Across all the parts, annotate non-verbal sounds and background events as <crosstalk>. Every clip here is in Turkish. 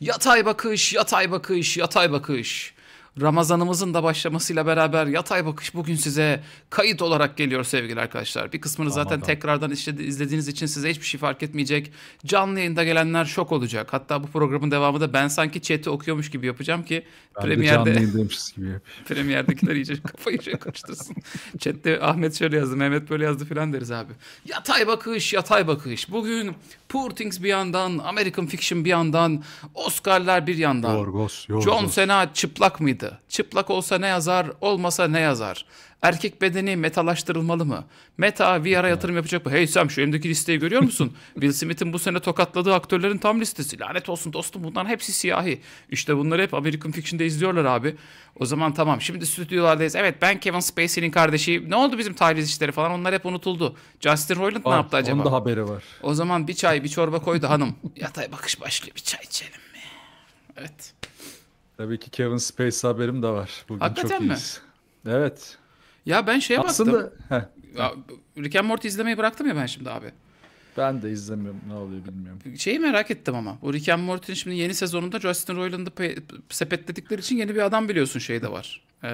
Yatay bakış, yatay bakış, yatay bakış. Ramazanımızın da başlamasıyla beraber Yatay Bakış bugün size kayıt olarak geliyor sevgili arkadaşlar. Bir kısmını zaten Ramazan. tekrardan izlediğiniz için size hiçbir şey fark etmeyecek. Canlı yayında gelenler şok olacak. Hatta bu programın devamı da ben sanki chat'i okuyormuş gibi yapacağım ki ben premierde de canlı gibi yapayım. <laughs> premierdekiler iyice kafayı iyice karıştırsın. Chat'te Ahmet şöyle yazdı, Mehmet böyle yazdı filan deriz abi. Yatay Bakış, Yatay Bakış. Bugün Poor Things bir yandan, American Fiction bir yandan, Oscar'lar bir yandan. Yorgos, Yorgos. John Cena çıplak mıydı? aynıydı. Çıplak olsa ne yazar, olmasa ne yazar? Erkek bedeni metalaştırılmalı mı? Meta VR'a yatırım yapacak mı? Hey Sam, şu elimdeki listeyi görüyor musun? Bill <laughs> Smith'in bu sene tokatladığı aktörlerin tam listesi. Lanet olsun dostum bunların hepsi siyahi. İşte bunları hep American Fiction'da izliyorlar abi. O zaman tamam şimdi stüdyolardayız. Evet ben Kevin Spacey'nin kardeşi. Ne oldu bizim taciz işleri falan onlar hep unutuldu. Justin Roiland ne yaptı acaba? Onda haberi var. O zaman bir çay bir çorba koydu hanım. Yatay bakış başlıyor bir çay içelim mi? Evet. Tabii ki Kevin Space haberim de var. Bugün Hakikaten çok iyiyiz. mi? Evet. Ya ben şeye Aslında, baktım. Aslında Rick and Morty izlemeyi bıraktım ya ben şimdi abi. Ben de izlemiyorum. Ne oluyor bilmiyorum. Şeyi merak ettim ama. O Rick and Morty'nin şimdi yeni sezonunda Justin Roiland'ı sepetledikleri için yeni bir adam biliyorsun şeyde var. Ee,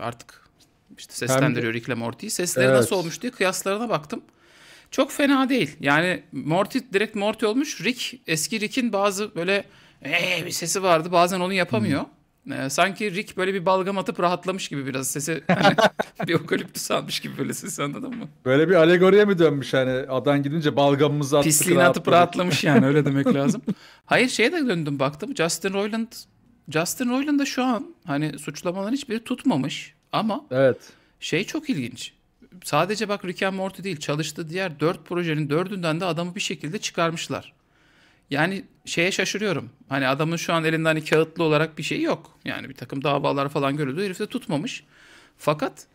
artık işte seslendiriyor Rick ile Morty'yi. Sesleri evet. nasıl olmuş diye kıyaslarına baktım. Çok fena değil. Yani Morty direkt Morty olmuş. Rick eski Rick'in bazı böyle ee bir sesi vardı. Bazen onu yapamıyor. Hmm. Ee, sanki Rick böyle bir balgam atıp rahatlamış gibi biraz sesi. <laughs> Hani bir okaliptüs almış gibi böyle sesi anladın mı? Böyle bir alegoriye mi dönmüş hani adan gidince balgamımızı attık Pisliğini atıp rahatlamış yani öyle demek <laughs> lazım. Hayır şeye de döndüm baktım. Justin Roiland Justin Roiland da şu an hani suçlamaların hiçbiri tutmamış ama evet. şey çok ilginç. Sadece bak Rick and Morty değil çalıştığı diğer dört projenin dördünden de adamı bir şekilde çıkarmışlar. Yani şeye şaşırıyorum. Hani adamın şu an elinde hani kağıtlı olarak bir şey yok. Yani bir takım davalar falan görüldü. Herif de tutmamış. Fakat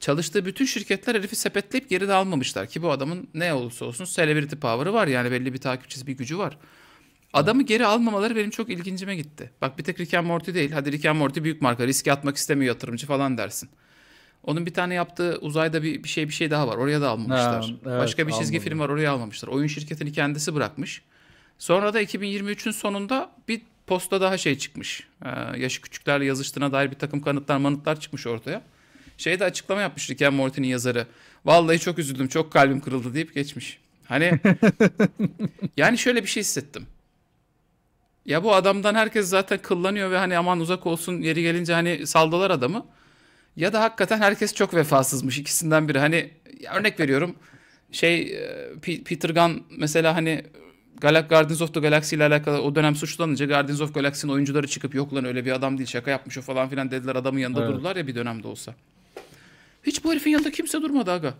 çalıştığı bütün şirketler herifi sepetleyip geri de almamışlar. Ki bu adamın ne olursa olsun celebrity power'ı var. Yani belli bir takipçisi bir gücü var. Adamı geri almamaları benim çok ilgincime gitti. Bak bir tek Rick and Morty değil. Hadi Rick and Morty büyük marka. Riske atmak istemiyor yatırımcı falan dersin. Onun bir tane yaptığı uzayda bir, bir şey bir şey daha var. Oraya da almamışlar. Ha, evet, Başka bir çizgi almadım. film var oraya almamışlar. Oyun şirketini kendisi bırakmış. Sonra da 2023'ün sonunda bir posta daha şey çıkmış. Ee, yaşı küçüklerle yazıştığına dair bir takım kanıtlar manıtlar çıkmış ortaya. Şey de açıklama yapmış Rick and Morty'nin yazarı. Vallahi çok üzüldüm, çok kalbim kırıldı deyip geçmiş. Hani <laughs> yani şöyle bir şey hissettim. Ya bu adamdan herkes zaten kıllanıyor ve hani aman uzak olsun yeri gelince hani saldılar adamı. Ya da hakikaten herkes çok vefasızmış ikisinden biri. Hani örnek veriyorum şey e, Peter Gunn mesela hani Galak Guardians of the Galaxy ile alakalı o dönem suçlanınca Guardians of Galaxy'nin oyuncuları çıkıp yok lan öyle bir adam değil şaka yapmış o falan filan dediler adamın yanında evet. durdular ya bir dönemde olsa. Hiç bu herifin yanında kimse durmadı aga.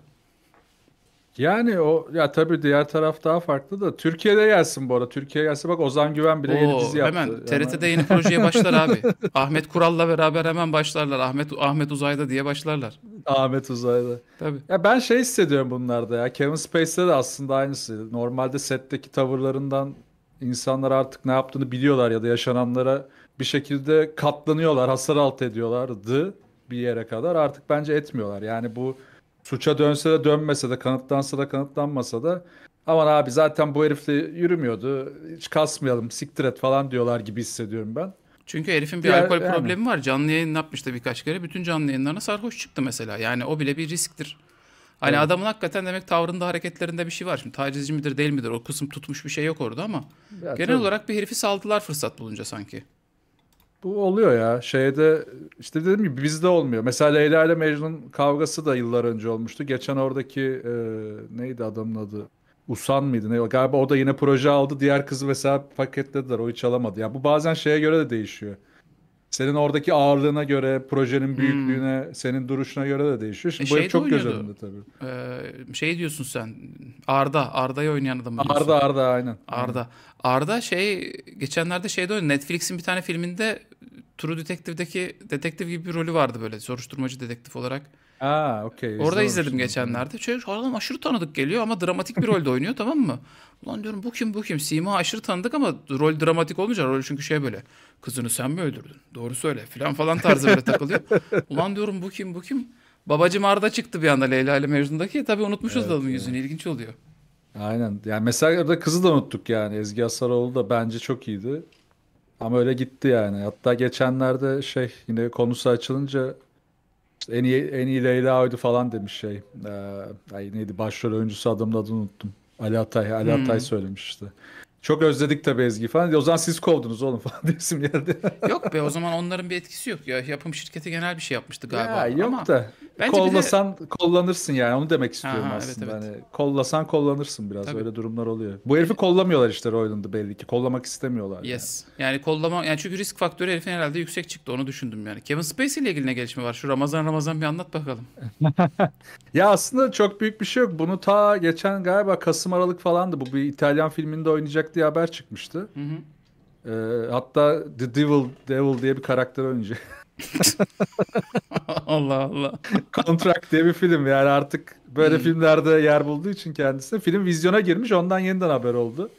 Yani o ya tabii diğer taraf daha farklı da Türkiye'de gelsin bu arada. Türkiye'ye gelse bak Ozan Güven bile Oo, yeni dizi yaptı. Hemen TRT'de yeni projeye başlar abi. <laughs> Ahmet Kural'la beraber hemen başlarlar. Ahmet Ahmet Uzay'da diye başlarlar. Ahmet Uzay'da. Tabii. Ya ben şey hissediyorum bunlarda ya. Kevin Spacey'de de aslında aynısı. Normalde setteki tavırlarından insanlar artık ne yaptığını biliyorlar ya da yaşananlara bir şekilde katlanıyorlar, hasar alt ediyorlardı bir yere kadar. Artık bence etmiyorlar. Yani bu suça dönse de dönmese de kanıtlansa da kanıtlanmasa da aman abi zaten bu herifle yürümüyordu. Hiç kasmayalım siktir et falan diyorlar gibi hissediyorum ben. Çünkü herifin bir Diğer, alkol yani. problemi var. Canlı yayın yapmıştı birkaç kere. Bütün canlı yayınlarına sarhoş çıktı mesela. Yani o bile bir risktir. Hani evet. adamın hakikaten demek tavrında hareketlerinde bir şey var. Şimdi tacizci midir değil midir o kısım tutmuş bir şey yok orada ama ya, genel tabii. olarak bir herifi saldılar fırsat bulunca sanki. Bu oluyor ya. Şeyde işte dedim ki bizde olmuyor. Mesela Leyla ile Mecnun kavgası da yıllar önce olmuştu. Geçen oradaki e, neydi adamın adı? Usan mıydı? Ne? Galiba o da yine proje aldı. Diğer kızı mesela paketlediler. O hiç alamadı. Ya yani bu bazen şeye göre de değişiyor senin oradaki ağırlığına göre, projenin hmm. büyüklüğüne, hmm. senin duruşuna göre de değişiyor. Şimdi e, bu hep şey çok oynuyordu. göz önünde tabii. Ee, şey diyorsun sen, Arda, Arda'yı oynayan adam diyorsun. Arda, Arda aynen. Arda. Arda şey, geçenlerde şeyde oynadı, Netflix'in bir tane filminde True Detective'deki detektif gibi bir rolü vardı böyle, soruşturmacı dedektif olarak. Aa okey. Orada izledim geçenlerde. Çocuk şey, adam aşırı tanıdık geliyor ama dramatik bir rolde oynuyor tamam mı? Ulan diyorum bu kim bu kim? Sima aşırı tanıdık ama rol dramatik olunca rol çünkü şey böyle. Kızını sen mi öldürdün? Doğru söyle filan falan tarzı böyle takılıyor. Ulan diyorum bu kim bu kim? Babacım Arda çıktı bir anda Leyla ile Mecnun'daki. Tabii unutmuşuz evet, adamın evet. yüzünü. ilginç oluyor. Aynen. Yani mesela orada kızı da unuttuk yani. Ezgi Hasaroğlu da bence çok iyiydi. Ama öyle gitti yani. Hatta geçenlerde şey yine konusu açılınca en iyi, en iyi Leyla oydu falan demiş şey. Ee, ay neydi başrol oyuncusu adamın adını unuttum. Ali Atay, Ali hmm. Atay söylemişti. Çok özledik tabii Ezgi falan. O zaman siz kovdunuz oğlum <laughs> falan diyesim geldi. yok be o zaman onların bir etkisi yok ya. Yapım şirketi genel bir şey yapmıştı galiba. Ya, yok ama... da Bence kollasan de... kullanırsın yani onu demek istiyorum Aha, aslında. Evet, evet. Hani kollasan kullanırsın biraz Tabii. öyle durumlar oluyor. Bu herifi kollamıyorlar işte Royland'ı belli ki. Kollamak istemiyorlar. Yes. Yani, yani kollama yani çünkü risk faktörü herifin herhalde yüksek çıktı onu düşündüm yani. Kevin Spacey ile ilgili ne gelişme var? Şu Ramazan Ramazan bir anlat bakalım. <laughs> ya aslında çok büyük bir şey yok. Bunu ta geçen galiba Kasım Aralık falandı. Bu bir İtalyan filminde oynayacak diye haber çıkmıştı. Hı hı. Ee, hatta The Devil Devil diye bir karakter oynayacak. <laughs> <laughs> Allah Allah. Kontrak diye bir film yani artık böyle hmm. filmlerde yer bulduğu için kendisi. Film vizyona girmiş ondan yeniden haber oldu.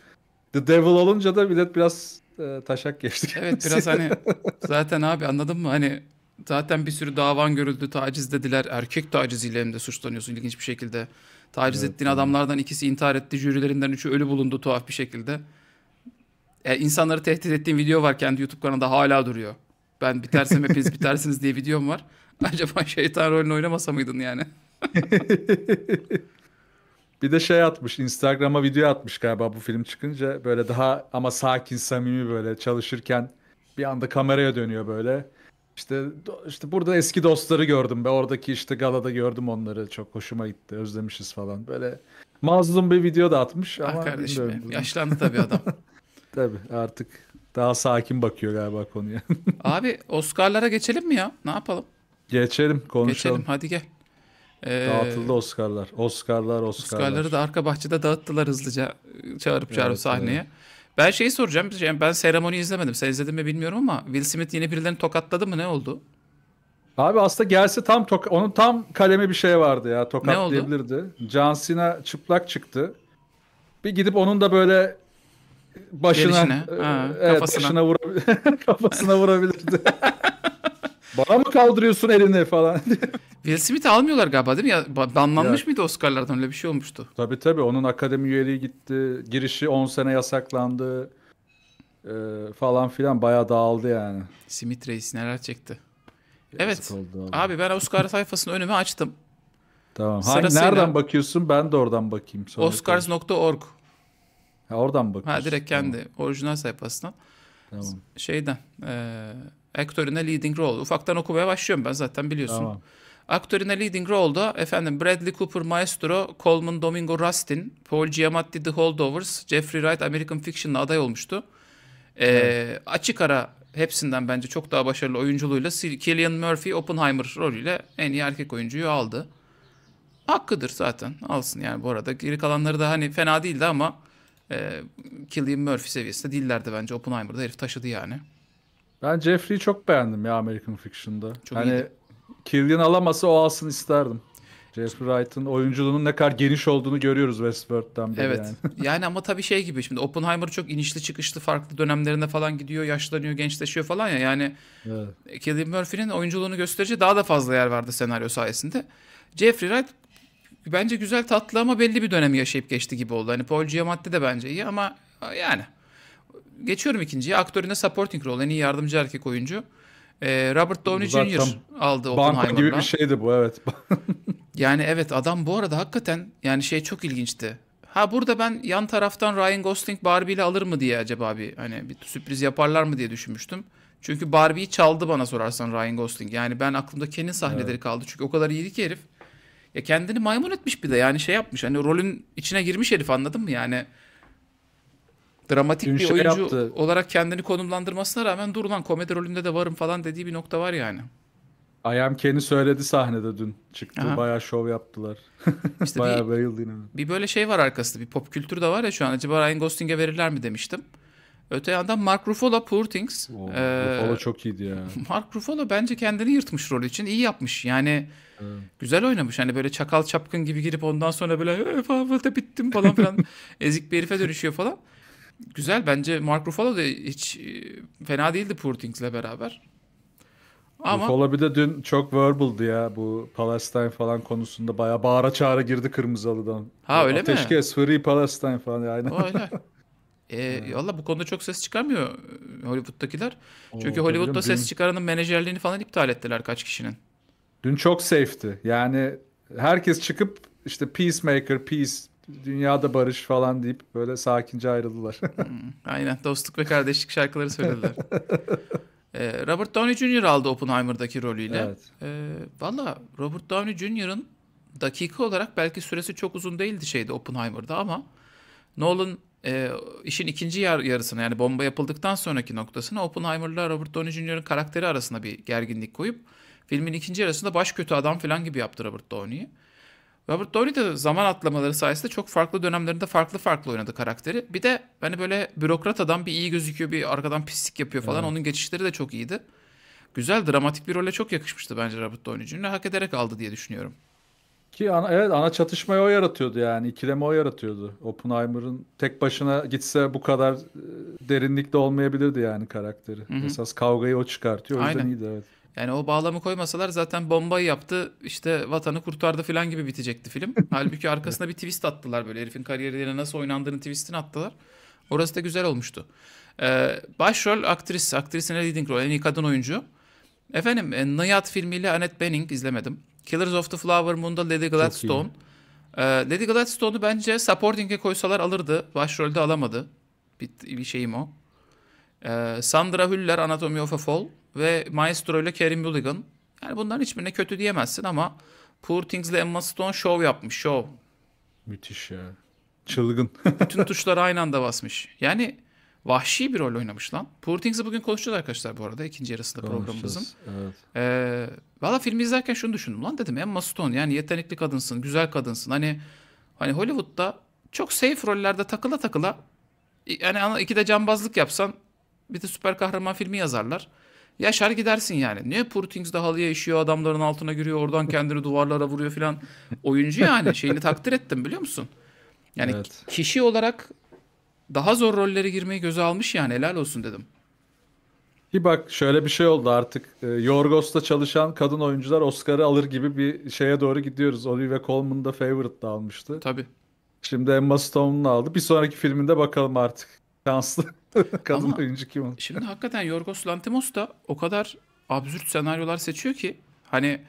The Devil olunca da millet biraz e, taşak geçti. Evet biraz hani <laughs> zaten abi anladın mı hani zaten bir sürü davan görüldü taciz dediler. Erkek taciziyle hem de suçlanıyorsun ilginç bir şekilde. Taciz evet, ettiğin tamam. adamlardan ikisi intihar etti. Jürilerinden üçü ölü bulundu tuhaf bir şekilde. E, insanları tehdit ettiğin video var kendi YouTube kanalında hala duruyor. Ben bitersem hepiniz bitersiniz diye videom var. <laughs> Acaba şeytan rolünü oynamasa mıydın yani? <laughs> bir de şey atmış Instagram'a video atmış galiba bu film çıkınca böyle daha ama sakin samimi böyle çalışırken bir anda kameraya dönüyor böyle. İşte işte burada eski dostları gördüm be oradaki işte galada gördüm onları çok hoşuma gitti özlemişiz falan böyle mazlum bir video da atmış ah ama ah kardeşim yaşlandı tabii adam. <laughs> tabii artık daha sakin bakıyor galiba konuya. <laughs> Abi Oscar'lara geçelim mi ya? Ne yapalım? Geçelim konuşalım. Geçelim hadi gel. Ee, Dağıtıldı Oscar'lar. Oscar'lar, Oscar'lar. Oscar'ları da arka bahçede dağıttılar hızlıca çağırıp çağırıp evet, sahneye. Evet. Ben şeyi soracağım. ben seremoni izlemedim. Sen izledin mi bilmiyorum ama Will Smith yine birilerini tokatladı mı ne oldu? Abi aslında gelse tam tok, onun tam kalemi bir şey vardı ya. Tokatlayabilirdi. John Cena çıplak çıktı. Bir gidip onun da böyle başına Gelişine, e, ha, evet, başına vurabilir <laughs> kafasına vurabilirdi. <laughs> Bana mı kaldırıyorsun elini falan <laughs> Will Smith'i almıyorlar galiba değil mi? Ya, banlanmış ya. mıydı Oscar'lardan öyle bir şey olmuştu. Tabii tabii onun akademi üyeliği gitti. Girişi 10 sene yasaklandı. Ee, falan filan bayağı dağıldı yani. Smith reis neler çekti. Yazık evet. abi. ben Oscar sayfasını önüme açtım. Tamam. Hangi, nereden bakıyorsun? Ben de oradan bakayım. Oscars.org. Ha, oradan bakıyorsun. Ha direkt kendi tamam. orijinal sayfasından. Tamam. Şeyden. E, aktörüne leading role. Ufaktan okumaya başlıyorum ben zaten biliyorsun. Tamam. Aktörüne leading role'da efendim Bradley Cooper Maestro, Coleman Domingo Rustin, Paul Giamatti The Holdovers, Jeffrey Wright American Fiction'la aday olmuştu. Ee, evet. Açık ara hepsinden bence çok daha başarılı oyunculuğuyla Killian Murphy Oppenheimer rolüyle en iyi erkek oyuncuyu aldı. Hakkıdır zaten alsın yani bu arada. Geri kalanları da hani fena değildi ama e, ee, Killian Murphy seviyesinde değillerdi bence. Oppenheimer'da herif taşıdı yani. Ben Jeffrey'i çok beğendim ya American Fiction'da. Çok hani iyiydi. Killian alamasa o alsın isterdim. Jeffrey Wright'ın oyunculuğunun ne kadar geniş olduğunu görüyoruz Westworld'den beri evet. yani. <laughs> yani ama tabii şey gibi şimdi Oppenheimer çok inişli çıkışlı farklı dönemlerinde falan gidiyor, yaşlanıyor, gençleşiyor falan ya. Yani evet. Cillian Murphy'nin oyunculuğunu gösterici daha da fazla yer vardı senaryo sayesinde. Jeffrey Wright bence güzel tatlı ama belli bir dönem yaşayıp geçti gibi oldu. Hani Paul Giamatti de bence iyi ama e, yani. Geçiyorum ikinciye. Aktöründe supporting rol. En iyi yardımcı erkek oyuncu. Ee, Robert Downey Zaten Jr. aldı Oppenheimer'dan. gibi bir şeydi bu evet. <laughs> yani evet adam bu arada hakikaten yani şey çok ilginçti. Ha burada ben yan taraftan Ryan Gosling Barbie ile alır mı diye acaba bir hani bir sürpriz yaparlar mı diye düşünmüştüm. Çünkü Barbie'yi çaldı bana sorarsan Ryan Gosling. Yani ben aklımda Ken'in sahneleri evet. kaldı. Çünkü o kadar iyiydi ki herif. Ya e, kendini maymun etmiş bir de yani şey yapmış. Hani rolün içine girmiş herif anladın mı yani? Dramatik Dün bir şey oyuncu yaptı. olarak kendini konumlandırmasına rağmen dur lan komedi rolünde de varım falan dediği bir nokta var yani. Ayam kendi söyledi sahnede dün çıktı. Aha. Bayağı şov yaptılar. İşte <laughs> Bayağı bir, bayıldı yine. Bir böyle şey var arkasında. Bir pop kültürü de var ya şu an. Acaba Ryan Gosling'e verirler mi demiştim. Öte yandan Mark Ruffalo Poor Things. Oo, ee, Ruffalo çok iyiydi ya. <laughs> Mark Ruffalo bence kendini yırtmış rol için. iyi yapmış. Yani Güzel oynamış. Hani böyle çakal çapkın gibi girip ondan sonra böyle ee, falan da bittim falan filan. <laughs> Ezik bir herife dönüşüyor falan. Güzel. Bence Mark Ruffalo da hiç e, fena değildi Purtings'le beraber. Ama... Ruffalo bir de dün çok verbal'dı ya bu Palestine falan konusunda. Baya bağıra çağıra girdi kırmızalıdan. Ha ya öyle ateşkes, mi? Ateşkes, Free Palestine falan yani. O öyle. E, Valla bu konuda çok ses çıkarmıyor e, Hollywood'dakiler. Oo, Çünkü Hollywood'da ses çıkaranın menajerliğini falan iptal ettiler kaç kişinin. Dün çok safe'ti. Yani herkes çıkıp işte peacemaker, peace, dünyada barış falan deyip böyle sakince ayrıldılar. Hmm, aynen. Dostluk ve kardeşlik şarkıları söylediler. <laughs> ee, Robert Downey Jr. aldı Oppenheimer'daki rolüyle. Evet. Ee, Valla Robert Downey Jr.'ın dakika olarak belki süresi çok uzun değildi şeyde Oppenheimer'da ama Nolan e, işin ikinci yar yarısına yani bomba yapıldıktan sonraki noktasına Oppenheimer'la Robert Downey Jr.'ın karakteri arasında bir gerginlik koyup Filmin ikinci yarısında baş kötü adam falan gibi yaptı Robert Downey'i. Robert Downey de zaman atlamaları sayesinde çok farklı dönemlerinde farklı farklı oynadı karakteri. Bir de hani böyle bürokrat adam bir iyi gözüküyor, bir arkadan pislik yapıyor falan. Evet. Onun geçişleri de çok iyiydi. Güzel, dramatik bir role çok yakışmıştı bence Robert Downey Hak ederek aldı diye düşünüyorum. Ki ana, evet ana çatışmayı o yaratıyordu yani. ikileme o yaratıyordu. Oppenheimer'ın tek başına gitse bu kadar e, derinlikte olmayabilirdi yani karakteri. Hı-hı. Esas kavgayı o çıkartıyor. O yüzden Aynen. iyiydi evet. Yani o bağlamı koymasalar zaten bombayı yaptı işte vatanı kurtardı falan gibi bitecekti film. <laughs> Halbuki arkasına bir twist attılar böyle herifin kariyerine nasıl oynandığını twistini attılar. Orası da güzel olmuştu. Ee, başrol aktris, aktrisin leading rol en iyi kadın oyuncu. Efendim e, Niyat filmiyle Annette Bening izlemedim. Killers of the Flower Moon'da Lady Gladstone. Ee, Lady Gladstone'u bence supporting'e koysalar alırdı. Başrolde alamadı. Bir, bir şeyim o. Ee, Sandra Hüller Anatomy of a Fall ve Maestro ile Kerim Mulligan. Yani bunların hiçbirine kötü diyemezsin ama Poor Things ile Emma Stone şov yapmış şov. Müthiş ya. Çılgın. <laughs> Bütün tuşları aynı anda basmış. Yani vahşi bir rol oynamış lan. Poor Things'i bugün konuşacağız arkadaşlar bu arada ikinci yarısında programımızın. Evet. Ee, Valla filmi izlerken şunu düşündüm lan dedim Emma Stone yani yetenekli kadınsın, güzel kadınsın. Hani hani Hollywood'da çok safe rollerde takıla takıla yani iki de cambazlık yapsan bir de süper kahraman filmi yazarlar. Yaşar gidersin yani. Niye Purtings de halıya işiyor adamların altına giriyor oradan kendini duvarlara vuruyor filan. Oyuncu yani şeyini takdir ettim biliyor musun? Yani evet. kişi olarak daha zor rollere girmeyi göze almış yani helal olsun dedim. Ki bak şöyle bir şey oldu artık. E, Yorgos'ta çalışan kadın oyuncular Oscar'ı alır gibi bir şeye doğru gidiyoruz. Olivia Colman da Favorite almıştı. Tabii. Şimdi Emma Stone'un aldı. Bir sonraki filminde bakalım artık. Şanslı. <laughs> Kadın Ama oyuncu kim oldu? Şimdi hakikaten Yorgos Lanthimos da o kadar absürt senaryolar seçiyor ki hani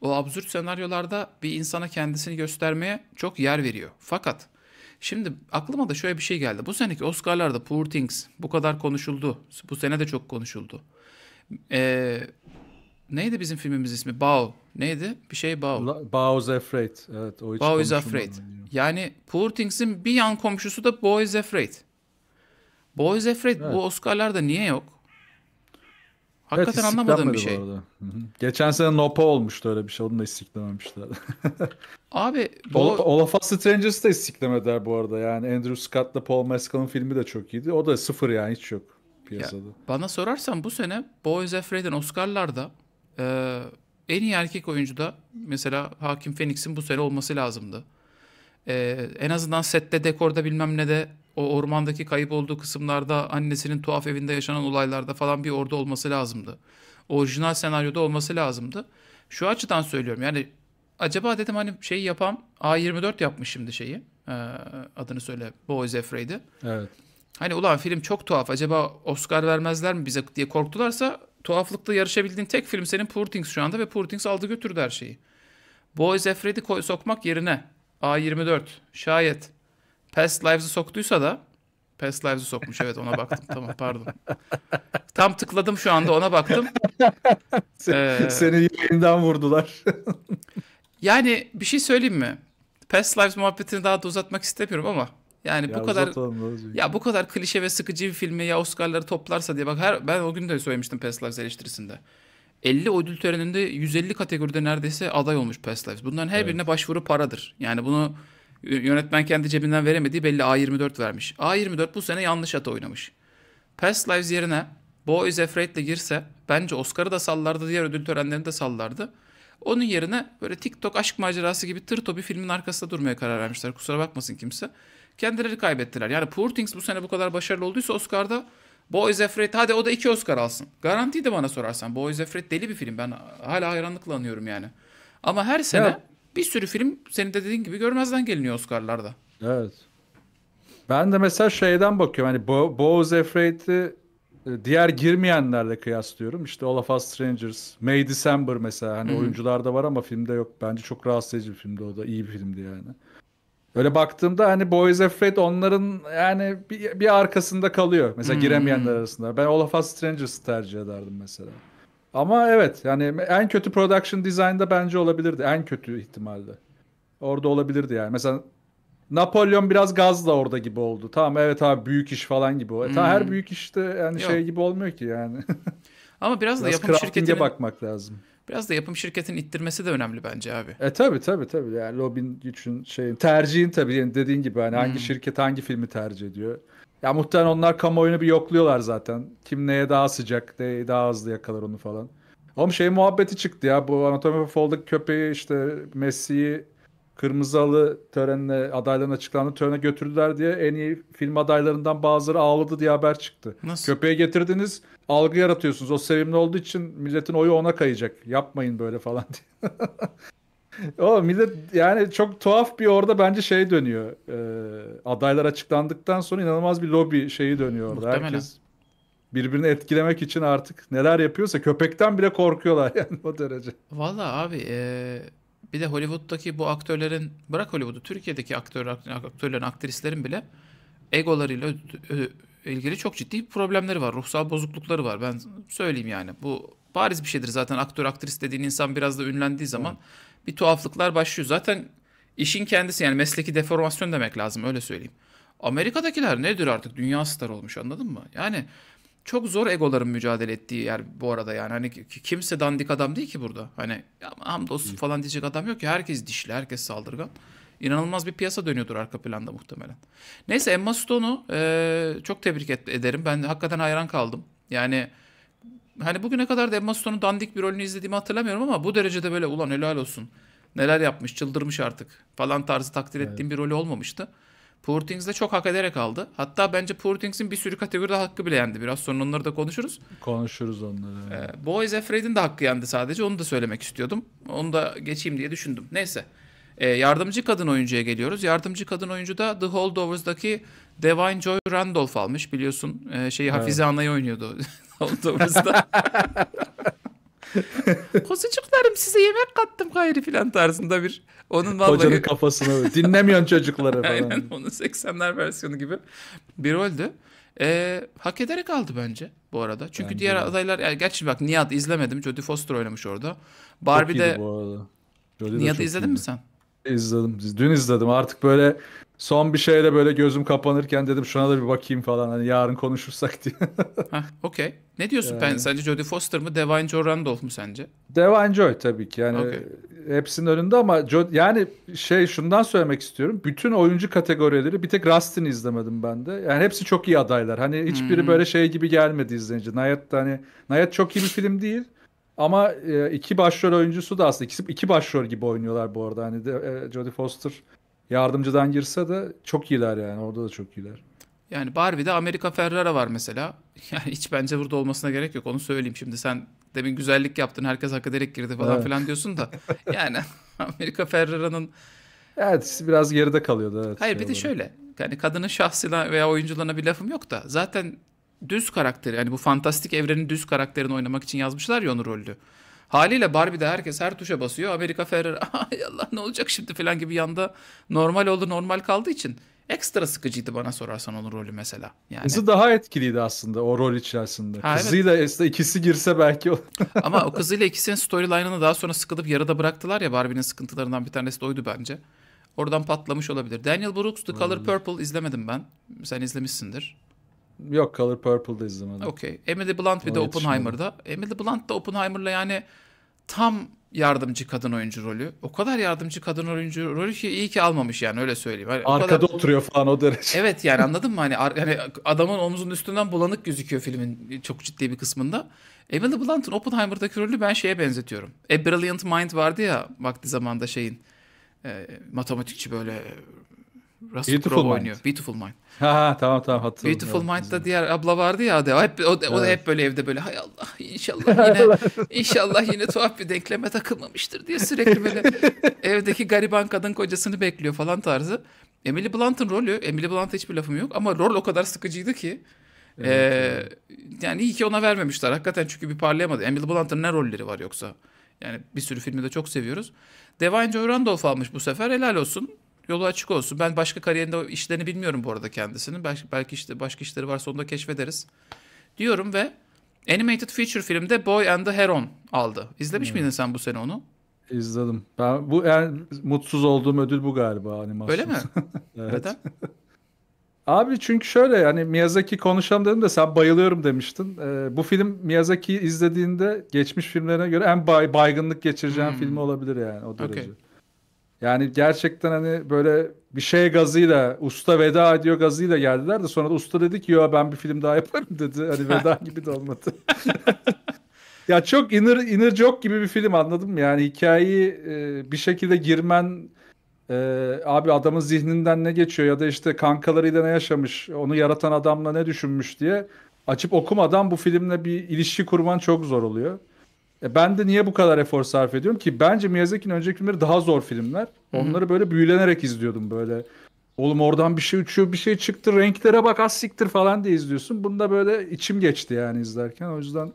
o absürt senaryolarda bir insana kendisini göstermeye çok yer veriyor. Fakat şimdi aklıma da şöyle bir şey geldi. Bu seneki Oscar'larda Poor Things bu kadar konuşuldu. Bu sene de çok konuşuldu. Ee, neydi bizim filmimiz ismi? Bao. Neydi? Bir şey Bao. La, Bao's Afraid. Evet, o Bao is Afraid. Yani Poor Things'in bir yan komşusu da Bao is Afraid. Boys Afraid evet. bu Oscar'larda niye yok? Hakikaten evet, anlamadığım bir şey. Geçen sene Nopa olmuştu öyle bir şey. Onu da istiklememişler. <laughs> Abi bu... All, All of Us Strangers'ı da istiklemediler bu arada. Yani Andrew Scott'la Paul Mescal'ın filmi de çok iyiydi. O da sıfır yani hiç yok piyasada. Ya, bana sorarsan bu sene Boys Afraid'in Oscar'larda e, en iyi erkek oyuncuda mesela Hakim Phoenix'in bu sene olması lazımdı. E, en azından sette, dekorda bilmem ne de o ormandaki kayıp olduğu kısımlarda annesinin tuhaf evinde yaşanan olaylarda falan bir orada olması lazımdı. Orijinal senaryoda olması lazımdı. Şu açıdan söylüyorum yani acaba dedim hani şey yapam A24 yapmış şimdi şeyi ee, adını söyle Boys Afraid'i. Evet. Hani ulan film çok tuhaf acaba Oscar vermezler mi bize diye korktularsa tuhaflıkla yarışabildiğin tek film senin Poor Things şu anda ve Poor Things aldı götürdü her şeyi. Boys Afraid'i sokmak yerine A24 şayet Past Lives'ı soktuysa da Past Lives'ı sokmuş evet ona baktım tamam pardon. Tam tıkladım şu anda ona baktım. <laughs> ee, seni yayından vurdular. <laughs> yani bir şey söyleyeyim mi? Past Lives muhabbetini daha da uzatmak istemiyorum ama yani ya bu kadar ya bu kadar klişe ve sıkıcı bir filmi ya Oscar'ları toplarsa diye bak her ben o gün de söylemiştim Past Lives eleştirisinde. 50 ödül töreninde 150 kategoride neredeyse aday olmuş Past Lives. Bunların her evet. birine başvuru paradır. Yani bunu Yönetmen kendi cebinden veremediği belli A24 vermiş. A24 bu sene yanlış ata oynamış. Past Lives yerine Bo is Afraid'le girse bence Oscar'ı da sallardı, diğer ödül törenlerini de sallardı. Onun yerine böyle TikTok aşk macerası gibi tır bir filmin arkasında durmaya karar vermişler. Kusura bakmasın kimse. Kendileri kaybettiler. Yani Poor Things bu sene bu kadar başarılı olduysa Oscar'da Boys Afraid hadi o da iki Oscar alsın. Garantiydi bana sorarsan. Boys Afraid deli bir film. Ben hala hayranlıkla anıyorum yani. Ama her sene ya bir sürü film senin de dediğin gibi görmezden geliniyor Oscar'larda. Evet. Ben de mesela şeyden bakıyorum. Hani Bo Boz Afraid'i e, diğer girmeyenlerle kıyaslıyorum. İşte All of Us Strangers, May December mesela. Hani Hı-hı. oyuncularda var ama filmde yok. Bence çok rahatsız edici bir filmdi o da. İyi bir filmdi yani. Böyle baktığımda hani Boys Afraid onların yani bir, bir arkasında kalıyor. Mesela giremeyenler hmm. arasında. Ben All of Us Strangers tercih ederdim mesela. Ama evet yani en kötü production design'da bence olabilirdi. En kötü ihtimalle. Orada olabilirdi yani. Mesela Napolyon biraz gazla orada gibi oldu. Tamam evet abi büyük iş falan gibi. Hmm. Tamam her hmm. büyük işte yani şey Yok. şey gibi olmuyor ki yani. Ama biraz, biraz da yapım şirketinin bakmak lazım. Biraz da yapım şirketin ittirmesi de önemli bence abi. E tabi tabi tabi yani lobin için şeyin tercihin tabi yani dediğin gibi hani hangi hmm. şirket hangi filmi tercih ediyor. Ya muhtemelen onlar kamuoyunu bir yokluyorlar zaten. Kim neye daha sıcak, neye daha hızlı yakalar onu falan. Oğlum şey muhabbeti çıktı ya bu Anatomy of Fall'daki köpeği işte Messi'yi kırmızı alı törenine adayların açıklandığı törene götürdüler diye en iyi film adaylarından bazıları ağladı diye haber çıktı. Nasıl? Köpeği getirdiniz algı yaratıyorsunuz. O sevimli olduğu için milletin oyu ona kayacak. Yapmayın böyle falan diye. <laughs> o millet yani çok tuhaf bir orada bence şey dönüyor. Ee, adaylar açıklandıktan sonra inanılmaz bir lobi şeyi dönüyor orada. Muhtemelen. Herkes birbirini etkilemek için artık neler yapıyorsa köpekten bile korkuyorlar <laughs> yani o derece. Valla abi e, bir de Hollywood'daki bu aktörlerin, bırak Hollywood'u, Türkiye'deki aktör, aktörlerin, aktrislerin bile egolarıyla ilgili çok ciddi problemleri var. Ruhsal bozuklukları var. Ben söyleyeyim yani. Bu bariz bir şeydir zaten aktör aktris dediğin insan biraz da ünlendiği zaman evet. bir tuhaflıklar başlıyor. Zaten işin kendisi yani mesleki deformasyon demek lazım öyle söyleyeyim. Amerika'dakiler nedir artık dünya star olmuş anladın mı? Yani çok zor egoların mücadele ettiği yer bu arada yani. Hani kimse dandik adam değil ki burada. Hani hamdolsun falan diyecek adam yok ki. Herkes dişli, herkes saldırgan. İnanılmaz bir piyasa dönüyordur arka planda muhtemelen. Neyse Emma Stone'u e, çok tebrik et, ederim. Ben hakikaten hayran kaldım. Yani hani bugüne kadar da Emma Stone'un dandik bir rolünü izlediğimi hatırlamıyorum ama bu derecede böyle ulan helal olsun. Neler yapmış, çıldırmış artık falan tarzı takdir evet. ettiğim bir rolü olmamıştı. Poor Things'de çok hak ederek aldı. Hatta bence Poor Things'in bir sürü kategoride hakkı bile yendi. Biraz sonra onları da konuşuruz. Konuşuruz onları. Ee, evet. Ee, Boys Afraid'in de hakkı yendi sadece. Onu da söylemek istiyordum. Onu da geçeyim diye düşündüm. Neyse. Ee, yardımcı kadın oyuncuya geliyoruz. Yardımcı kadın oyuncu da The Holdovers'daki Divine Joy Randolph almış. Biliyorsun e, şeyi Hafize evet. Ana'yı oynuyordu <laughs> Holdovers'da. <laughs> <laughs> Kuzucuklarım size yemek kattım gayri filan tarzında bir. Onun vallahi... Kocanın kafasına dinlemiyorsun çocukları <laughs> falan. Aynen onun 80'ler versiyonu gibi bir roldü. Ee, hak ederek aldı bence bu arada. Çünkü bence diğer de. adaylar yani gerçi bak Nihat izlemedim. Jodie Foster oynamış orada. Barbie de Nihat'ı izledin iyiydi. mi sen? İzledim. Dün izledim. Artık böyle son bir şeyle böyle gözüm kapanırken dedim şuna da bir bakayım falan hani yarın konuşursak diye. <laughs> Hah, okey. Ne diyorsun yani. ben? Sence Jodie Foster mı, Devine Joe Randolph mu sence? Devine Joy tabii ki. Yani okay. hepsinin önünde ama Jodie, yani şey şundan söylemek istiyorum. Bütün oyuncu kategorileri bir tek Rustin'i izlemedim ben de. Yani hepsi çok iyi adaylar. Hani hiçbiri hmm. böyle şey gibi gelmedi izleyince. Nayat hani Nayat çok iyi bir film değil. Ama e, iki başrol oyuncusu da aslında ikisi iki başrol gibi oynuyorlar bu arada. Hani de, e, Jodie Foster yardımcıdan girse de çok iyiler yani. Orada da çok iyiler. Yani Barbie'de Amerika Ferrara var mesela. <laughs> Yani hiç bence burada olmasına gerek yok. Onu söyleyeyim şimdi. Sen demin güzellik yaptın. Herkes hak ederek girdi falan evet. filan diyorsun da. <laughs> Yani <laughs> Amerika Ferrara'nın Evet biraz geride kalıyordu. Evet, Hayır şey bir de şey şöyle. Yani kadının şahsına veya oyuncularına bir lafım yok da. Zaten düz karakteri yani bu fantastik evrenin düz karakterini oynamak için yazmışlar ya onu rolü. Haliyle Barbie'de herkes her tuşa basıyor. Amerika Ferrer <laughs> ay Allah ne olacak şimdi falan gibi yanda normal oldu normal kaldığı için ekstra sıkıcıydı bana sorarsan onun rolü mesela. Yani... Kızı daha etkiliydi aslında o rol içerisinde. Ha, kızıyla evet. ikisi girse belki o. <laughs> Ama o <laughs> kızıyla ikisinin storyline'ını daha sonra sıkılıp yarıda bıraktılar ya Barbie'nin sıkıntılarından bir tanesi de oydu bence. Oradan patlamış olabilir. Daniel Brooks The Color Purple izlemedim ben. Sen izlemişsindir. Yok Color Purple'da izlemedim. Okay. Emily Blunt bir de Oppenheimer'da. Emily Blunt da Oppenheimer'la yani tam yardımcı kadın oyuncu rolü. O kadar yardımcı kadın oyuncu rolü ki iyi ki almamış yani öyle söyleyeyim. Yani Arkada kadar... oturuyor falan o derece. Evet yani <laughs> anladın mı? Hani, yani adamın omzunun üstünden bulanık gözüküyor filmin çok ciddi bir kısmında. Emily Blunt'ın Oppenheimer'daki rolü ben şeye benzetiyorum. A Brilliant Mind vardı ya vakti zamanda şeyin. E, matematikçi böyle Russell Beautiful Crowe oynuyor. Beautiful Mind. Ha ha, tamam tamam hatırladım. Beautiful Mind'da diğer abla vardı ya Adele. Hep, o, o da hep böyle evde böyle hay Allah inşallah <laughs> yine inşallah yine tuhaf bir denkleme takılmamıştır diye sürekli böyle <laughs> evdeki gariban kadın kocasını bekliyor falan tarzı. Emily Blunt'ın rolü, Emily Blunt'a hiçbir lafım yok ama rol o kadar sıkıcıydı ki. Evet, ee, yani iyi ki ona vermemişler hakikaten çünkü bir parlayamadı. Emily Blunt'ın ne rolleri var yoksa? Yani bir sürü filmi de çok seviyoruz. Devine Joy Randolph almış bu sefer helal olsun yolu açık olsun. Ben başka kariyerinde işlerini bilmiyorum bu arada kendisinin. Belki, belki işte başka işleri varsa onu da keşfederiz. Diyorum ve Animated Feature filmde Boy and the Heron aldı. İzlemiş hmm. miydin sen bu sene onu? İzledim. Ben bu en mutsuz olduğum ödül bu galiba animasyon. Öyle mi? <laughs> Neden? Abi çünkü şöyle hani Miyazaki konuşalım dedim de sen bayılıyorum demiştin. Ee, bu film Miyazaki izlediğinde geçmiş filmlerine göre en bay, baygınlık geçireceğin hmm. filmi olabilir yani o derece. Okay. Yani gerçekten hani böyle bir şey gazıyla usta veda ediyor gazıyla geldiler de sonra da usta dedi ki ya ben bir film daha yaparım dedi. Hani veda <laughs> gibi de olmadı. <laughs> ya çok inner, inner joke gibi bir film anladım mı? Yani hikayeyi e, bir şekilde girmen e, abi adamın zihninden ne geçiyor ya da işte kankalarıyla ne yaşamış onu yaratan adamla ne düşünmüş diye açıp okumadan bu filmle bir ilişki kurman çok zor oluyor. E ben de niye bu kadar efor sarf ediyorum ki bence Miyazaki'nin önceki filmleri daha zor filmler. Hı-hı. Onları böyle büyülenerek izliyordum böyle. Oğlum oradan bir şey uçuyor, bir şey çıktı, renklere bak az siktir falan diye izliyorsun. Bunda böyle içim geçti yani izlerken. O yüzden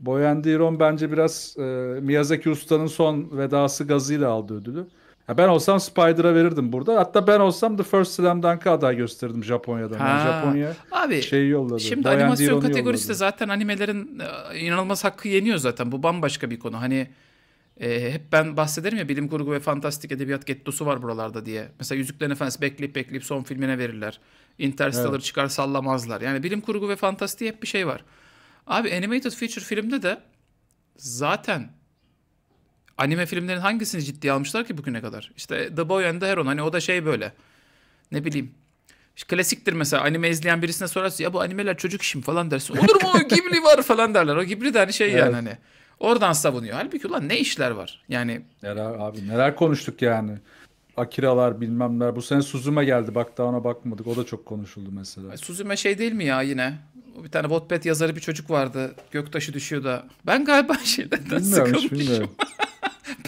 Boyan Diron bence biraz e, Miyazaki Usta'nın son vedası gazıyla aldı ödülü. Ya ben olsam Spider'a verirdim burada. Hatta ben olsam The First Slam Dunk'a aday gösterdim Japonya'dan. Ha. Japonya Abi, şeyi yolladı. Şimdi Boyan animasyon kategorisi de zaten animelerin e, inanılmaz hakkı yeniyor zaten. Bu bambaşka bir konu. Hani e, hep ben bahsederim ya bilim kurgu ve fantastik edebiyat gettosu var buralarda diye. Mesela Yüzüklerin Efendisi bekleyip bekleyip son filmine verirler. Interstellar evet. çıkar sallamazlar. Yani bilim kurgu ve fantastiği hep bir şey var. Abi animated feature filmde de zaten anime filmlerin hangisini ciddiye almışlar ki bugüne kadar? İşte The Boy and the Heron hani o da şey böyle. Ne bileyim. İşte klasiktir mesela anime izleyen birisine sorarsa ya bu animeler çocuk işim falan dersin. Olur mu Ghibli var falan derler. O Ghibli de hani şey evet. yani hani. Oradan savunuyor. Halbuki ulan ne işler var? Yani neler abi neler konuştuk yani. Akiralar bilmemler. Bu sene Suzume geldi. Bak daha ona bakmadık. O da çok konuşuldu mesela. Suzume şey değil mi ya yine? Bir tane Wattpad yazarı bir çocuk vardı. Göktaşı düşüyor da. Ben galiba <laughs> şeyden bilmiyorum, sıkılmışım. <laughs>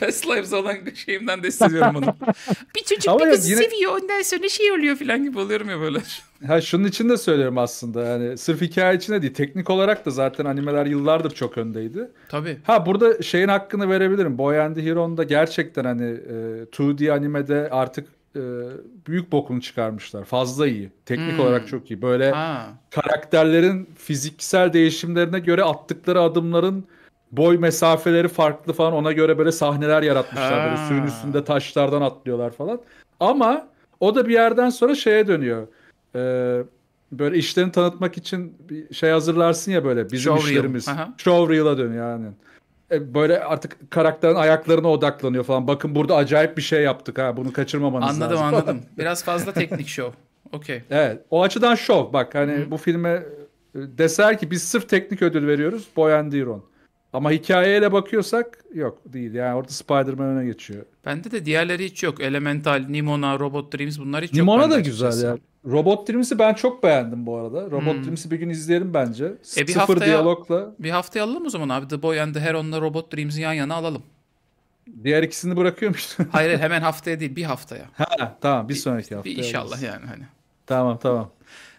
Past <laughs> Lives olan şeyimden de hissediyorum onu. <laughs> bir çocuk Ama bir kızı yine... seviyor ondan sonra şey oluyor falan gibi oluyorum ya böyle. <laughs> Ha şunun için de söylüyorum aslında yani sırf hikaye içinde değil teknik olarak da zaten animeler yıllardır çok öndeydi. Tabii. Ha burada şeyin hakkını verebilirim. Boy and Hero'nda gerçekten hani e, 2D animede artık e, büyük bokunu çıkarmışlar. Fazla iyi. Teknik hmm. olarak çok iyi. Böyle ha. karakterlerin fiziksel değişimlerine göre attıkları adımların boy mesafeleri farklı falan ona göre böyle sahneler yaratmışlar. Böyle suyun üstünde taşlardan atlıyorlar falan. Ama o da bir yerden sonra şeye dönüyor. Ee, böyle işlerini tanıtmak için bir şey hazırlarsın ya böyle bizim Show işlerimiz. Reel. Showreel'a dönüyor yani. E, böyle artık karakterin ayaklarına odaklanıyor falan. Bakın burada acayip bir şey yaptık ha bunu kaçırmamanız anladım, lazım. Anladım anladım. <laughs> Biraz fazla teknik show Okey. Evet o açıdan show bak hani Hı. bu filme e, deser ki biz sırf teknik ödül veriyoruz. Boyan Iron ama hikayeye de bakıyorsak yok değil. Yani orada Spider-Man öne geçiyor. Bende de diğerleri hiç yok. Elemental, Nimona, Robot Dreams bunlar hiç Nimona yok. Nimona da güzel ya. Robot Dreams'i ben çok beğendim bu arada. Robot hmm. Dreams'i bir gün izleyelim bence. e bir Sıfır haftaya, diyalogla. Bir hafta alalım o zaman abi. The Boy and the Heron'la Robot Dreams'i yan yana alalım. Diğer ikisini bırakıyor musun? <laughs> hayır hemen haftaya değil bir haftaya. Ha, tamam bir, bir sonraki hafta. Bir inşallah yani hani. Tamam tamam.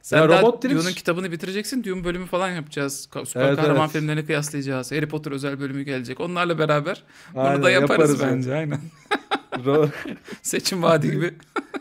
Sen ya Robot Dreams... Dune'un kitabını bitireceksin. Dune bölümü falan yapacağız. Süper evet, kahraman evet. filmlerini kıyaslayacağız. Harry Potter özel bölümü gelecek. Onlarla beraber aynen, bunu da yaparız, yaparız bence. Yani. Aynen. <laughs> Seçim vaadi gibi.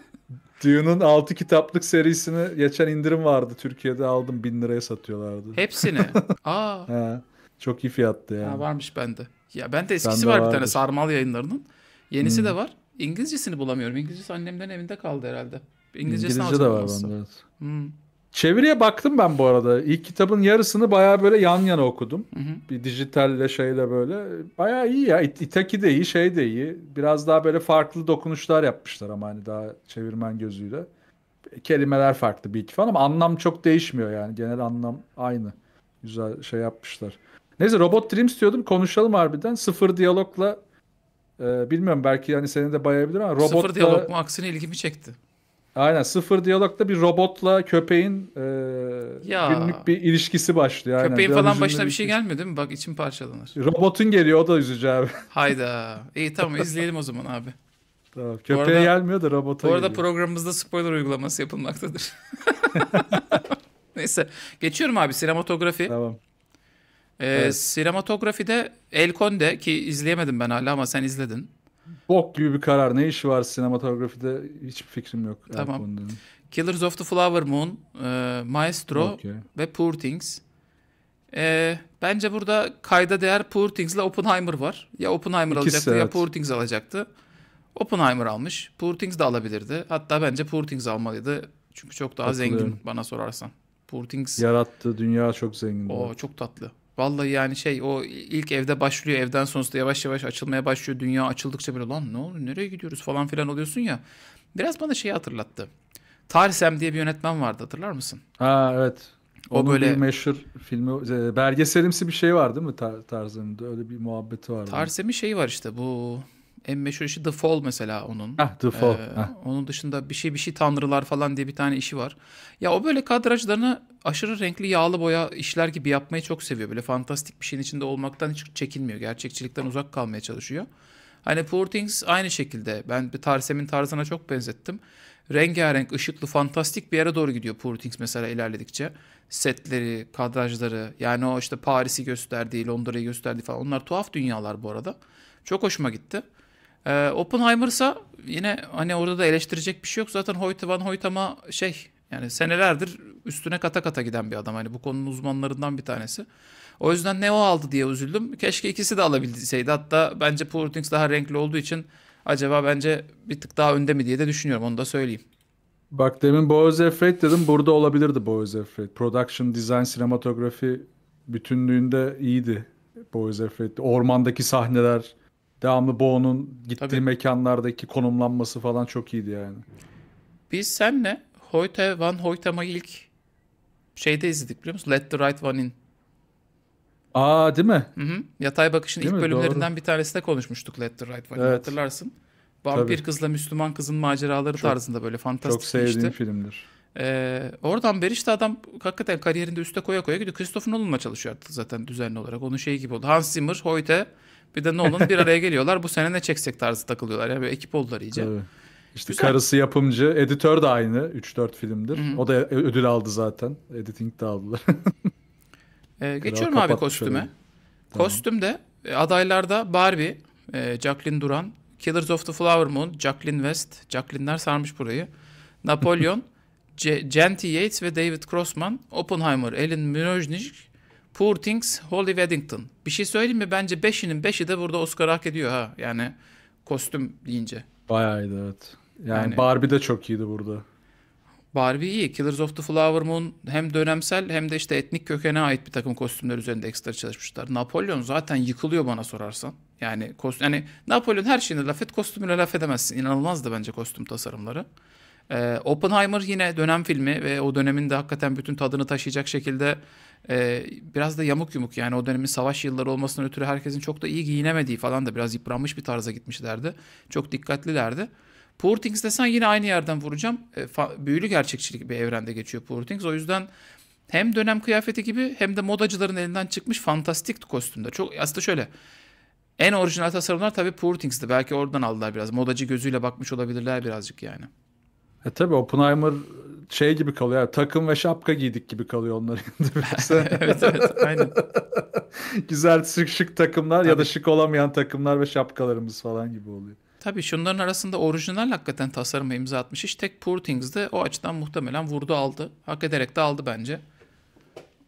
<laughs> Dune'un 6 kitaplık serisini geçen indirim vardı. Türkiye'de aldım 1000 liraya satıyorlardı. Hepsini? <laughs> Aa. He, çok iyi fiyattı yani. Ha, varmış bende. Ya bende eskisi ben var vardır. bir tane Sarmal yayınlarının. Yenisi hmm. de var. İngilizcesini bulamıyorum. İngilizcesi annemden evinde kaldı herhalde. İngilizcesi İngilizce de var bende Hmm. Çeviriye baktım ben bu arada. İlk kitabın yarısını bayağı böyle yan yana okudum. Hı hı. Bir dijitalle şeyle böyle. Bayağı iyi ya. İt İtaki de iyi, şey de iyi. Biraz daha böyle farklı dokunuşlar yapmışlar ama hani daha çevirmen gözüyle. Kelimeler farklı bir iki falan ama anlam çok değişmiyor yani. Genel anlam aynı. Güzel şey yapmışlar. Neyse Robot Dreams diyordum. Konuşalım harbiden. Sıfır diyalogla e, bilmiyorum belki hani seni de bayabilir ama robotla... Sıfır diyalog mu aksine ilgimi çekti. Aynen sıfır diyalogda bir robotla köpeğin e, ya. günlük bir ilişkisi başlıyor. Aynen. Köpeğin Biraz falan başına bir şey gelmiyor değil mi? Bak içim parçalanır. Robotun geliyor o da üzücü abi. <laughs> Hayda. İyi tamam izleyelim o zaman abi. Tamam. Köpeğe arada, gelmiyor da robota Bu arada geliyor. programımızda spoiler uygulaması yapılmaktadır. <laughs> Neyse. Geçiyorum abi sinematografi. Tamam. Ee, evet. Sinematografide El Conde ki izleyemedim ben hala ama sen izledin. Bok gibi bir karar. Ne işi var sinematografide? Hiçbir fikrim yok. Tamam. Killers of the Flower Moon, e, Maestro okay. ve Poor Things. E, bence burada kayda değer Poor Things ile Oppenheimer var. Ya Oppenheimer İkisi, alacaktı evet. ya Poor Things alacaktı. Oppenheimer almış. Poor Things de alabilirdi. Hatta bence Poor Things almalıydı. Çünkü çok daha zengin bana sorarsan. Poor Things... Yarattığı dünya çok zengin. O çok tatlı. Vallahi yani şey o ilk evde başlıyor evden sonrasında yavaş yavaş açılmaya başlıyor. Dünya açıldıkça böyle lan ne oluyor nereye gidiyoruz falan filan oluyorsun ya. Biraz bana şeyi hatırlattı. Tarsem diye bir yönetmen vardı hatırlar mısın? Ha evet. O Onun böyle bir meşhur filmi e, belgeselimsi bir şey var değil mi Tar Tarzan'ın öyle bir muhabbeti var. Tarzem'in şeyi var işte bu en meşhur işi The Fall mesela onun. Ah The Fall. Ee, ah. Onun dışında bir şey bir şey tanrılar falan diye bir tane işi var. Ya o böyle kadrajlarını aşırı renkli yağlı boya işler gibi yapmayı çok seviyor. Böyle fantastik bir şeyin içinde olmaktan hiç çekinmiyor. Gerçekçilikten uzak kalmaya çalışıyor. Hani Poor Things aynı şekilde. Ben bir Tarsem'in tarzına çok benzettim. Rengarenk, ışıklı, fantastik bir yere doğru gidiyor Poor Things mesela ilerledikçe. Setleri, kadrajları yani o işte Paris'i gösterdiği, Londra'yı gösterdiği falan. Onlar tuhaf dünyalar bu arada. Çok hoşuma gitti. Ee, Oppenheimer ise yine hani orada da eleştirecek bir şey yok. Zaten Hoyt Van Hoyt ama şey yani senelerdir üstüne kata kata giden bir adam. Hani bu konunun uzmanlarından bir tanesi. O yüzden ne o aldı diye üzüldüm. Keşke ikisi de alabilseydi. Hatta bence Poor Things daha renkli olduğu için acaba bence bir tık daha önde mi diye de düşünüyorum. Onu da söyleyeyim. Bak demin Boaz Efreit dedim. Burada olabilirdi Boaz Efreit. Production, design, sinematografi bütünlüğünde iyiydi Boaz Efreit. Ormandaki sahneler, Devamlı Boğ'un gittiği Tabii. mekanlardaki konumlanması falan çok iyiydi yani. Biz senle Hoyte Van Hoytem'a ilk şeyde izledik biliyor musun? Let the Right One In. Aa değil mi? Hı hı. Yatay Bakış'ın değil ilk mi? bölümlerinden Doğru. bir tanesinde konuşmuştuk Let the Right One evet. hatırlarsın. Vampir Tabii. kızla Müslüman kızın maceraları çok, tarzında böyle fantastik bir Çok sevdiğim filmdir. Ee, oradan beri işte adam hakikaten kariyerinde üste koya koya gidiyor. Christopher Nolan'la çalışıyor artık zaten düzenli olarak. Onun şeyi gibi oldu. Hans Zimmer, Hoyte, bir de Nolan bir araya geliyorlar. Bu sene ne çeksek tarzı takılıyorlar. Yani böyle ekip oldular iyice. Tabii. İşte Güzel. karısı yapımcı, editör de aynı 3-4 filmdir. Hı-hı. O da ödül aldı zaten. Editing de aldılar. <laughs> ee, geçiyorum abi kostüme. Şöyle. Tamam. Kostümde e, adaylarda Barbie, e, Jacqueline Duran, Killers of the Flower Moon, Jacqueline West, Jacqueline'ler sarmış burayı. Napolyon, <laughs> C- Yates ve David Crossman, Oppenheimer, Ellen Mirojnik, Poor Things, Holly Weddington. Bir şey söyleyeyim mi? Bence 5'inin 5'i de burada Oscar hak ediyor ha. Yani kostüm deyince. Bayağı evet. Yani, yani Barbie de çok iyiydi burada. Barbie iyi. Killers of the Flower Moon hem dönemsel hem de işte etnik kökene ait bir takım kostümler üzerinde ekstra çalışmışlar. Napolyon zaten yıkılıyor bana sorarsan. Yani kostüm, yani Napolyon her şeyini laf et, kostümüne laf edemezsin. İnanılmazdı bence kostüm tasarımları. Ee, Oppenheimer yine dönem filmi ve o dönemin de hakikaten bütün tadını taşıyacak şekilde e, biraz da yamuk yumuk yani o dönemin savaş yılları olmasından ötürü herkesin çok da iyi giyinemediği falan da biraz yıpranmış bir tarza gitmişlerdi. Çok dikkatlilerdi. Poor Things desen yine aynı yerden vuracağım. E, büyülü gerçekçilik bir evrende geçiyor Poor Things. O yüzden hem dönem kıyafeti gibi hem de modacıların elinden çıkmış fantastik kostümde. Çok aslında şöyle en orijinal tasarımlar tabii Poor Things'ti. Belki oradan aldılar biraz. Modacı gözüyle bakmış olabilirler birazcık yani. E tabii Oppenheimer şey gibi kalıyor. takım ve şapka giydik gibi kalıyor onların <laughs> <laughs> evet evet aynen. <laughs> Güzel şık şık takımlar Tabii. ya da şık olamayan takımlar ve şapkalarımız falan gibi oluyor. Tabii şunların arasında orijinal hakikaten tasarıma imza atmış iş. Tek Poor Things de o açıdan muhtemelen vurdu aldı. Hak ederek de aldı bence.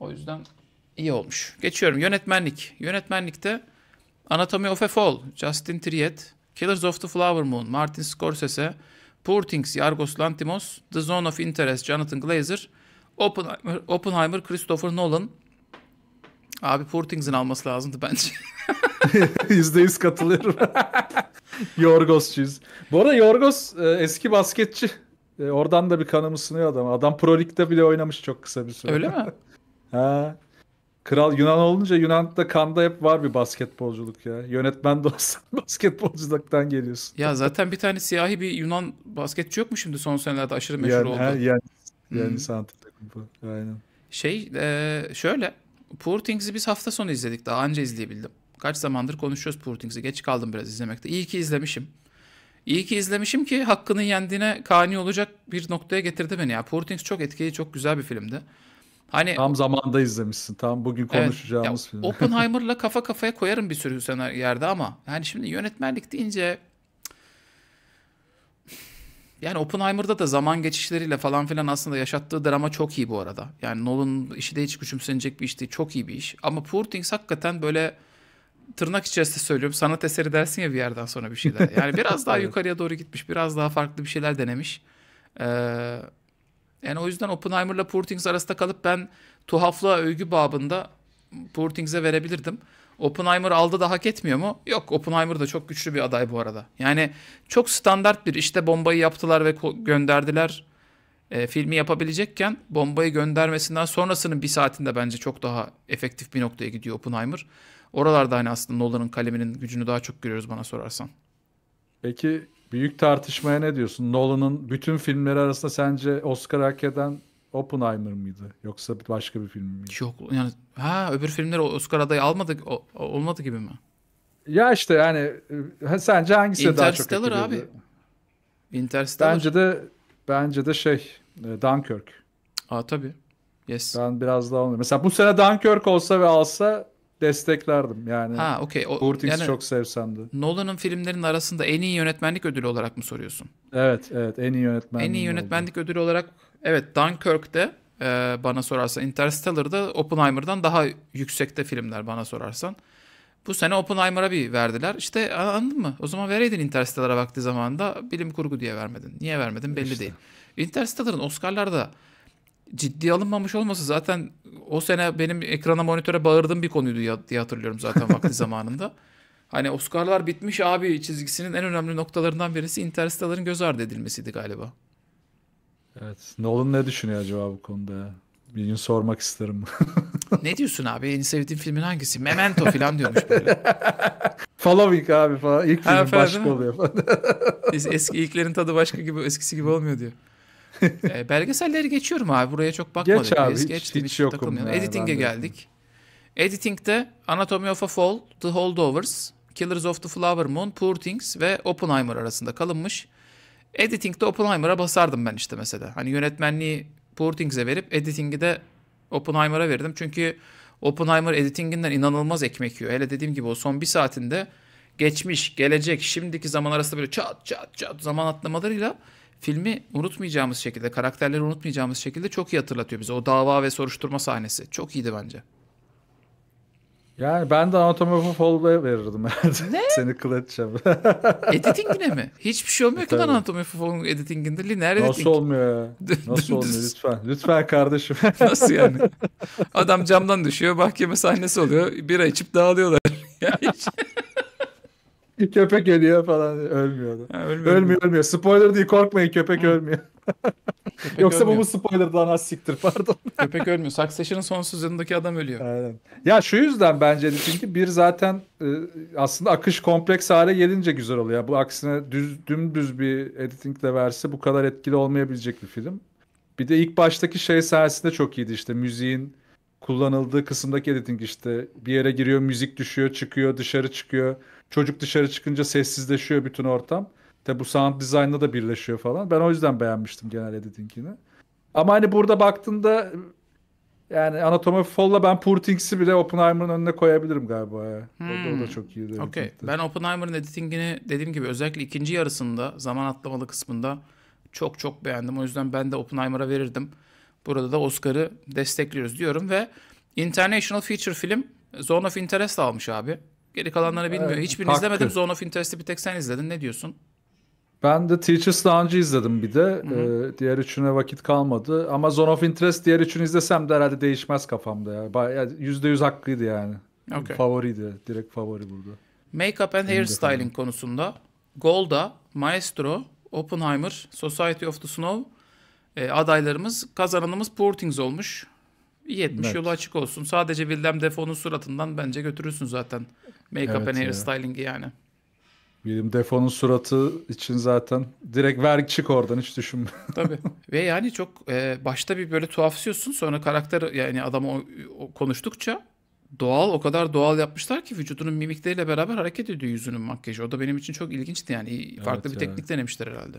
O yüzden iyi olmuş. Geçiyorum yönetmenlik. Yönetmenlikte Anatomy of a Fall, Justin Triet, Killers of the Flower Moon, Martin Scorsese, Poor Things, Yorgos Lantimos, The Zone of Interest, Jonathan Glazer, Oppenheimer, Oppenheimer Christopher Nolan. Abi Poor Things'in alması lazımdı bence. %100 <laughs> katılıyorum. <laughs> çiz. Bu arada Yorgos e, eski basketçi. E, oradan da bir kanımı sınıyor adam. Adam Pro Lig'de bile oynamış çok kısa bir süre. Öyle mi? <laughs> ha. Kral Yunan olunca Yunan'da kanda hep var bir basketbolculuk ya. Yönetmen de olsan <laughs> basketbolculuktan geliyorsun. Ya zaten bir tane siyahi bir Yunan basketçi yok mu şimdi son senelerde aşırı meşhur yani, oldu. He, yani hmm. yani santrafor. Aynen. Şey e, şöyle Poor Things'i biz hafta sonu izledik daha önce izleyebildim. Kaç zamandır konuşuyoruz Poor Things'i. Geç kaldım biraz izlemekte. İyi ki izlemişim. İyi ki izlemişim ki hakkının yendiğine kani olacak bir noktaya getirdi beni. Ya Poor Things çok etkili, çok güzel bir filmdi. Hani tam zamanda izlemişsin. Tam bugün konuşacağımız evet, film. <laughs> Oppenheimer'la kafa kafaya koyarım bir sürü senaryo yerde ama yani şimdi yönetmenlik deyince yani Oppenheimer'da da zaman geçişleriyle falan filan aslında yaşattığı drama çok iyi bu arada. Yani Nolan işi de hiç küçümsenecek bir iş değil. Çok iyi bir iş. Ama Poor Things hakikaten böyle tırnak içerisinde söylüyorum. Sanat eseri dersin ya bir yerden sonra bir şeyler. Yani biraz <laughs> daha evet. yukarıya doğru gitmiş. Biraz daha farklı bir şeyler denemiş. Ee, yani o yüzden Oppenheimer'la Poor Things arasında kalıp ben tuhaflığa övgü babında Poor verebilirdim. Oppenheimer aldı da hak etmiyor mu? Yok Oppenheimer da çok güçlü bir aday bu arada. Yani çok standart bir işte bombayı yaptılar ve gönderdiler e, filmi yapabilecekken bombayı göndermesinden sonrasının bir saatinde bence çok daha efektif bir noktaya gidiyor Oppenheimer. Oralarda hani aslında Nolan'ın kaleminin gücünü daha çok görüyoruz bana sorarsan. Peki Büyük tartışmaya ne diyorsun? Nolan'ın bütün filmleri arasında sence Oscar hak eden Oppenheimer mıydı? Yoksa başka bir film miydi? Yok yani ha öbür filmler Oscar adayı almadı o, olmadı gibi mi? Ya işte yani e, sence hangisi daha çok Interstellar abi. Interstellar. Bence de bence de şey e, Dunkirk. Aa tabii. Yes. Ben biraz daha onu. Mesela bu sene Dunkirk olsa ve alsa desteklerdim yani. Ha okey. Hurtings'i yani, çok sevsem de. Nolan'ın filmlerinin arasında en iyi yönetmenlik ödülü olarak mı soruyorsun? Evet evet en iyi yönetmenlik. En iyi yönetmenlik oldu. ödülü olarak evet Dunkirk'te e, bana sorarsan Interstellar'da Oppenheimer'dan daha yüksekte filmler bana sorarsan. Bu sene Oppenheimer'a bir verdiler. İşte anladın mı? O zaman vereydin Interstellar'a vakti zamanında bilim kurgu diye vermedin. Niye vermedin belli işte. değil. Interstellar'ın Oscar'larda ciddi alınmamış olması zaten o sene benim ekrana monitöre bağırdığım bir konuydu diye hatırlıyorum zaten vakti <laughs> zamanında. Hani Oscar'lar bitmiş abi çizgisinin en önemli noktalarından birisi Interstellar'ın göz ardı edilmesiydi galiba. Evet. Nolan ne düşünüyor acaba bu konuda? Bir gün sormak isterim. <laughs> ne diyorsun abi? En sevdiğin filmin hangisi? Memento falan diyormuş böyle. <laughs> Following abi falan. İlk film başka oluyor falan. Eski ilklerin tadı başka gibi, eskisi gibi olmuyor diyor. <laughs> e, belgeselleri geçiyorum abi. Buraya çok bakmadık. Geç abi. Biz. Hiç, Geçtim, hiç, hiç yokum. Ya, Editing'e geldik. Editing'de Anatomy of a Fall, The Holdovers, Killers of the Flower Moon, Poor Things ve Oppenheimer arasında kalınmış. Editing'de Oppenheimer'a basardım ben işte mesela. Hani yönetmenliği Poor Things'e verip editing'i de Oppenheimer'a verdim. Çünkü Oppenheimer editinginden inanılmaz ekmek yiyor. Hele dediğim gibi o son bir saatinde geçmiş, gelecek, şimdiki zaman arasında böyle çat çat çat zaman atlamalarıyla filmi unutmayacağımız şekilde, karakterleri unutmayacağımız şekilde çok iyi hatırlatıyor bize. O dava ve soruşturma sahnesi çok iyiydi bence. Yani ben de Anatomy of a Fall'a verirdim herhalde. <laughs> Ne? Seni kılatacağım. <laughs> Editingine mi? Hiçbir şey olmuyor e, ki lan Anatomy of a Fall'un editinginde. Lineer editing. Nasıl olmuyor ya? <laughs> Nasıl olmuyor lütfen. Lütfen kardeşim. Nasıl yani? Adam camdan düşüyor. Mahkeme sahnesi oluyor. Bira içip dağılıyorlar. <laughs> köpek ölüyor falan. Ölmüyor. Ha, ölmüyor, ölmüyor, ölmüyor. Spoiler değil korkmayın köpek Hı. ölmüyor. <laughs> <laughs> Köpek Yoksa ölmüyor. bu mu spoiler daha az siktir pardon. Köpek ölmüyor. Succession'ın son sezonundaki adam ölüyor. Aynen. Ya şu yüzden bence de çünkü bir zaten e, aslında akış kompleks hale gelince güzel oluyor. Bu aksine düz dümdüz bir editingle verse bu kadar etkili olmayabilecek bir film. Bir de ilk baştaki şey sayesinde çok iyiydi işte müziğin kullanıldığı kısımdaki editing işte bir yere giriyor müzik düşüyor çıkıyor dışarı çıkıyor Çocuk dışarı çıkınca sessizleşiyor bütün ortam. Tabi bu sound dizaynla da birleşiyor falan. Ben o yüzden beğenmiştim genel editingini. Ama hani burada baktığında yani Anatomy of Fall'la ben Poor Things'i bile Oppenheimer'ın önüne koyabilirim galiba. Ya. Hmm. O, da, o da hmm. çok iyi. Okay. Ben Oppenheimer'ın editingini dediğim gibi özellikle ikinci yarısında zaman atlamalı kısmında çok çok beğendim. O yüzden ben de Oppenheimer'a verirdim. Burada da Oscar'ı destekliyoruz diyorum ve International Feature Film Zone of Interest almış abi. Geri kalanları bilmiyor. Evet, Hiçbirini izlemedim. Zone of Interest'i bir tek sen izledin. Ne diyorsun? Ben de Teachers Lounge'ı izledim bir de. Hı-hı. Ee, diğer üçüne vakit kalmadı. Ama Zone of Interest diğer üçünü izlesem de herhalde değişmez kafamda ya. Bayağı %100 hakkıydı yani. Okay. Favoriydi. Direkt favori burada. Makeup and hairstyling konusunda Golda, Maestro, Oppenheimer, Society of the Snow e, adaylarımız, kazananımız Poor olmuş. 70 evet. yolu açık olsun. Sadece Willem Defoe'nun suratından bence götürürsün zaten. Make-up evet, and hair styling'i yani. Willem Defoe'nun suratı için zaten direkt ver çık oradan hiç düşünme. <laughs> Tabii. Ve yani çok e, başta bir böyle tuhafsıyorsun sonra karakter yani adamı o, o, konuştukça doğal o kadar doğal yapmışlar ki vücudunun mimikleriyle beraber hareket ediyor yüzünün makyajı. O da benim için çok ilginçti yani. Farklı evet, bir teknik denemişler herhalde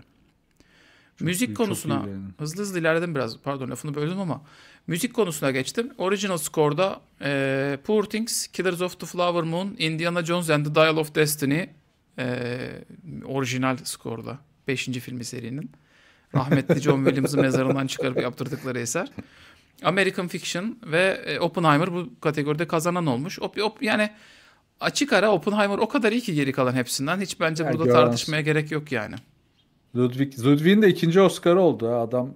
müzik iyi, konusuna iyi yani. hızlı hızlı ilerledim biraz. Pardon lafını böldüm ama müzik konusuna geçtim. Original Score'da e, Poor Things, Killers of the Flower Moon, Indiana Jones and the Dial of Destiny e, orijinal skorda. beşinci filmi serinin. Rahmetli John <laughs> Williams'ın mezarından çıkarıp yaptırdıkları eser. American Fiction ve e, Oppenheimer bu kategoride kazanan olmuş. Op, op, yani açık ara Oppenheimer o kadar iyi ki geri kalan hepsinden. Hiç bence ya, burada görmez. tartışmaya gerek yok yani. Ludwig Ludwig'in de ikinci Oscar'ı oldu ha adam.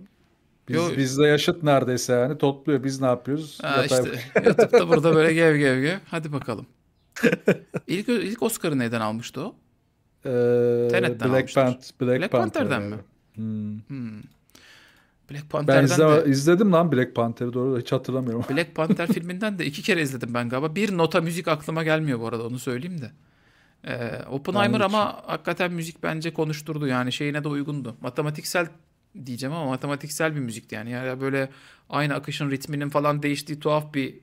Biz, Yo, bizle yaşıt neredeyse yani topluyor. Biz ne yapıyoruz? Ha, işte, <laughs> yatıp da burada böyle <laughs> gev gev gev. Hadi bakalım. İlk ilk Oscar'ı neden almıştı o? Ee, Tenet'ten Black, almıştır. Pant, Black, Black Panther, Panther'den mi? Hmm. Hmm. Black Panther'den ben izle, de... izledim lan Black Panther'ı doğru hiç hatırlamıyorum. Black Panther <laughs> filminden de iki kere izledim ben galiba. Bir nota müzik aklıma gelmiyor bu arada onu söyleyeyim de. Ee, Oppenheimer ama hakikaten müzik bence konuşturdu yani şeyine de uygundu. Matematiksel diyeceğim ama matematiksel bir müzikti yani. Yani böyle aynı akışın ritminin falan değiştiği tuhaf bir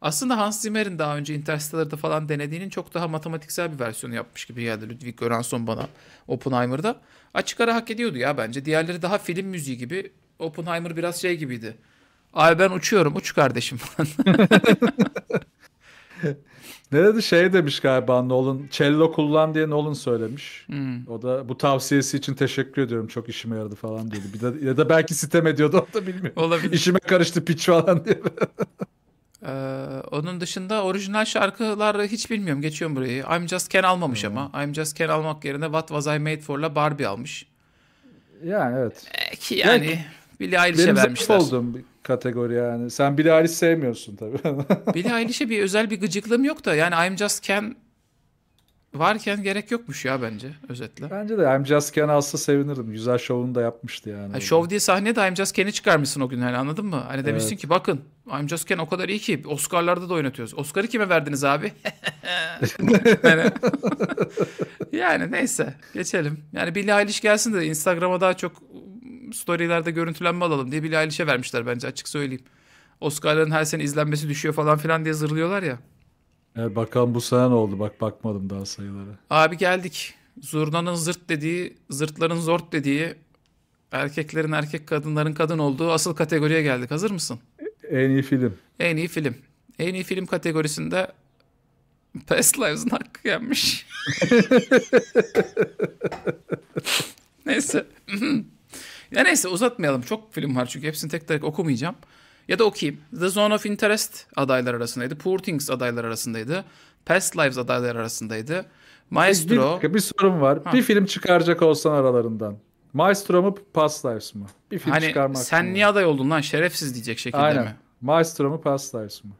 aslında Hans Zimmer'in daha önce Interstellar'da falan denediğinin çok daha matematiksel bir versiyonu yapmış gibi geldi Ludwig Göransson bana Oppenheimer'da. Açık ara hak ediyordu ya bence. Diğerleri daha film müziği gibi. Oppenheimer biraz şey gibiydi. Abi ben uçuyorum uç kardeşim falan. <laughs> <laughs> Ne dedi şey demiş galiba Nolan. Cello kullan diye Nolan söylemiş. Hmm. O da bu tavsiyesi için teşekkür ediyorum. Çok işime yaradı falan dedi. Bir de, ya da belki sitem ediyordu o da bilmiyorum. Olabilir. İşime karıştı piç falan diye. <laughs> ee, onun dışında orijinal şarkılar hiç bilmiyorum. Geçiyorum burayı. I'm Just Ken almamış hmm. ama. I'm Just Ken almak yerine What Was I Made For'la Barbie almış. Yani evet. Ee, ki yani... yani Billie Eilish'e vermişler. Benim oldum kategori yani. Sen Billie Eilish sevmiyorsun tabii. <laughs> Billie Eilish'e bir özel bir gıcıklığım yok da yani I'm Just Ken varken gerek yokmuş ya bence özetle. Bence de I'm Just Ken alsa sevinirdim. Güzel şovunu da yapmıştı yani. Ha, şov diye sahne de I'm Just Ken'i çıkarmışsın o gün hani anladın mı? Hani demişsin evet. ki bakın I'm Just Ken o kadar iyi ki Oscar'larda da oynatıyoruz. Oscar'ı kime verdiniz abi? <laughs> yani, yani neyse geçelim. Yani Billie Eilish gelsin de Instagram'a daha çok storylerde görüntülenme alalım diye Billie Eilish'e vermişler bence açık söyleyeyim. Oscar'ların her sene izlenmesi düşüyor falan filan diye zırlıyorlar ya. E, bakalım bu sene ne oldu? Bak bakmadım daha sayılara. Abi geldik. Zurnanın zırt dediği, zırtların zort dediği, erkeklerin erkek, kadınların kadın olduğu asıl kategoriye geldik. Hazır mısın? En iyi film. En iyi film. En iyi film kategorisinde Past Lives'ın hakkı yenmiş. <laughs> Neyse. <laughs> Ya neyse uzatmayalım. Çok film var çünkü hepsini tek tek okumayacağım. Ya da okuyayım. The Zone of Interest adaylar arasındaydı. Poor Things adaylar arasındaydı. Past Lives adaylar arasındaydı. Maestro. Bir, bir sorum var. Ha. Bir film çıkaracak olsan aralarından. Maestro mu Past Lives mı? Bir film hani çıkarmak. Sen niye aday oldun lan şerefsiz diyecek şekilde Aynen. mi? Maestro mu Past Lives mı?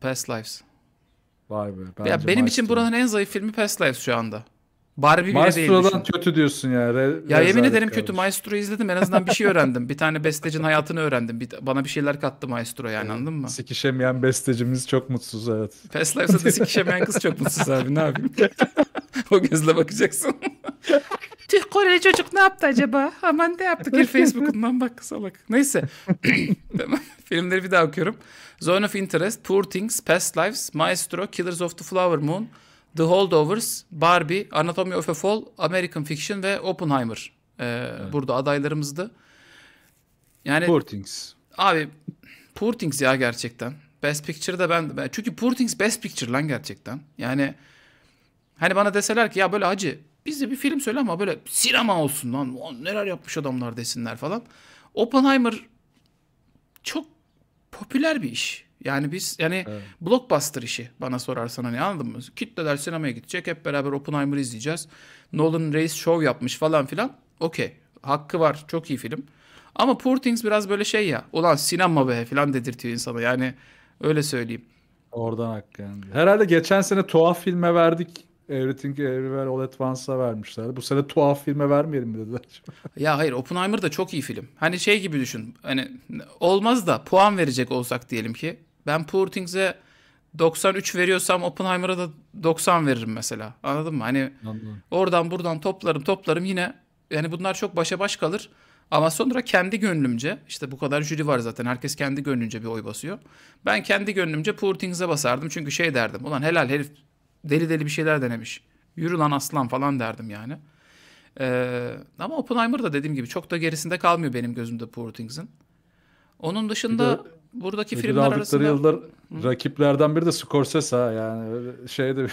Past Lives. Vay be. ya benim Maestro. için buranın en zayıf filmi Past Lives şu anda. Barbie bile değil. Maestro'dan kötü diyorsun yani. Re- ya yemin ederim kalmış. kötü. Maestro'yu izledim. En azından bir şey öğrendim. bir tane bestecinin hayatını öğrendim. Bir, bana bir şeyler kattı Maestro yani ee, anladın mı? Sikişemeyen bestecimiz çok mutsuz evet. Past Lives'da sikişemeyen kız çok mutsuz abi ne yapayım? <laughs> o gözle bakacaksın. <laughs> Tüh Koreli çocuk ne yaptı acaba? Aman ne yaptı? Gir Facebook'undan bak salak. Neyse. <laughs> Filmleri bir daha okuyorum. Zone of Interest, Poor Things, Past Lives, Maestro, Killers of the Flower Moon, The Holdovers, Barbie, Anatomy of a Fall, American Fiction ve Oppenheimer e, evet. burada adaylarımızdı. Yani Poor Things. Abi Poor Things ya gerçekten. Best Picture'da ben, ben çünkü Poor Things Best Picture lan gerçekten. Yani hani bana deseler ki ya böyle hacı bize bir film söyle ama böyle sinema olsun lan. Neler yapmış adamlar desinler falan. Oppenheimer çok popüler bir iş. Yani biz yani evet. blockbuster işi bana sorarsan hani anladın mı? Kitleler sinemaya gidecek hep beraber Oppenheimer izleyeceğiz. Nolan Reis show yapmış falan filan. Okey hakkı var çok iyi film. Ama Poor Things biraz böyle şey ya. Ulan sinema be falan dedirtiyor insana yani öyle söyleyeyim. Oradan hakkı. Herhalde geçen sene tuhaf filme verdik Everything Everywhere All At Once'a vermişler. Bu sene tuhaf filme vermeyelim mi dediler. <laughs> ya hayır Oppenheimer da çok iyi film. Hani şey gibi düşün. Hani olmaz da puan verecek olsak diyelim ki. Ben Poor Things'e 93 veriyorsam Oppenheimer'a da 90 veririm mesela. Anladın mı? Hani Anladım. oradan buradan toplarım toplarım yine yani bunlar çok başa baş kalır. Ama sonra kendi gönlümce işte bu kadar jüri var zaten herkes kendi gönlünce bir oy basıyor. Ben kendi gönlümce Poor Things'e basardım çünkü şey derdim ulan helal herif deli deli bir şeyler denemiş. Yürü lan aslan falan derdim yani. Ee, ama Oppenheimer da dediğim gibi çok da gerisinde kalmıyor benim gözümde Poor Things'in. Onun dışında... Bir de buradaki Ödül filmler arasında... yıllar rakiplerden biri de Scorsese ha yani öyle şey de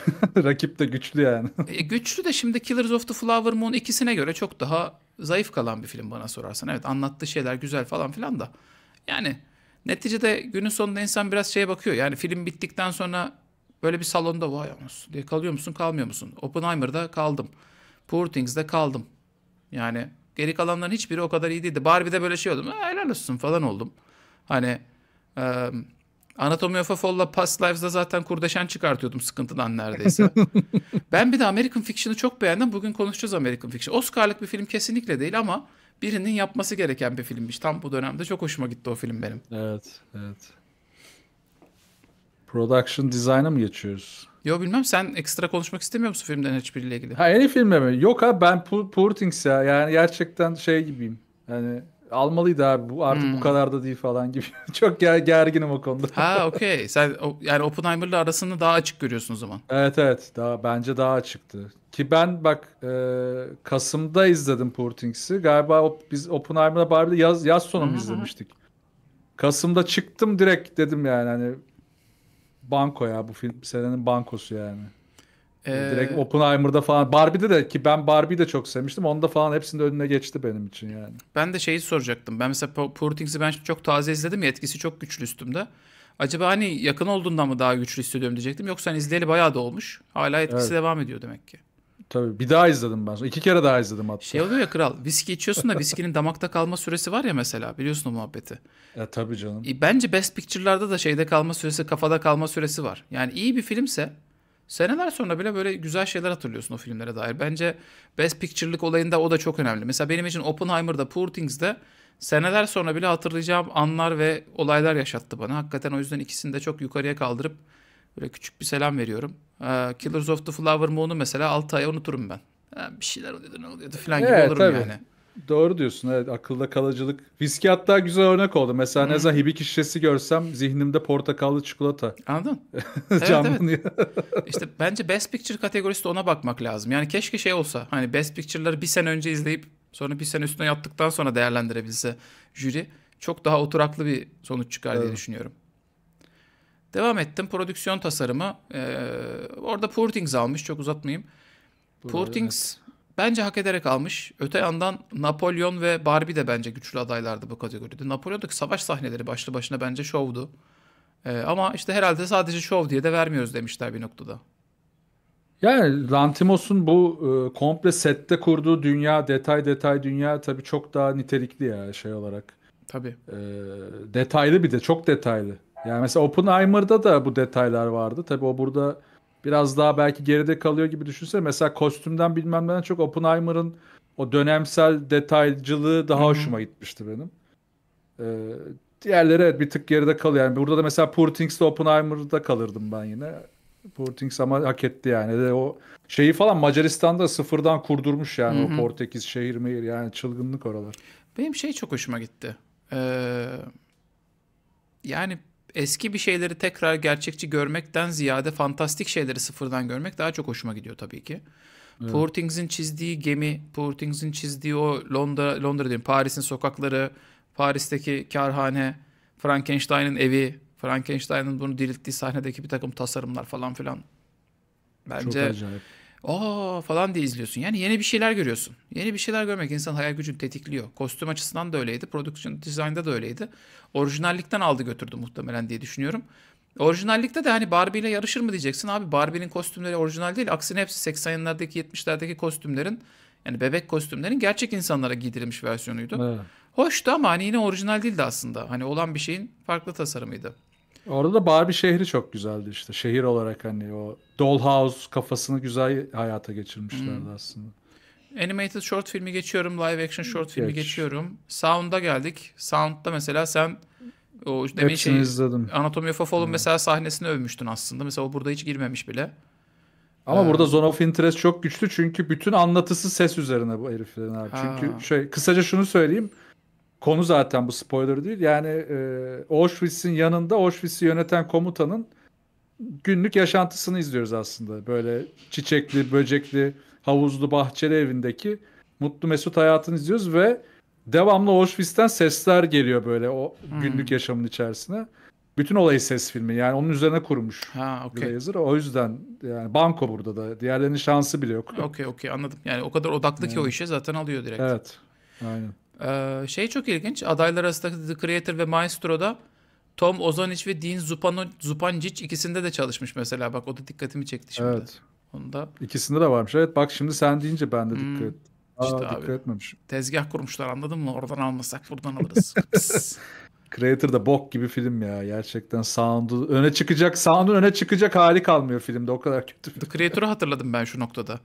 <laughs> rakip de güçlü yani. E, güçlü de şimdi Killers of the Flower Moon ikisine göre çok daha zayıf kalan bir film bana sorarsan. Evet anlattığı şeyler güzel falan filan da. Yani neticede günün sonunda insan biraz şeye bakıyor. Yani film bittikten sonra böyle bir salonda vay anasın diye kalıyor musun kalmıyor musun? Oppenheimer'da kaldım. Poor Things'de kaldım. Yani geri kalanların hiçbiri o kadar iyi değildi. Barbie'de böyle şey oldum. Helal olsun falan oldum. Hani ee, Anatomy of a Fall'la Past Lives'da zaten kurdeşen çıkartıyordum sıkıntıdan neredeyse. <laughs> ben bir de American Fiction'ı çok beğendim. Bugün konuşacağız American Fiction. Oscar'lık bir film kesinlikle değil ama birinin yapması gereken bir filmmiş. Tam bu dönemde çok hoşuma gitti o film benim. Evet, evet. Production Design'a mı geçiyoruz? Yo bilmem sen ekstra konuşmak istemiyor musun filmden hiçbiriyle ilgili? Ha yeni filme mi? Yok ha ben Poor Things ya. Yani gerçekten şey gibiyim. Yani almalıydı abi bu artık hmm. bu kadar da değil falan gibi. <laughs> Çok ger gerginim o konuda. Ha okey. Sen o, yani ile arasını daha açık görüyorsun o zaman. Evet evet. Daha bence daha açıktı. Ki ben bak e, Kasım'da izledim Poor Things'i. Galiba op, biz Oppenheimer'la Barbie'de yaz yaz sonu mu izlemiştik? Kasım'da çıktım direkt dedim yani hani banko ya bu film senenin bankosu yani. Ee, ee, Direkt Oppenheimer'da falan. Barbie'de de ki ben Barbie'yi de çok sevmiştim. Onda falan hepsinde önüne geçti benim için yani. Ben de şeyi soracaktım. Ben mesela Poor Things'i ben çok taze izledim ya etkisi çok güçlü üstümde. Acaba hani yakın olduğundan mı daha güçlü hissediyorum diyecektim. Yoksa hani izleyeli bayağı da olmuş. Hala etkisi evet. devam ediyor demek ki. Tabii bir daha izledim ben. İki kere daha izledim hatta. Şey oluyor ya kral. Viski içiyorsun da viskinin damakta kalma süresi var ya mesela. Biliyorsun o muhabbeti. Ya tabii canım. E, bence Best Picture'larda da şeyde kalma süresi, kafada kalma süresi var. Yani iyi bir filmse seneler sonra bile böyle güzel şeyler hatırlıyorsun o filmlere dair. Bence Best Picture'lık olayında o da çok önemli. Mesela benim için Oppenheimer'da Poor Things'de seneler sonra bile hatırlayacağım anlar ve olaylar yaşattı bana. Hakikaten o yüzden ikisini de çok yukarıya kaldırıp böyle küçük bir selam veriyorum. Ee, Killers of the Flower Moon'u mesela 6 ay unuturum ben. bir şeyler oluyordu ne oluyordu falan evet, gibi olurum tabii. yani. Doğru diyorsun evet akılda kalıcılık. Viski hatta güzel örnek oldu. Mesela hmm. ne zaman hibiki şişesi görsem zihnimde portakallı çikolata. Anladın? <laughs> evet, evet. İşte bence Best Picture kategorisi de ona bakmak lazım. Yani keşke şey olsa hani Best Picture'ları bir sene önce izleyip sonra bir sene üstüne yattıktan sonra değerlendirebilse jüri çok daha oturaklı bir sonuç çıkar evet. diye düşünüyorum. Devam ettim prodüksiyon tasarımı. Ee, orada Poor Things almış çok uzatmayayım. Poor Things evet bence hak ederek almış. Öte yandan Napolyon ve Barbie de bence güçlü adaylardı bu kategoride. Napolyon'daki savaş sahneleri başlı başına bence şovdu. Ee, ama işte herhalde sadece şov diye de vermiyoruz demişler bir noktada. Yani Lantimos'un bu e, komple sette kurduğu dünya, detay detay dünya tabii çok daha nitelikli ya şey olarak. Tabii. E, detaylı bir de çok detaylı. Yani mesela Oppenheimer'da da bu detaylar vardı. Tabii o burada biraz daha belki geride kalıyor gibi düşünsene. Mesela kostümden bilmem neden çok Oppenheimer'ın o dönemsel detaycılığı daha Hı-hı. hoşuma gitmişti benim. Ee, diğerleri evet bir tık geride kalıyor. Yani burada da mesela Poor Things'le Oppenheimer'da kalırdım ben yine. Poor Things ama hak etti yani. De o şeyi falan Macaristan'da sıfırdan kurdurmuş yani Hı-hı. o Portekiz şehir mehir yani çılgınlık oralar. Benim şey çok hoşuma gitti. Ee, yani eski bir şeyleri tekrar gerçekçi görmekten ziyade fantastik şeyleri sıfırdan görmek daha çok hoşuma gidiyor tabii ki. Evet. Poor Things'in çizdiği gemi, Poor Things'in çizdiği o Londra, Londra diyeyim, Paris'in sokakları, Paris'teki karhane, Frankenstein'in evi, Frankenstein'in bunu dirilttiği sahnedeki bir takım tasarımlar falan filan. Bence çok acayip Aa falan diye izliyorsun. Yani yeni bir şeyler görüyorsun. Yeni bir şeyler görmek insan hayal gücünü tetikliyor. Kostüm açısından da öyleydi. Production design'da da öyleydi. Orijinallikten aldı götürdü muhtemelen diye düşünüyorum. Orijinallikte de hani Barbie ile yarışır mı diyeceksin. Abi Barbie'nin kostümleri orijinal değil. Aksine hepsi 80'lerdeki 70'lerdeki kostümlerin yani bebek kostümlerin gerçek insanlara giydirilmiş versiyonuydu. Evet. Hoştu ama hani yine orijinal değildi aslında. Hani olan bir şeyin farklı tasarımıydı. Orada da Barbie şehri çok güzeldi işte. Şehir olarak hani o Dollhouse kafasını güzel hayata geçirmişlerdi hmm. aslında. Animated short filmi geçiyorum. Live action short Geç. filmi geçiyorum. Sound'a geldik. Sound'da mesela sen o demin şey, izledim. Anatomy of a Fall'un hmm. mesela sahnesini övmüştün aslında. Mesela o burada hiç girmemiş bile. Ama ee, burada Zone of Interest çok güçlü çünkü bütün anlatısı ses üzerine bu heriflerin abi. Ha. Çünkü şey kısaca şunu söyleyeyim konu zaten bu spoiler değil. Yani e, Auschwitz'in yanında Auschwitz'i yöneten komutanın günlük yaşantısını izliyoruz aslında. Böyle çiçekli, böcekli, havuzlu, bahçeli evindeki mutlu mesut hayatını izliyoruz ve devamlı Auschwitz'ten sesler geliyor böyle o hmm. günlük hmm. yaşamın içerisine. Bütün olayı ses filmi yani onun üzerine kurmuş ha, okay. Glazer. O yüzden yani banko burada da. Diğerlerinin şansı bile yok. Okey okey anladım. Yani o kadar odaklı yani. ki o işe zaten alıyor direkt. Evet. Aynen. Ee, şey çok ilginç. Adaylar arasında The Creator ve Maestro'da Tom Ozonic ve Dean Zupano, Zupancic ikisinde de çalışmış mesela. Bak o da dikkatimi çekti şimdi. Evet. da. İkisinde de varmış. Evet bak şimdi sen deyince ben de dikkat hmm. ettim. Aa, işte dikkat abi. etmemiş. Tezgah kurmuşlar anladın mı? Oradan almasak buradan alırız. <laughs> Creator da bok gibi film ya. Gerçekten sound'u öne çıkacak, sound'un öne çıkacak hali kalmıyor filmde. O kadar kötü. The Creator'u hatırladım ben şu noktada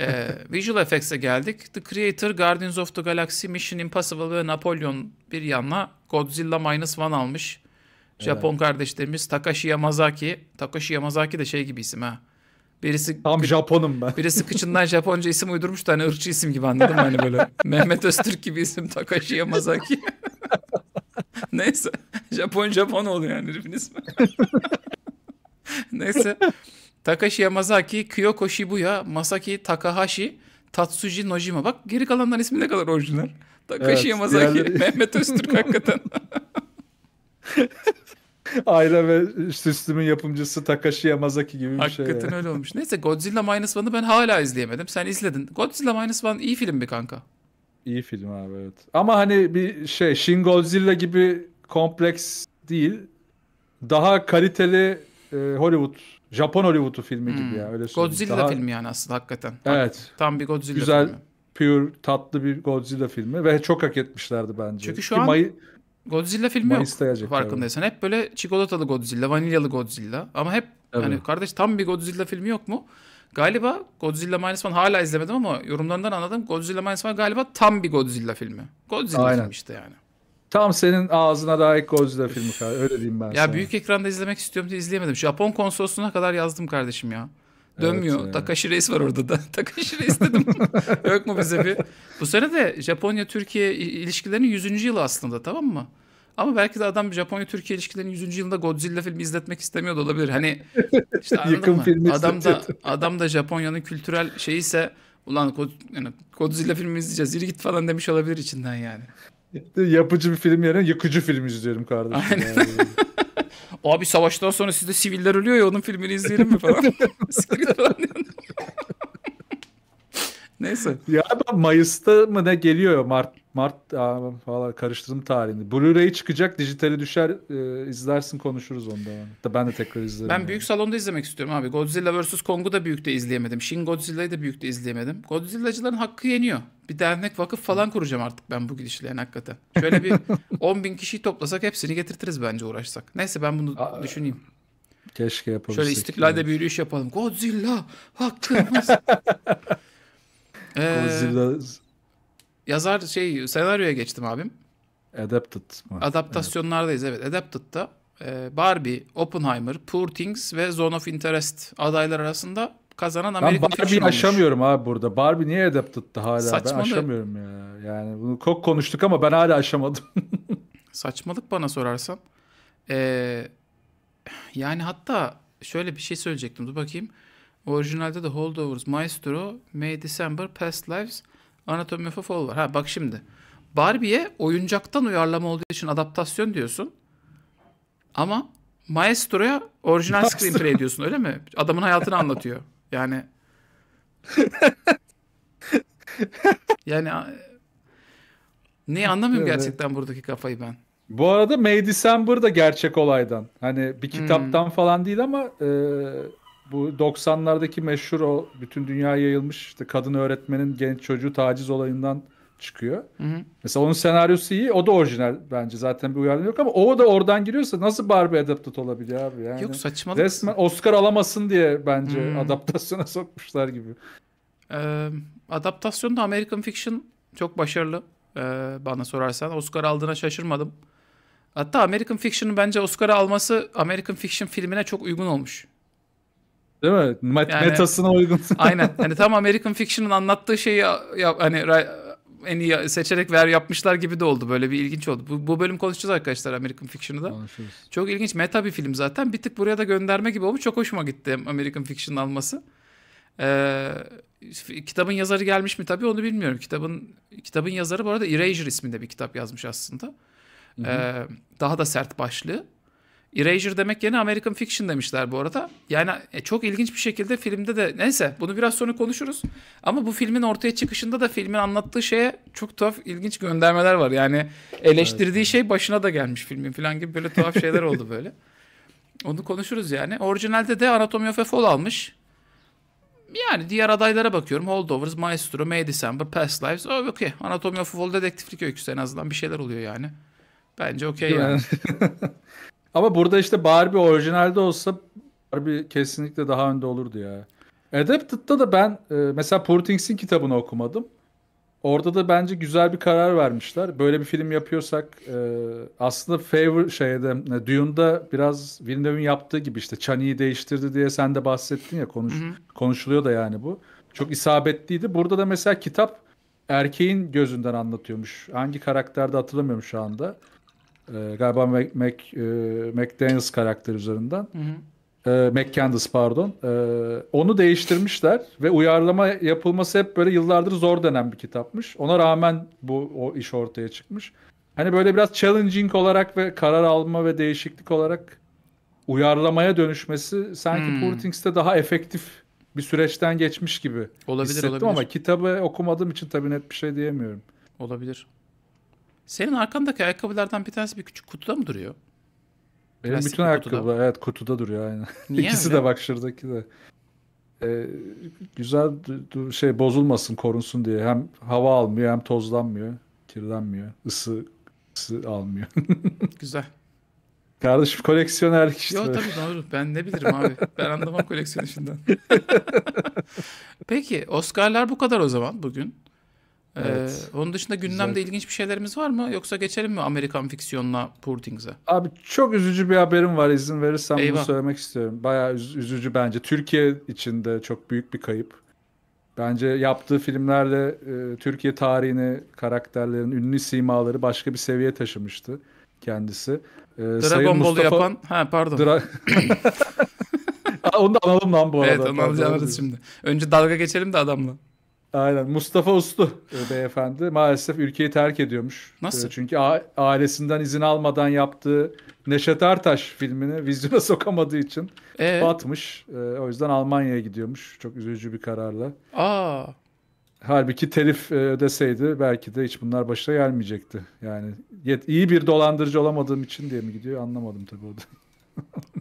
e, Visual Effects'e geldik. The Creator, Guardians of the Galaxy, Mission Impossible ve Napolyon bir yana Godzilla Minus One almış. Japon evet. kardeşlerimiz Takashi Yamazaki. Takashi Yamazaki de şey gibi isim ha. Birisi tam Japonum ben. Birisi kıçından Japonca isim uydurmuş da hani ırkçı isim gibi anladım hani böyle. <laughs> Mehmet Öztürk gibi isim Takashi Yamazaki. <laughs> Neyse. Japon Japon oldu yani herifin ismi. <laughs> Neyse. Takashi Yamazaki, Kyoko Shibuya, Masaki Takahashi, Tatsuji Nojima. Bak geri kalanların ismi ne kadar orijinal. Takashi evet, Yamazaki, diğerleri... Mehmet Öztürk hakikaten. Aile <laughs> ve Süslüm'ün yapımcısı Takashi Yamazaki gibi bir Hakikaten şey. Hakikaten yani. öyle olmuş. Neyse Godzilla Minus One'ı ben hala izleyemedim. Sen izledin. Godzilla Minus One iyi film bir kanka? İyi film abi evet. Ama hani bir şey Shin Godzilla gibi kompleks değil. Daha kaliteli e, Hollywood Japon Hollywood'u filmi hmm. gibi ya öyle söyleyeyim. Godzilla Daha... filmi yani aslında hakikaten. Evet. Tam bir Godzilla Güzel, filmi. Güzel, pure, tatlı bir Godzilla filmi ve çok hak etmişlerdi bence. Çünkü şu Ki an May... Godzilla filmi Mayıs'ta yok farkındaysan. Hep böyle çikolatalı Godzilla, vanilyalı Godzilla ama hep evet. hani kardeş tam bir Godzilla filmi yok mu? Galiba Godzilla Minus One hala izlemedim ama yorumlarından anladım. Godzilla Minus One galiba tam bir Godzilla filmi. Godzilla Aynen. filmi işte yani. Tam senin ağzına layık Godzilla filmi kardeşim. Öyle diyeyim ben ya sana. büyük ekranda izlemek istiyorum diye izleyemedim. Japon konsolosluğuna kadar yazdım kardeşim ya. Dönmüyor. Evet, Takashi Reis var orada da. <laughs> Takashi Reis dedim. <laughs> Yok mu bize bir? Bu sene de Japonya-Türkiye ilişkilerinin 100. yılı aslında tamam mı? Ama belki de adam Japonya-Türkiye ilişkilerinin 100. yılında Godzilla filmi izletmek istemiyor da olabilir. Hani işte Yakın filmi adam da, <laughs> adam da Japonya'nın kültürel şeyi ise ulan Godzilla filmi izleyeceğiz yürü git falan demiş olabilir içinden yani. <laughs> Yapıcı bir film yerine yıkıcı film izliyorum kardeşim. Aynen. Yani. <laughs> Abi savaştan sonra sizde siviller ölüyor ya onun filmini izleyelim mi falan. <laughs> Neyse. Ya ben Mayıs'ta mı ne geliyor Mart Mart aa, falan karıştırdım tarihini. Blu-ray çıkacak, dijitale düşer e, izlersin konuşuruz onda. Da Ben de tekrar izlerim. Ben yani. büyük salonda izlemek istiyorum abi. Godzilla vs Kong'u da büyükte izleyemedim. Shin Godzilla'yı da büyükte izleyemedim. Godzilla'cıların hakkı yeniyor. Bir dernek vakıf falan kuracağım artık ben bu gidişle yani hakikaten. Şöyle bir 10 <laughs> bin kişiyi toplasak hepsini getirtiriz bence uğraşsak. Neyse ben bunu Aa, düşüneyim. Keşke yapabilsek. Şöyle istiklalde yani. bir yürüyüş yapalım. Godzilla hakkımız. <laughs> Ee, yazar şey senaryoya geçtim abim. Adapted mı? Adaptasyonlardayız evet. evet. Adapted'da e, Barbie, Oppenheimer, Poor Things ve Zone of Interest adaylar arasında kazanan Amerikan ben Barbie'yi aşamıyorum abi burada. Barbie niye Adapted'da hala? Saçmalı. Ben aşamıyorum ya. Yani bunu çok konuştuk ama ben hala aşamadım. <laughs> Saçmalık bana sorarsan. Ee, yani hatta şöyle bir şey söyleyecektim. Dur bakayım. Orijinalde de Holdovers, Maestro, May December, Past Lives, Anatomy of a Fall var. Ha bak şimdi. Barbie'ye oyuncaktan uyarlama olduğu için adaptasyon diyorsun. Ama Maestro'ya orijinal screenplay diyorsun öyle mi? Adamın hayatını anlatıyor. Yani <laughs> yani ne anlamıyorum evet. gerçekten buradaki kafayı ben. Bu arada May December da gerçek olaydan. Hani bir hmm. kitaptan hmm. falan değil ama e, bu 90'lardaki meşhur o bütün dünyaya yayılmış işte kadın öğretmenin genç çocuğu taciz olayından çıkıyor. Hı hı. Mesela onun senaryosu iyi. O da orijinal bence. Zaten bir uyarlama yok ama o da oradan giriyorsa nasıl Barbie adaptat olabiliyor abi? Yani yok saçmalık. Resmen Oscar alamasın diye bence hmm. adaptasyona <laughs> sokmuşlar gibi. Ee, adaptasyonda American Fiction çok başarılı ee, bana sorarsan. Oscar aldığına şaşırmadım. Hatta American Fiction'ın bence Oscar'ı alması American Fiction filmine çok uygun olmuş. Değil mi? Met yani, metasına uygun. <laughs> aynen. Hani tam American Fiction'ın anlattığı şeyi ya, hani en iyi seçerek ver yapmışlar gibi de oldu. Böyle bir ilginç oldu. Bu, bu bölüm konuşacağız arkadaşlar American Fiction'ı da. Konuşuruz. Çok ilginç meta bir film zaten. Bir tık buraya da gönderme gibi olmuş. Çok hoşuma gitti American Fiction'ın alması. Ee, kitabın yazarı gelmiş mi tabii onu bilmiyorum. Kitabın kitabın yazarı bu arada Erasure isminde bir kitap yazmış aslında. Ee, daha da sert başlığı. Erasure demek yeni American Fiction demişler bu arada. Yani e, çok ilginç bir şekilde filmde de neyse bunu biraz sonra konuşuruz. Ama bu filmin ortaya çıkışında da filmin anlattığı şeye çok tuhaf ilginç göndermeler var. Yani eleştirdiği şey başına da gelmiş filmin falan gibi böyle tuhaf şeyler oldu böyle. Onu konuşuruz yani. Orijinalde de Anatomy of a Fall almış. Yani diğer adaylara bakıyorum. Holdovers, Maestro, May December, Past Lives. Oh, okay. Anatomy of a Fall dedektiflik öyküsü en azından bir şeyler oluyor yani. Bence okey yani. <laughs> Ama burada işte Barbie orijinalde olsa Barbie kesinlikle daha önde olurdu ya. Adapted'da da ben e, mesela Poor kitabını okumadım. Orada da bence güzel bir karar vermişler. Böyle bir film yapıyorsak e, aslında favor şeyde e, Dune'da biraz Villeneuve'in yaptığı gibi işte Chani'yi değiştirdi diye sen de bahsettin ya konuş, konuşuluyor da yani bu. Çok isabetliydi. Burada da mesela kitap erkeğin gözünden anlatıyormuş. Hangi karakterde hatırlamıyorum şu anda. E, galiba Mac, Mac, e, McDaniels karakteri üzerinden. Hı hı. E, ee, McCandles pardon. E, onu değiştirmişler ve uyarlama yapılması hep böyle yıllardır zor denen bir kitapmış. Ona rağmen bu o iş ortaya çıkmış. Hani böyle biraz challenging olarak ve karar alma ve değişiklik olarak uyarlamaya dönüşmesi sanki hmm. Poor Things'te daha efektif bir süreçten geçmiş gibi olabilir, hissettim olabilir. ama kitabı okumadığım için tabii net bir şey diyemiyorum. Olabilir. Senin arkandaki ayakkabılardan bir tanesi bir küçük kutuda mı duruyor? Benim Plastik bütün ayakkabılar evet kutuda duruyor aynı <laughs> Niye İkisi öyle? de bak şuradaki de. Ee, güzel şey bozulmasın korunsun diye hem hava almıyor hem tozlanmıyor kirlenmiyor ısı ısı almıyor. <laughs> güzel. Kardeşim koleksiyonerlik işte. Yok tabii doğru. Ben ne bilirim abi. Ben anlamam koleksiyon işinden. <laughs> Peki Oscar'lar bu kadar o zaman bugün. Evet. Ee, onun dışında gündemde Güzel. ilginç bir şeylerimiz var mı? Yoksa geçelim mi Amerikan fiksiyonuna Poor Abi çok üzücü bir haberim var izin verirsen Eyvah. bunu söylemek istiyorum. Bayağı üz- üzücü bence. Türkiye için de çok büyük bir kayıp. Bence yaptığı filmlerle e, Türkiye tarihini, karakterlerin ünlü simaları başka bir seviye taşımıştı kendisi. E, Dragon Sayın Mustafa... yapan... Ha pardon. Dra... <laughs> Onu da analım lan bu arada. Evet onu alacağız şimdi. Önce dalga geçelim de adamla. Aynen Mustafa Uslu e, ah. beyefendi maalesef ülkeyi terk ediyormuş. E, Nasıl? Çünkü ailesinden izin almadan yaptığı Neşet Ertaş filmini vizyona <laughs> sokamadığı için ee? batmış. E, o yüzden Almanya'ya gidiyormuş çok üzücü bir kararla. Aa. Halbuki telif ödeseydi belki de hiç bunlar başına gelmeyecekti. Yani iyi bir dolandırıcı olamadığım için diye mi gidiyor anlamadım tabii o da.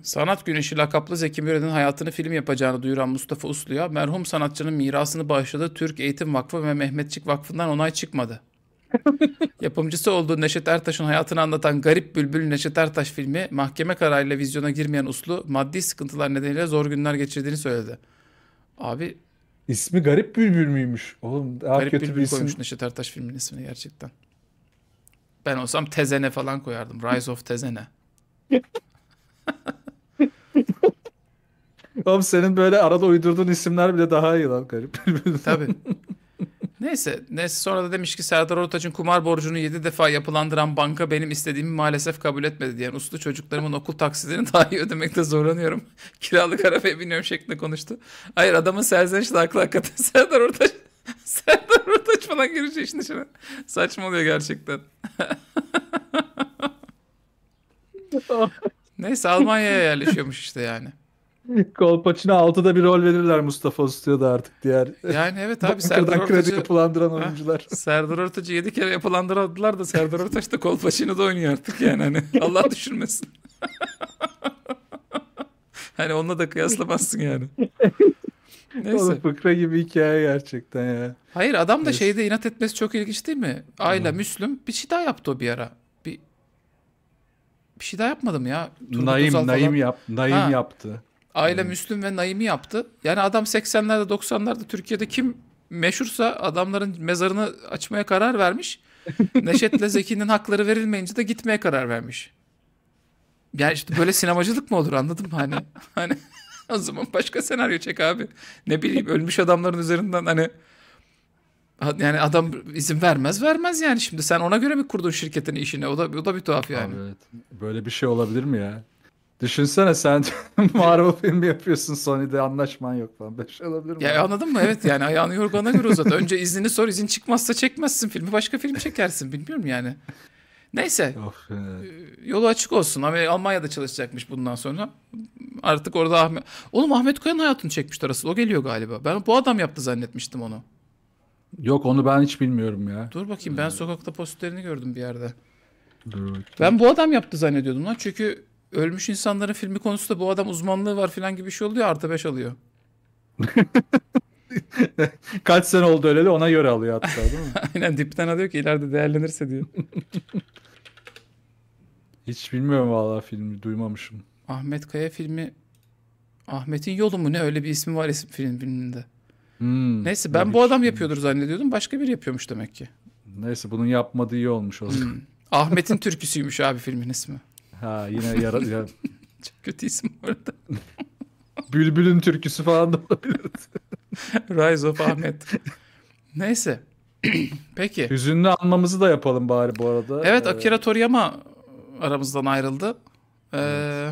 Sanat Güneşi lakaplı Zeki Müren'in hayatını film yapacağını duyuran Mustafa Uslu'ya merhum sanatçının mirasını bağışladığı Türk Eğitim Vakfı ve Mehmetçik Vakfı'ndan onay çıkmadı. <laughs> Yapımcısı olduğu Neşet Ertaş'ın hayatını anlatan Garip Bülbül Neşet Ertaş filmi mahkeme kararıyla vizyona girmeyen Uslu maddi sıkıntılar nedeniyle zor günler geçirdiğini söyledi. Abi ismi Garip Bülbül müymüş? Oğlum daha Garip kötü Bülbül bir isim. koymuş Neşet Ertaş filminin ismini gerçekten. Ben olsam Tezene falan koyardım. Rise of Tezene. <laughs> <laughs> Oğlum senin böyle arada uydurduğun isimler bile daha iyi lan garip. <laughs> Tabii. Neyse, neyse sonra da demiş ki Serdar Ortaç'ın kumar borcunu 7 defa yapılandıran banka benim istediğimi maalesef kabul etmedi diyen uslu çocuklarımın okul taksilerini daha iyi ödemekte zorlanıyorum. <laughs> Kiralık arabaya biniyorum şeklinde konuştu. Hayır adamın serzenişle aklı hakikaten Serdar Ortaç. Serdar Ortaç falan girince işin içine. oluyor gerçekten. Neyse Almanya'ya yerleşiyormuş işte yani. <laughs> Kolpaçin'e altıda bir rol verirler Mustafa da artık diğer. Yani evet abi <laughs> Serdar Ortaç'ı... kredi yapılandıran oyuncular. Serdar Ortaç'ı yedi kere yapılandırdılar da Serdar Ortaç da Kolpaçin'i da oynuyor artık yani hani. <laughs> Allah düşürmesin. hani onunla da kıyaslamazsın yani. Neyse. Oğlum fıkra gibi hikaye gerçekten ya. Hayır adam da Neyse. şeyde inat etmesi çok ilginç değil mi? Ayla, Müslüm bir şey daha yaptı o bir ara bir şey daha yapmadım ya. Turgut Naim, Özal Naim yap, Naim ha. yaptı. Aile hmm. Müslüm ve Naim'i yaptı. Yani adam 80'lerde 90'larda Türkiye'de kim meşhursa adamların mezarını açmaya karar vermiş. <laughs> Neşet'le Zeki'nin hakları verilmeyince de gitmeye karar vermiş. Yani işte böyle sinemacılık mı olur anladın mı hani? Hani <laughs> o zaman başka senaryo çek abi. Ne bileyim ölmüş adamların üzerinden hani yani adam izin vermez vermez yani şimdi sen ona göre mi kurdun şirketin işini? O da o da bir tuhaf yani. Abi, evet. Böyle bir şey olabilir mi ya? Düşünsene sen <laughs> Marvel filmi yapıyorsun Sony'de anlaşman yok falan. Böyle şey olabilir mi? Ya anladın mı? Evet yani ayağını yorgana göre uzat. Önce iznini sor. izin çıkmazsa çekmezsin filmi. Başka film çekersin. Bilmiyorum yani. Neyse. Of, evet. Ee, yolu açık olsun. ama Almanya'da çalışacakmış bundan sonra. Artık orada Ahmet... Oğlum Ahmet Kaya'nın hayatını çekmişti arası. O geliyor galiba. Ben bu adam yaptı zannetmiştim onu. Yok onu ben hiç bilmiyorum ya. Dur bakayım ben sokakta posterini gördüm bir yerde. Dur bakayım. Ben bu adam yaptı zannediyordum lan. Çünkü ölmüş insanların filmi konusunda bu adam uzmanlığı var falan gibi bir şey oluyor. Artı 5 alıyor. <laughs> Kaç sene oldu öyle de ona göre alıyor hatta değil mi? <laughs> Aynen dipten alıyor ki ileride değerlenirse diyor. <laughs> Hiç bilmiyorum vallahi filmi duymamışım. Ahmet Kaya filmi Ahmet'in yolu mu ne öyle bir ismi var isim film filminde. Hmm, Neyse ben bu hiç... adam yapıyordur zannediyordum. Başka biri yapıyormuş demek ki. Neyse bunun yapmadığı iyi olmuş o zaman. Hmm. Ahmet'in türküsüymüş abi filmin ismi. Ha yine yara... <laughs> Çok kötü isim bu arada. Bülbül'ün türküsü falan da olabilir. Rise of Ahmet. Neyse. <clears throat> Peki. Hüzünlü anmamızı da yapalım bari bu arada. Evet ee, Akira Toriyama aramızdan ayrıldı. Ee,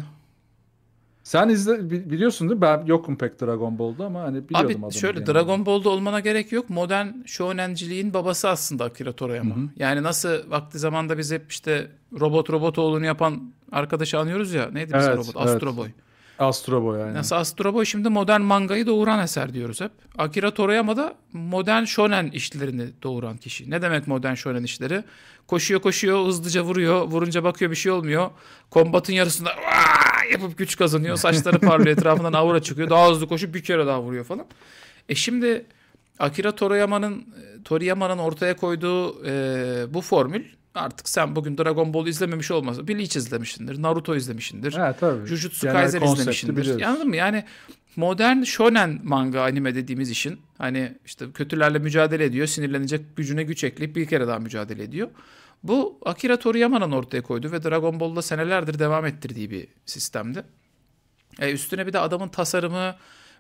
sen izle biliyorsun değil mi? Ben yokum pek Dragon Ball'da ama hani biliyordum Abi şöyle yani. Dragon Ball'da olmana gerek yok. Modern shonenciliğin babası aslında Akira Toriyama. Hı hı. Yani nasıl vakti zamanda biz hep işte robot robot oğlunu yapan arkadaşı anıyoruz ya. Neydi evet, bizim robot? Astro Boy. Astro Boy yani. Nasıl Astro Boy şimdi modern mangayı doğuran eser diyoruz hep. Akira Toriyama da modern shonen işlerini doğuran kişi. Ne demek modern shonen işleri? Koşuyor koşuyor hızlıca vuruyor. Vurunca bakıyor bir şey olmuyor. Kombatın yarısında Aa! yapıp güç kazanıyor. Saçları parlıyor. etrafından aura çıkıyor. Daha hızlı koşup bir kere daha vuruyor falan. E şimdi Akira Toriyama'nın e, Toriyama'nın ortaya koyduğu e, bu formül artık sen bugün Dragon Ball izlememiş olmaz. Bleach izlemişsindir. Naruto izlemişsindir. Ha, tabii. Jujutsu Genel Kaisen izlemişsindir. Anladın mı? Yani modern shonen manga anime dediğimiz işin hani işte kötülerle mücadele ediyor, sinirlenecek gücüne güç ekleyip bir kere daha mücadele ediyor. Bu Akira Toriyama'nın ortaya koyduğu ve Dragon Ball'da senelerdir devam ettirdiği bir sistemdi. E üstüne bir de adamın tasarımı,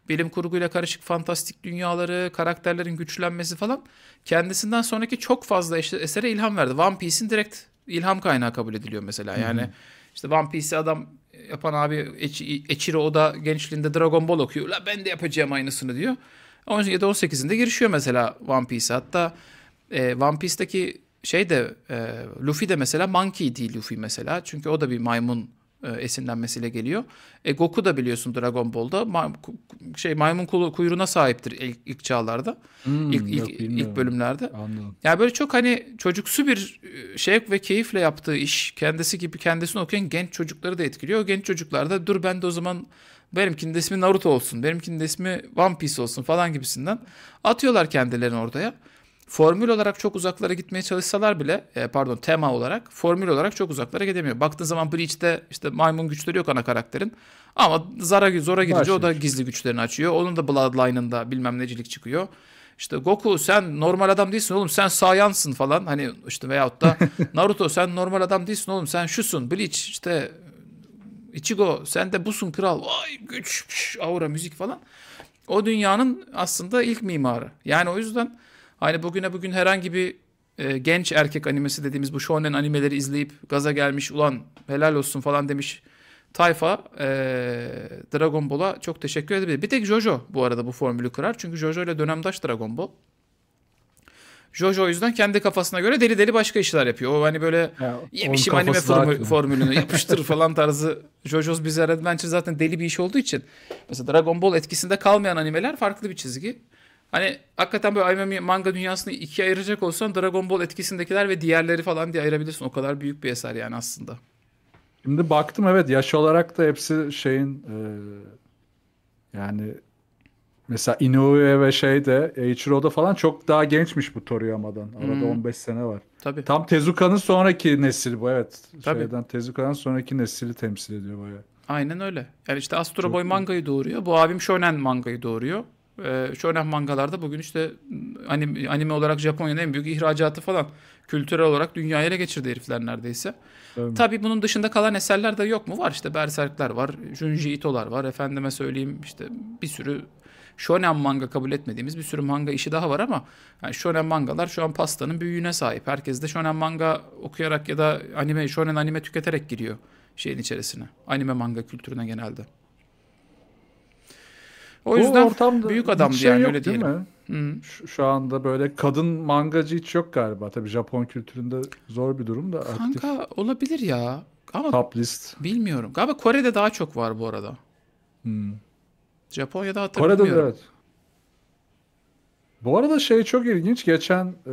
bilim kurguyla karışık fantastik dünyaları, karakterlerin güçlenmesi falan kendisinden sonraki çok fazla esere ilham verdi. One Piece'in direkt ilham kaynağı kabul ediliyor mesela. Yani hmm. işte One Piece'i adam yapan abi Echiro o da gençliğinde Dragon Ball okuyor. La ben de yapacağım aynısını diyor. 17 18'inde girişiyor mesela One Piece'e. Hatta e, One Piece'deki şey de e, Luffy de mesela monkey değil Luffy mesela. Çünkü o da bir maymun e, esinlenmesiyle geliyor. E, Goku da biliyorsun Dragon Ball'da ma- şey maymun kuyruğuna sahiptir ilk, ilk çağlarda. Hmm, ilk yok, ilk, ilk bölümlerde. Anladım. Yani böyle çok hani çocuksu bir e, şey ve keyifle yaptığı iş. Kendisi gibi kendisini okuyan genç çocukları da etkiliyor. genç çocuklar da dur ben de o zaman benimkinin de ismi Naruto olsun, benimkinin de ismi One Piece olsun falan gibisinden atıyorlar kendilerini ortaya formül olarak çok uzaklara gitmeye çalışsalar bile e, pardon tema olarak formül olarak çok uzaklara gidemiyor. Baktığın zaman Breach'te işte maymun güçleri yok ana karakterin. Ama Zara zora gidince Başlıyor. o da gizli güçlerini açıyor. Onun da Bloodline'ında bilmem necilik çıkıyor. İşte Goku sen normal adam değilsin oğlum sen Saiyan'sın falan. Hani işte veyahut da <laughs> Naruto sen normal adam değilsin oğlum sen şusun. Bleach işte Ichigo sen de busun kral. Vay güç, pş, aura, müzik falan. O dünyanın aslında ilk mimarı. Yani o yüzden Aynı bugüne bugün herhangi bir e, genç erkek animesi dediğimiz bu shonen animeleri izleyip gaza gelmiş ulan helal olsun falan demiş tayfa e, Dragon Ball'a çok teşekkür edebilir. Bir tek Jojo bu arada bu formülü kırar. Çünkü Jojo ile dönemdaş Dragon Ball. Jojo o yüzden kendi kafasına göre deli deli başka işler yapıyor. O hani böyle ya, yemişim şey anime formü, formülünü <laughs> yapıştır falan tarzı. Jojo's Bizarre Adventure zaten deli bir iş olduğu için. Mesela Dragon Ball etkisinde kalmayan animeler farklı bir çizgi. Hani hakikaten böyle anime manga dünyasını ikiye ayıracak olsan Dragon Ball etkisindekiler ve diğerleri falan diye ayırabilirsin. O kadar büyük bir eser yani aslında. Şimdi baktım evet yaş olarak da hepsi şeyin e, yani mesela Inoue ve şey de Eiichiro'da falan çok daha gençmiş bu Toriyama'dan. Arada hmm. 15 sene var. Tabii. Tam Tezuka'nın sonraki nesil bu evet. Tabii. Şeyden Tezuka'nın sonraki nesili temsil ediyor bayağı. Aynen öyle. Yani işte Astro Çok Boy mangayı doğuruyor. Bu abim Shonen mangayı doğuruyor e, ee, şölen mangalarda bugün işte anime, anime olarak Japonya'nın en büyük ihracatı falan kültürel olarak dünyaya ele geçirdi herifler neredeyse. Evet. Tabii bunun dışında kalan eserler de yok mu? Var işte Berserkler var, Junji Ito'lar var, efendime söyleyeyim işte bir sürü shonen manga kabul etmediğimiz bir sürü manga işi daha var ama yani shonen mangalar şu an pastanın büyüğüne sahip. Herkes de shonen manga okuyarak ya da anime, shonen anime tüketerek giriyor şeyin içerisine. Anime manga kültürüne genelde. O, o ortamda büyük adam şey yani yok, öyle diyelim. Değil mi? Hmm. Şu, şu anda böyle kadın mangacı hiç yok galiba. Tabii Japon kültüründe zor bir durum da. Aktif. Kanka olabilir ya. Ama Top list. Bilmiyorum. Galiba Kore'de daha çok var bu arada. Hmm. Japonya'da hatta Kore'de bilmiyorum. evet. Bu arada şey çok ilginç. Geçen e,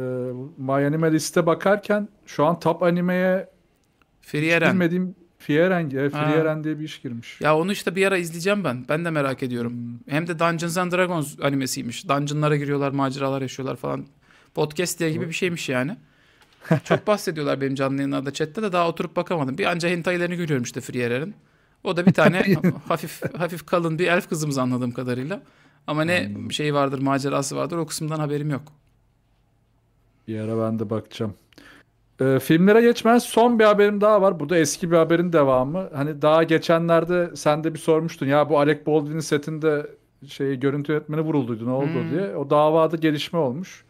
My Anime liste bakarken şu an top animeye Frieren. bilmediğim Fieren, e, Fieren diye bir iş girmiş. Ya onu işte bir ara izleyeceğim ben. Ben de merak ediyorum. Hmm. Hem de Dungeons and Dragons animesiymiş. Dungeon'lara giriyorlar, maceralar yaşıyorlar falan. Podcast diye gibi bir şeymiş yani. <laughs> Çok bahsediyorlar benim canlı yayınlarda chatte de daha oturup bakamadım. Bir anca hentailerini görüyorum işte Frierer'in. O da bir tane <laughs> hafif hafif kalın bir elf kızımız anladığım kadarıyla. Ama ne Anladım. şey vardır, macerası vardır o kısımdan haberim yok. Bir ara ben de bakacağım. E, filmlere geçmeden son bir haberim daha var. Bu da eski bir haberin devamı. Hani daha geçenlerde sen de bir sormuştun ya bu Alec Baldwin'in setinde şey görüntü yönetmeni vurulduydu ne oldu hmm. diye. O davada gelişme olmuş.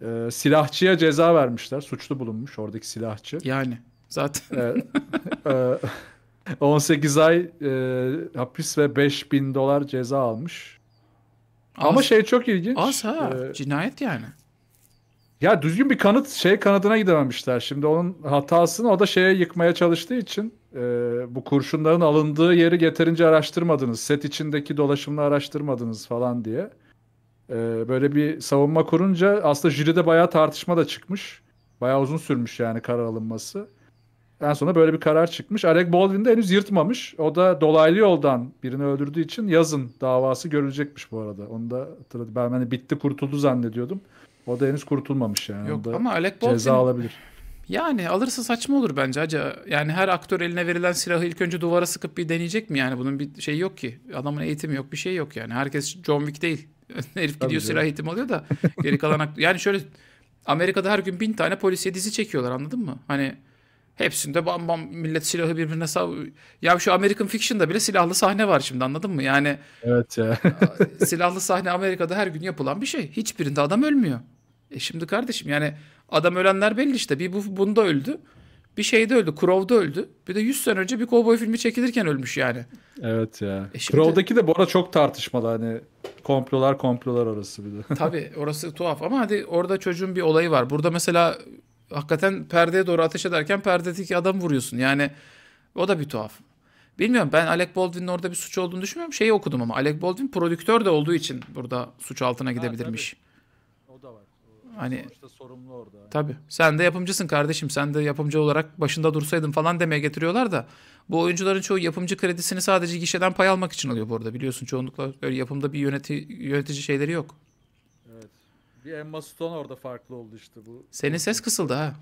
E, silahçıya ceza vermişler. Suçlu bulunmuş oradaki silahçı. Yani zaten. Ee, <laughs> e, e, 18 ay e, hapis ve 5000 dolar ceza almış. Az, Ama şey çok ilginç. Az ha. E, cinayet yani. Ya düzgün bir kanıt şey kanadına gidememişler. Şimdi onun hatasını o da şeye yıkmaya çalıştığı için e, bu kurşunların alındığı yeri yeterince araştırmadınız. Set içindeki dolaşımını araştırmadınız falan diye. E, böyle bir savunma kurunca aslında jüride bayağı tartışma da çıkmış. Bayağı uzun sürmüş yani karar alınması. En sonra böyle bir karar çıkmış. Alec Baldwin de henüz yırtmamış. O da dolaylı yoldan birini öldürdüğü için yazın davası görülecekmiş bu arada. Onu da hatırladım. Ben hani bitti kurtuldu zannediyordum. O da henüz kurtulmamış yani. Yok ama Alec Baldwin ceza alabilir. Yani alırsa saçma olur bence acaba. Yani her aktör eline verilen silahı ilk önce duvara sıkıp bir deneyecek mi yani? Bunun bir şey yok ki. Adamın eğitimi yok, bir şey yok yani. Herkes John Wick değil. <laughs> Herif gidiyor canım. silah eğitimi alıyor da geri kalan aktör. Yani şöyle Amerika'da her gün bin tane polisiye dizi çekiyorlar anladın mı? Hani hepsinde bam bam millet silahı birbirine sav... Ya şu American Fiction'da bile silahlı sahne var şimdi anladın mı? Yani Evet ya. <laughs> silahlı sahne Amerika'da her gün yapılan bir şey. Hiçbirinde adam ölmüyor. E şimdi kardeşim yani adam ölenler belli işte. Bir bu, bunda öldü. Bir şeyde öldü. Crow'da öldü. Bir de 100 sene önce bir kovboy filmi çekilirken ölmüş yani. Evet ya. E şimdi... Crow'daki de bu ara çok tartışmalı hani komplolar komplolar orası bir de. <laughs> Tabii orası tuhaf ama hadi orada çocuğun bir olayı var. Burada mesela hakikaten perdeye doğru ateş ederken perdedeki adam vuruyorsun. Yani o da bir tuhaf. Bilmiyorum ben Alec Baldwin'in orada bir suç olduğunu düşünmüyorum. Şeyi okudum ama Alec Baldwin prodüktör de olduğu için burada suç altına gidebilirmiş. Ha, Hani sonuçta sorumlu orada. Yani. Tabii. Sen de yapımcısın kardeşim. Sen de yapımcı olarak başında dursaydın falan demeye getiriyorlar da bu oyuncuların çoğu yapımcı kredisini sadece gişeden pay almak için alıyor burada Biliyorsun çoğunlukla öyle yapımda bir yöneti, yönetici şeyleri yok. Evet. Bir Emma Stone orada farklı oldu işte bu. Senin ses kısıldı ha.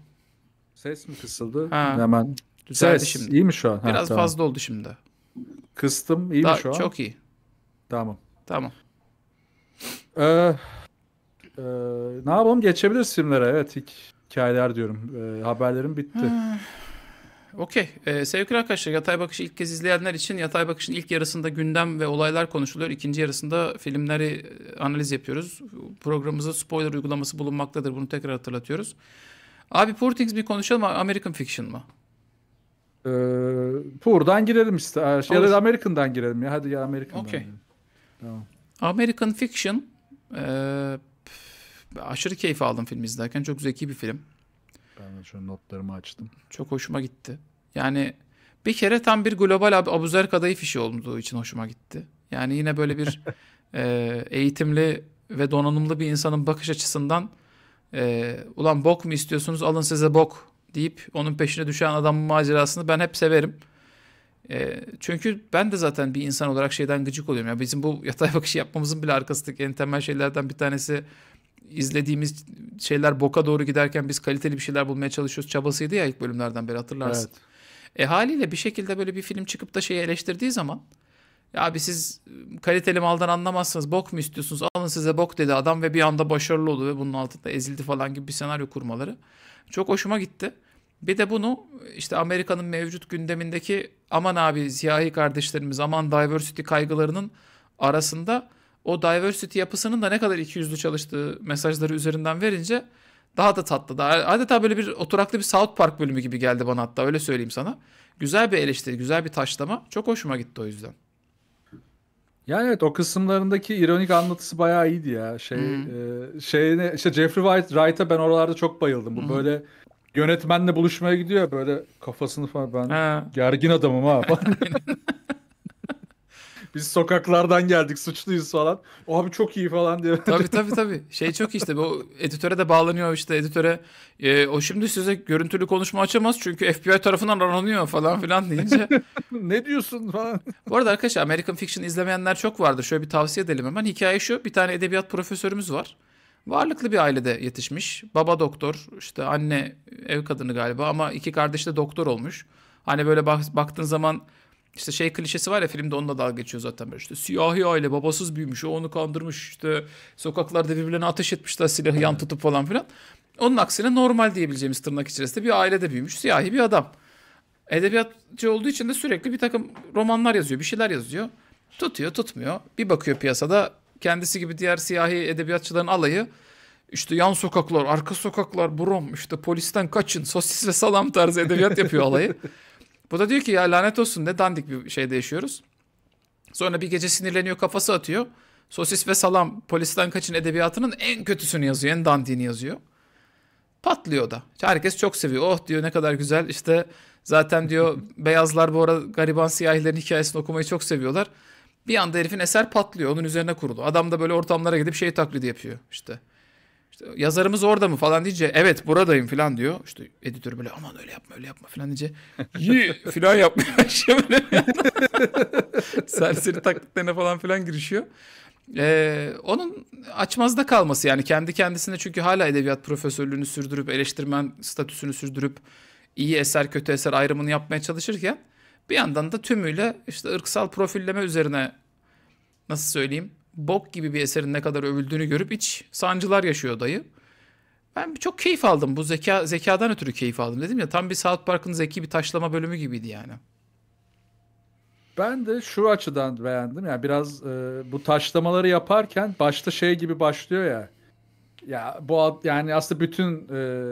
Ses mi kısıldı? Ha. Hemen. Düzeldi ses şimdi. iyi mi şu an? Biraz ha, tamam. fazla oldu şimdi. Kıstım iyi Daha, mi şu an? Çok iyi. Tamam. Tamam. Ee, ee, ne yapalım geçebiliriz filmlere. Evet ilk hikayeler diyorum. Ee, haberlerim bitti. Hmm. Okey. Ee, sevgili arkadaşlar Yatay Bakış'ı ilk kez izleyenler için Yatay Bakış'ın ilk yarısında gündem ve olaylar konuşuluyor. İkinci yarısında filmleri e, analiz yapıyoruz. Programımızda spoiler uygulaması bulunmaktadır. Bunu tekrar hatırlatıyoruz. Abi Poor Things bir konuşalım American Fiction mı? Ee, Poor'dan girelim işte. Ee, şey, ya da American'dan girelim ya. Hadi ya American'dan. Okey. Tamam. American Fiction e, aşırı keyif aldım film izlerken. Çok zeki bir film. Ben de şu notlarımı açtım. Çok hoşuma gitti. Yani bir kere tam bir global ab abuzer kadayıf işi olduğu için hoşuma gitti. Yani yine böyle bir <laughs> e, eğitimli ve donanımlı bir insanın bakış açısından e, ulan bok mu istiyorsunuz alın size bok deyip onun peşine düşen adamın macerasını ben hep severim. E, çünkü ben de zaten bir insan olarak şeyden gıcık oluyorum. Ya yani bizim bu yatay bakışı yapmamızın bile arkasındaki en temel şeylerden bir tanesi izlediğimiz şeyler boka doğru giderken biz kaliteli bir şeyler bulmaya çalışıyoruz çabasıydı ya ilk bölümlerden beri hatırlarsın. Evet. E haliyle bir şekilde böyle bir film çıkıp da şeyi eleştirdiği zaman ya abi siz kaliteli maldan anlamazsınız bok mu istiyorsunuz alın size bok dedi adam ve bir anda başarılı oldu ve bunun altında ezildi falan gibi bir senaryo kurmaları çok hoşuma gitti. Bir de bunu işte Amerika'nın mevcut gündemindeki aman abi siyahi kardeşlerimiz aman diversity kaygılarının arasında o diversity yapısının da ne kadar ikiyüzlü çalıştığı mesajları üzerinden verince daha da tatlı. Daha, adeta böyle bir oturaklı bir South Park bölümü gibi geldi bana hatta öyle söyleyeyim sana. Güzel bir eleştiri, güzel bir taşlama. Çok hoşuma gitti o yüzden. Yani evet o kısımlarındaki ironik anlatısı bayağı iyiydi ya. Şey hmm. e, şeyine işte Jeffrey White Wright'a ben oralarda çok bayıldım. Bu hmm. böyle yönetmenle buluşmaya gidiyor böyle kafasını falan ben ha. gergin adamım ha falan. <laughs> Biz sokaklardan geldik suçluyuz falan. Abi çok iyi falan diyor. Tabii tabii tabii. Şey çok işte bu editöre de bağlanıyor işte editöre. E, o şimdi size görüntülü konuşma açamaz çünkü FBI tarafından aranıyor falan filan deyince. <laughs> ne diyorsun falan. Bu arada arkadaşlar American Fiction izlemeyenler çok vardır. Şöyle bir tavsiye edelim hemen. Hikaye şu bir tane edebiyat profesörümüz var. Varlıklı bir ailede yetişmiş. Baba doktor, işte anne ev kadını galiba ama iki kardeş de doktor olmuş. Hani böyle bak, baktığın zaman işte şey klişesi var ya filmde onunla dalga geçiyor zaten böyle işte siyahi aile babasız büyümüş o onu kandırmış işte sokaklarda birbirlerine ateş etmişler silahı yan tutup falan filan. Onun aksine normal diyebileceğimiz tırnak içerisinde bir ailede büyümüş siyahi bir adam. Edebiyatçı olduğu için de sürekli bir takım romanlar yazıyor bir şeyler yazıyor. Tutuyor tutmuyor bir bakıyor piyasada kendisi gibi diğer siyahi edebiyatçıların alayı işte yan sokaklar, arka sokaklar, brom, işte polisten kaçın, sosis ve salam tarzı edebiyat yapıyor alayı. <laughs> Bu da diyor ki ya lanet olsun ne dandik bir şeyde yaşıyoruz. Sonra bir gece sinirleniyor kafası atıyor. Sosis ve salam polisten kaçın edebiyatının en kötüsünü yazıyor en dandiğini yazıyor. Patlıyor da. Herkes çok seviyor. Oh diyor ne kadar güzel İşte zaten diyor <laughs> beyazlar bu ara gariban siyahilerin hikayesini okumayı çok seviyorlar. Bir anda herifin eser patlıyor onun üzerine kurulu. Adam da böyle ortamlara gidip şey taklidi yapıyor işte yazarımız orada mı falan deyince evet buradayım falan diyor. İşte editör böyle aman öyle yapma öyle yapma falan deyince yi <laughs> falan yapmaya başlıyor böyle. <laughs> Serseri taklitlerine falan filan girişiyor. Ee, onun açmazda kalması yani kendi kendisine çünkü hala edebiyat profesörlüğünü sürdürüp eleştirmen statüsünü sürdürüp iyi eser kötü eser ayrımını yapmaya çalışırken bir yandan da tümüyle işte ırksal profilleme üzerine nasıl söyleyeyim bok gibi bir eserin ne kadar övüldüğünü görüp iç sancılar yaşıyor dayı. Ben çok keyif aldım. Bu zeka zekadan ötürü keyif aldım dedim ya. Tam bir South Park'ın zeki bir taşlama bölümü gibiydi yani. Ben de şu açıdan beğendim. Yani biraz e, bu taşlamaları yaparken başta şey gibi başlıyor ya. Ya bu yani aslında bütün e,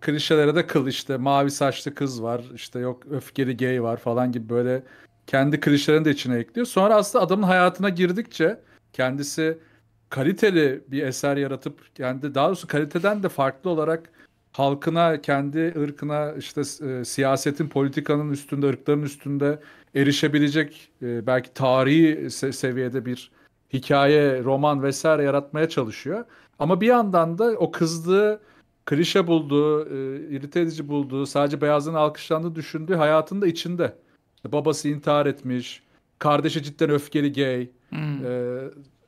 klişelere de kıl işte mavi saçlı kız var işte yok öfkeli gay var falan gibi böyle kendi klişelerini de içine ekliyor. Sonra aslında adamın hayatına girdikçe Kendisi kaliteli bir eser yaratıp kendi daha doğrusu kaliteden de farklı olarak halkına, kendi ırkına, işte e, siyasetin, politikanın üstünde, ırkların üstünde erişebilecek e, belki tarihi se- seviyede bir hikaye, roman vesaire yaratmaya çalışıyor. Ama bir yandan da o kızdığı, klişe bulduğu, e, irite edici bulduğu, sadece beyazın alkışlandığı düşündüğü hayatın da içinde. babası intihar etmiş, kardeşi cidden öfkeli gay, e,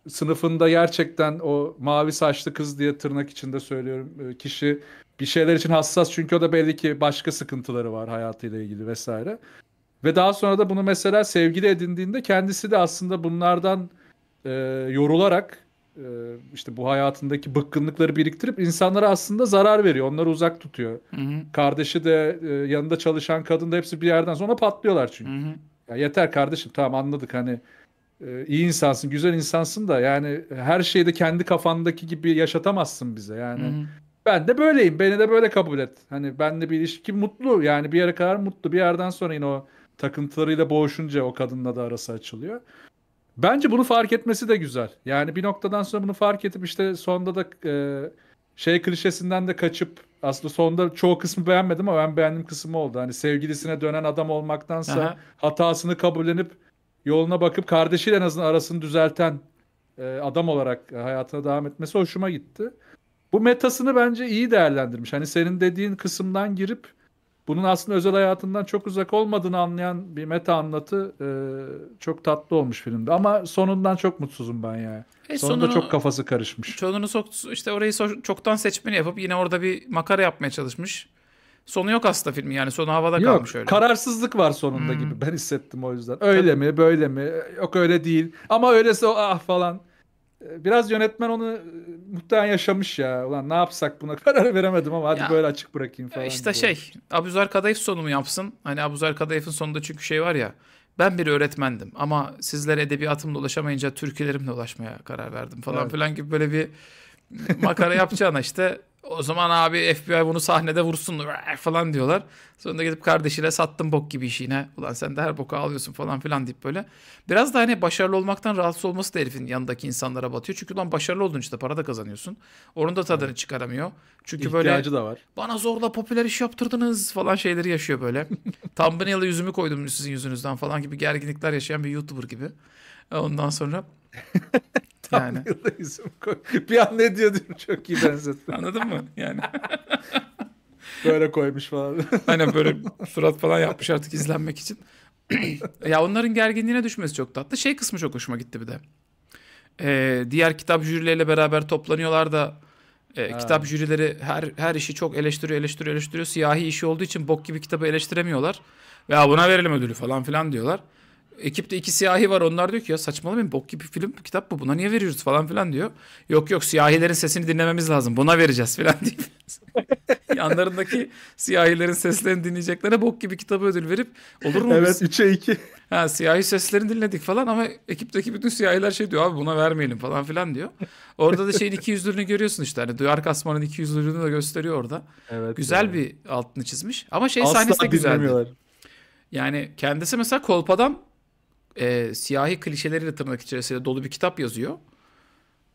sınıfında gerçekten o mavi saçlı kız diye tırnak içinde söylüyorum e, kişi bir şeyler için hassas çünkü o da belli ki başka sıkıntıları var hayatıyla ilgili vesaire. Ve daha sonra da bunu mesela sevgili edindiğinde kendisi de aslında bunlardan e, yorularak e, işte bu hayatındaki bıkkınlıkları biriktirip insanlara aslında zarar veriyor. Onları uzak tutuyor. Hı hı. Kardeşi de e, yanında çalışan kadın da hepsi bir yerden sonra patlıyorlar çünkü. Hı hı. Ya yeter kardeşim tamam anladık hani ee, iyi insansın, güzel insansın da yani her şeyi de kendi kafandaki gibi yaşatamazsın bize yani. Hı-hı. Ben de böyleyim. Beni de böyle kabul et. Hani benle bir ilişki mutlu. Yani bir yere kadar mutlu. Bir yerden sonra yine o takıntılarıyla boğuşunca o kadınla da arası açılıyor. Bence bunu fark etmesi de güzel. Yani bir noktadan sonra bunu fark edip işte sonda da e, şey klişesinden de kaçıp aslında sonda çoğu kısmı beğenmedim ama ben beğendim kısmı oldu. Hani sevgilisine dönen adam olmaktansa Aha. hatasını kabullenip yoluna bakıp kardeşiyle en azından arasını düzelten e, adam olarak hayatına devam etmesi hoşuma gitti. Bu metasını bence iyi değerlendirmiş. Hani senin dediğin kısımdan girip bunun aslında özel hayatından çok uzak olmadığını anlayan bir meta anlatı e, çok tatlı olmuş filmde. Ama sonundan çok mutsuzum ben yani. E, Sonunda sonunu, çok kafası karışmış. Sonunu sok, işte orayı so- çoktan seçmeni yapıp yine orada bir makara yapmaya çalışmış sonu yok aslında filmin yani sonu havada yok, kalmış öyle. Kararsızlık var sonunda hmm. gibi ben hissettim o yüzden. Öyle Tabii. mi böyle mi yok öyle değil ama öylese o ah falan. Ee, biraz yönetmen onu e, muhtemelen yaşamış ya. Ulan ne yapsak buna <laughs> karar veremedim ama hadi ya, böyle açık bırakayım falan. İşte şey Abuzar Kadayıf sonu mu yapsın? Hani Abuzar Kadayıf'ın sonunda çünkü şey var ya. Ben bir öğretmendim ama sizlere edebiyatımla ulaşamayınca türkülerimle ulaşmaya karar verdim falan evet. filan gibi böyle bir makara yapacağına işte o zaman abi FBI bunu sahnede vursun falan diyorlar. Sonra gidip kardeşine sattım bok gibi işine. Ulan sen de her boka alıyorsun falan filan deyip böyle. Biraz da hani başarılı olmaktan rahatsız olması da herifin yanındaki insanlara batıyor. Çünkü Ulan başarılı oldun işte para da kazanıyorsun. Onun da tadını evet. çıkaramıyor. Çünkü İhtiyacı böyle... da var. Bana zorla popüler iş yaptırdınız falan şeyleri yaşıyor böyle. <laughs> Thumbnail'a yüzümü koydum sizin yüzünüzden falan gibi gerginlikler yaşayan bir YouTuber gibi. Ondan sonra... <laughs> <laughs> yani. Yılda koy. Bir an ne diyor diyorum çok iyi benzetti. <laughs> Anladın mı? Yani. <laughs> böyle koymuş falan. Aynen böyle surat falan yapmış artık izlenmek için. <clears throat> ya onların gerginliğine düşmesi çok tatlı. Şey kısmı çok hoşuma gitti bir de. Ee, diğer kitap jürileriyle beraber toplanıyorlar da e, kitap jürileri her her işi çok eleştiriyor, eleştiriyor, eleştiriyor. Siyahi işi olduğu için bok gibi kitabı eleştiremiyorlar. Veya buna verelim ödülü falan filan diyorlar. Ekipte iki siyahi var onlar diyor ki ya saçmalamayın bok gibi film kitap bu buna niye veriyoruz falan filan diyor. Yok yok siyahilerin sesini dinlememiz lazım buna vereceğiz filan diyor. <laughs> yanlarındaki siyahilerin seslerini dinleyeceklere bok gibi kitabı ödül verip olur mu? Evet biz? 3'e 2. Ha, siyahi seslerini dinledik falan ama ekipteki bütün siyahiler şey diyor abi buna vermeyelim falan filan diyor. Orada da şeyin iki yüzlülüğünü görüyorsun işte hani Duyar Kasman'ın iki yüzlülüğünü de gösteriyor orada. Evet, Güzel yani. bir altını çizmiş ama şey Asla sahnesi de güzeldi. Yani kendisi mesela kolpadan e, siyahi klişeleriyle tırnak içerisinde dolu bir kitap yazıyor.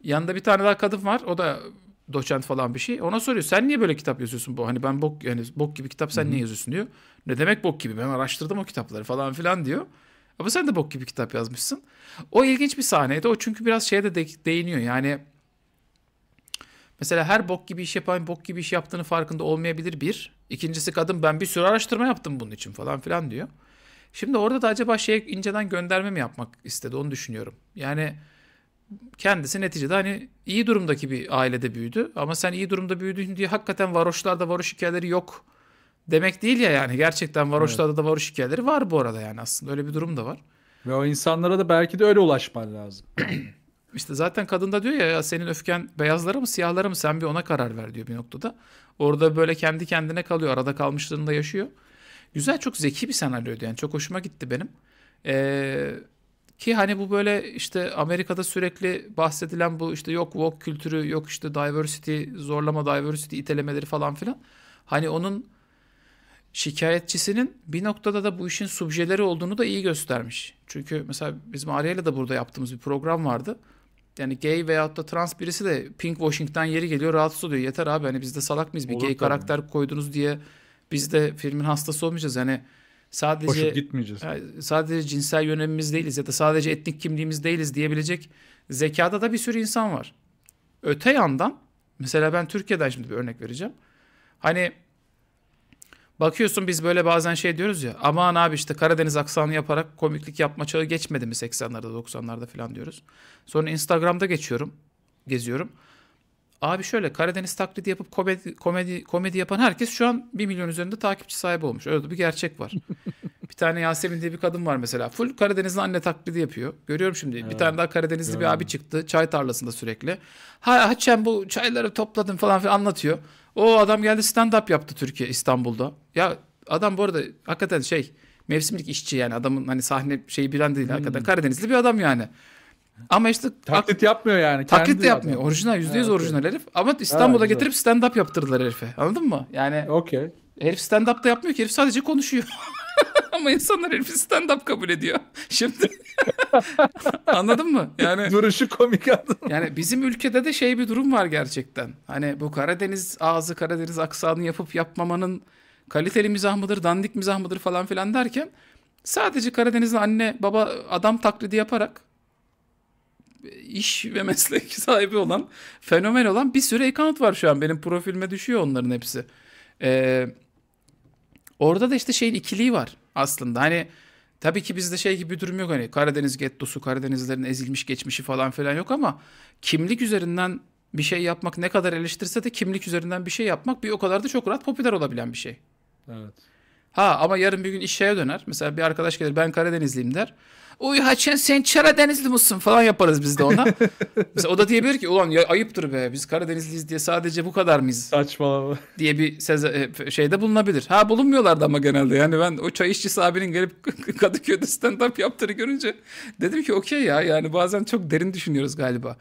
Yanında bir tane daha kadın var. O da doçent falan bir şey. Ona soruyor sen niye böyle kitap yazıyorsun bu? Hani ben bok yani bok gibi kitap sen Hı-hı. niye yazıyorsun diyor. Ne demek bok gibi? Ben araştırdım o kitapları falan filan diyor. Ama sen de bok gibi kitap yazmışsın. O ilginç bir sahneydi. O çünkü biraz şeye de, de- değiniyor. Yani mesela her bok gibi iş yapan bok gibi iş yaptığını farkında olmayabilir bir. İkincisi kadın ben bir sürü araştırma yaptım bunun için falan filan diyor. Şimdi orada da acaba şey inceden gönderme mi yapmak istedi onu düşünüyorum. Yani kendisi neticede hani iyi durumdaki bir ailede büyüdü. Ama sen iyi durumda büyüdün diye hakikaten varoşlarda varoş hikayeleri yok demek değil ya yani. Gerçekten varoşlarda evet. da varoş hikayeleri var bu arada yani aslında öyle bir durum da var. Ve o insanlara da belki de öyle ulaşman lazım. <clears throat> İşte zaten kadın da diyor ya, ya senin öfken beyazlara mı siyahlara mı sen bir ona karar ver diyor bir noktada. Orada böyle kendi kendine kalıyor arada kalmışlığında yaşıyor. Güzel çok zeki bir senaryoydu yani çok hoşuma gitti benim. Ee, ki hani bu böyle işte Amerika'da sürekli bahsedilen bu işte yok woke kültürü yok işte diversity zorlama diversity itelemeleri falan filan. Hani onun şikayetçisinin bir noktada da bu işin subjeleri olduğunu da iyi göstermiş. Çünkü mesela bizim Arya'yla de burada yaptığımız bir program vardı. Yani gay veyahut da trans birisi de pink washing'den yeri geliyor rahatsız oluyor. Yeter abi hani biz de salak mıyız bir Olur gay tabii. karakter koydunuz diye biz de filmin hastası olmayacağız. Yani sadece Koşup gitmeyeceğiz. Sadece cinsel yönelimimiz değiliz ya da sadece etnik kimliğimiz değiliz diyebilecek zekada da bir sürü insan var. Öte yandan mesela ben Türkiye'den şimdi bir örnek vereceğim. Hani bakıyorsun biz böyle bazen şey diyoruz ya aman abi işte Karadeniz aksanı yaparak komiklik yapma çağı geçmedi mi 80'lerde 90'larda falan diyoruz. Sonra Instagram'da geçiyorum geziyorum. Abi şöyle Karadeniz taklidi yapıp komedi, komedi, komedi yapan herkes şu an 1 milyon üzerinde takipçi sahibi olmuş. Öyle bir gerçek var. <laughs> bir tane Yasemin diye bir kadın var mesela. Full Karadenizli anne taklidi yapıyor. Görüyorum şimdi. Evet. Bir tane daha Karadenizli bir abi çıktı. Çay tarlasında sürekli. Ha Haçen bu çayları topladım falan filan anlatıyor. O adam geldi stand up yaptı Türkiye İstanbul'da. Ya adam bu arada hakikaten şey mevsimlik işçi yani adamın hani sahne şeyi bilen değil hmm. hakikaten Karadenizli bir adam yani. Ama işte taklit yapmıyor yani. Taklit de yapmıyor. Adam. Orijinal yüzde yüz orijinal okay. herif. Ama İstanbul'a evet, getirip stand up yaptırdılar herife. Anladın mı? Yani Okey. Herif stand up da yapmıyor ki herif sadece konuşuyor. <laughs> Ama insanlar herifi stand up kabul ediyor. <laughs> Şimdi <laughs> anladın mı? Yani duruşu komik adam. Yani bizim ülkede de şey bir durum var gerçekten. Hani bu Karadeniz ağzı Karadeniz aksanı yapıp yapmamanın kaliteli mizah mıdır, dandik mizah mıdır falan filan derken sadece Karadeniz'in anne baba adam taklidi yaparak iş ve meslek <laughs> sahibi olan fenomen olan bir sürü account var şu an. Benim profilime düşüyor onların hepsi. Ee, orada da işte şeyin ikiliği var aslında. Hani tabii ki bizde şey gibi bir durum yok. Hani Karadeniz gettosu, Karadenizlerin ezilmiş geçmişi falan filan yok ama kimlik üzerinden bir şey yapmak ne kadar eleştirse de kimlik üzerinden bir şey yapmak bir o kadar da çok rahat popüler olabilen bir şey. Evet. Ha ama yarın bir gün iş döner. Mesela bir arkadaş gelir ben Karadenizliyim der. Uy Haçen sen Karadenizli musun falan yaparız biz de ona. <laughs> Mesela o da diyebilir ki ulan ya, ayıptır be biz Karadenizliyiz diye sadece bu kadar mıyız? Saçmalama. Diye bir seze- e, şeyde bulunabilir. Ha bulunmuyorlardı ama genelde yani ben o çay işçisi abinin gelip <laughs> Kadıköy'de stand-up yaptığını görünce dedim ki okey ya yani bazen çok derin düşünüyoruz galiba.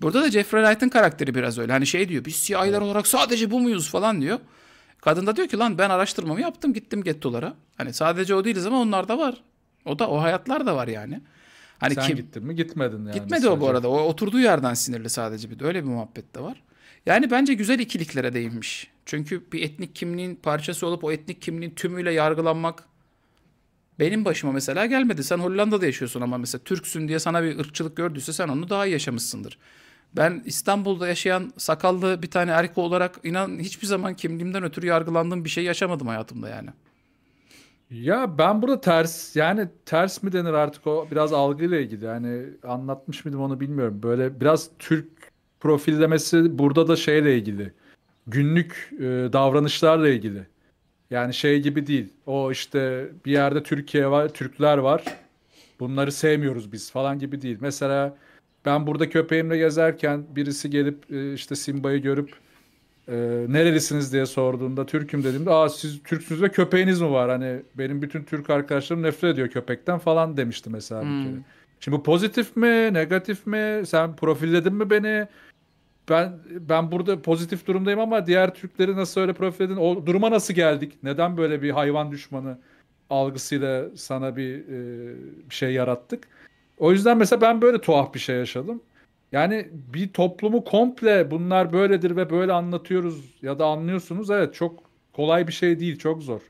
Burada da Jeffrey Light'ın karakteri biraz öyle. Hani şey diyor biz siyahiler olarak sadece bu muyuz falan diyor. Kadın da diyor ki lan ben araştırmamı yaptım gittim gettolara. Hani sadece o değiliz ama onlar da var. O da o hayatlar da var yani. Hani Sen kim, gittin mi gitmedin yani. Gitmedi sadece. o bu arada. O oturduğu yerden sinirli sadece bir de. Öyle bir muhabbet de var. Yani bence güzel ikiliklere değinmiş. Çünkü bir etnik kimliğin parçası olup o etnik kimliğin tümüyle yargılanmak benim başıma mesela gelmedi. Sen Hollanda'da yaşıyorsun ama mesela Türksün diye sana bir ırkçılık gördüyse sen onu daha iyi yaşamışsındır. Ben İstanbul'da yaşayan sakallı bir tane erkek olarak inan hiçbir zaman kimliğimden ötürü yargılandığım bir şey yaşamadım hayatımda yani. Ya ben burada ters yani ters mi denir artık o biraz algıyla ilgili yani anlatmış mıydım onu bilmiyorum. Böyle biraz Türk profillemesi burada da şeyle ilgili günlük e, davranışlarla ilgili. Yani şey gibi değil. O işte bir yerde Türkiye var, Türkler var. Bunları sevmiyoruz biz falan gibi değil. Mesela ben burada köpeğimle gezerken birisi gelip e, işte Simba'yı görüp e, nerelisiniz diye sorduğunda Türk'üm dediğimde aa siz Türksünüz ve köpeğiniz mi var? Hani benim bütün Türk arkadaşlarım nefret ediyor köpekten falan demişti mesela hmm. bir kere. Hmm. Şimdi bu pozitif mi, negatif mi? Sen profilledin mi beni? Ben ben burada pozitif durumdayım ama diğer Türkleri nasıl öyle profilledin? O duruma nasıl geldik? Neden böyle bir hayvan düşmanı algısıyla sana bir, e, bir şey yarattık? O yüzden mesela ben böyle tuhaf bir şey yaşadım. Yani bir toplumu komple bunlar böyledir ve böyle anlatıyoruz ya da anlıyorsunuz. Evet çok kolay bir şey değil, çok zor.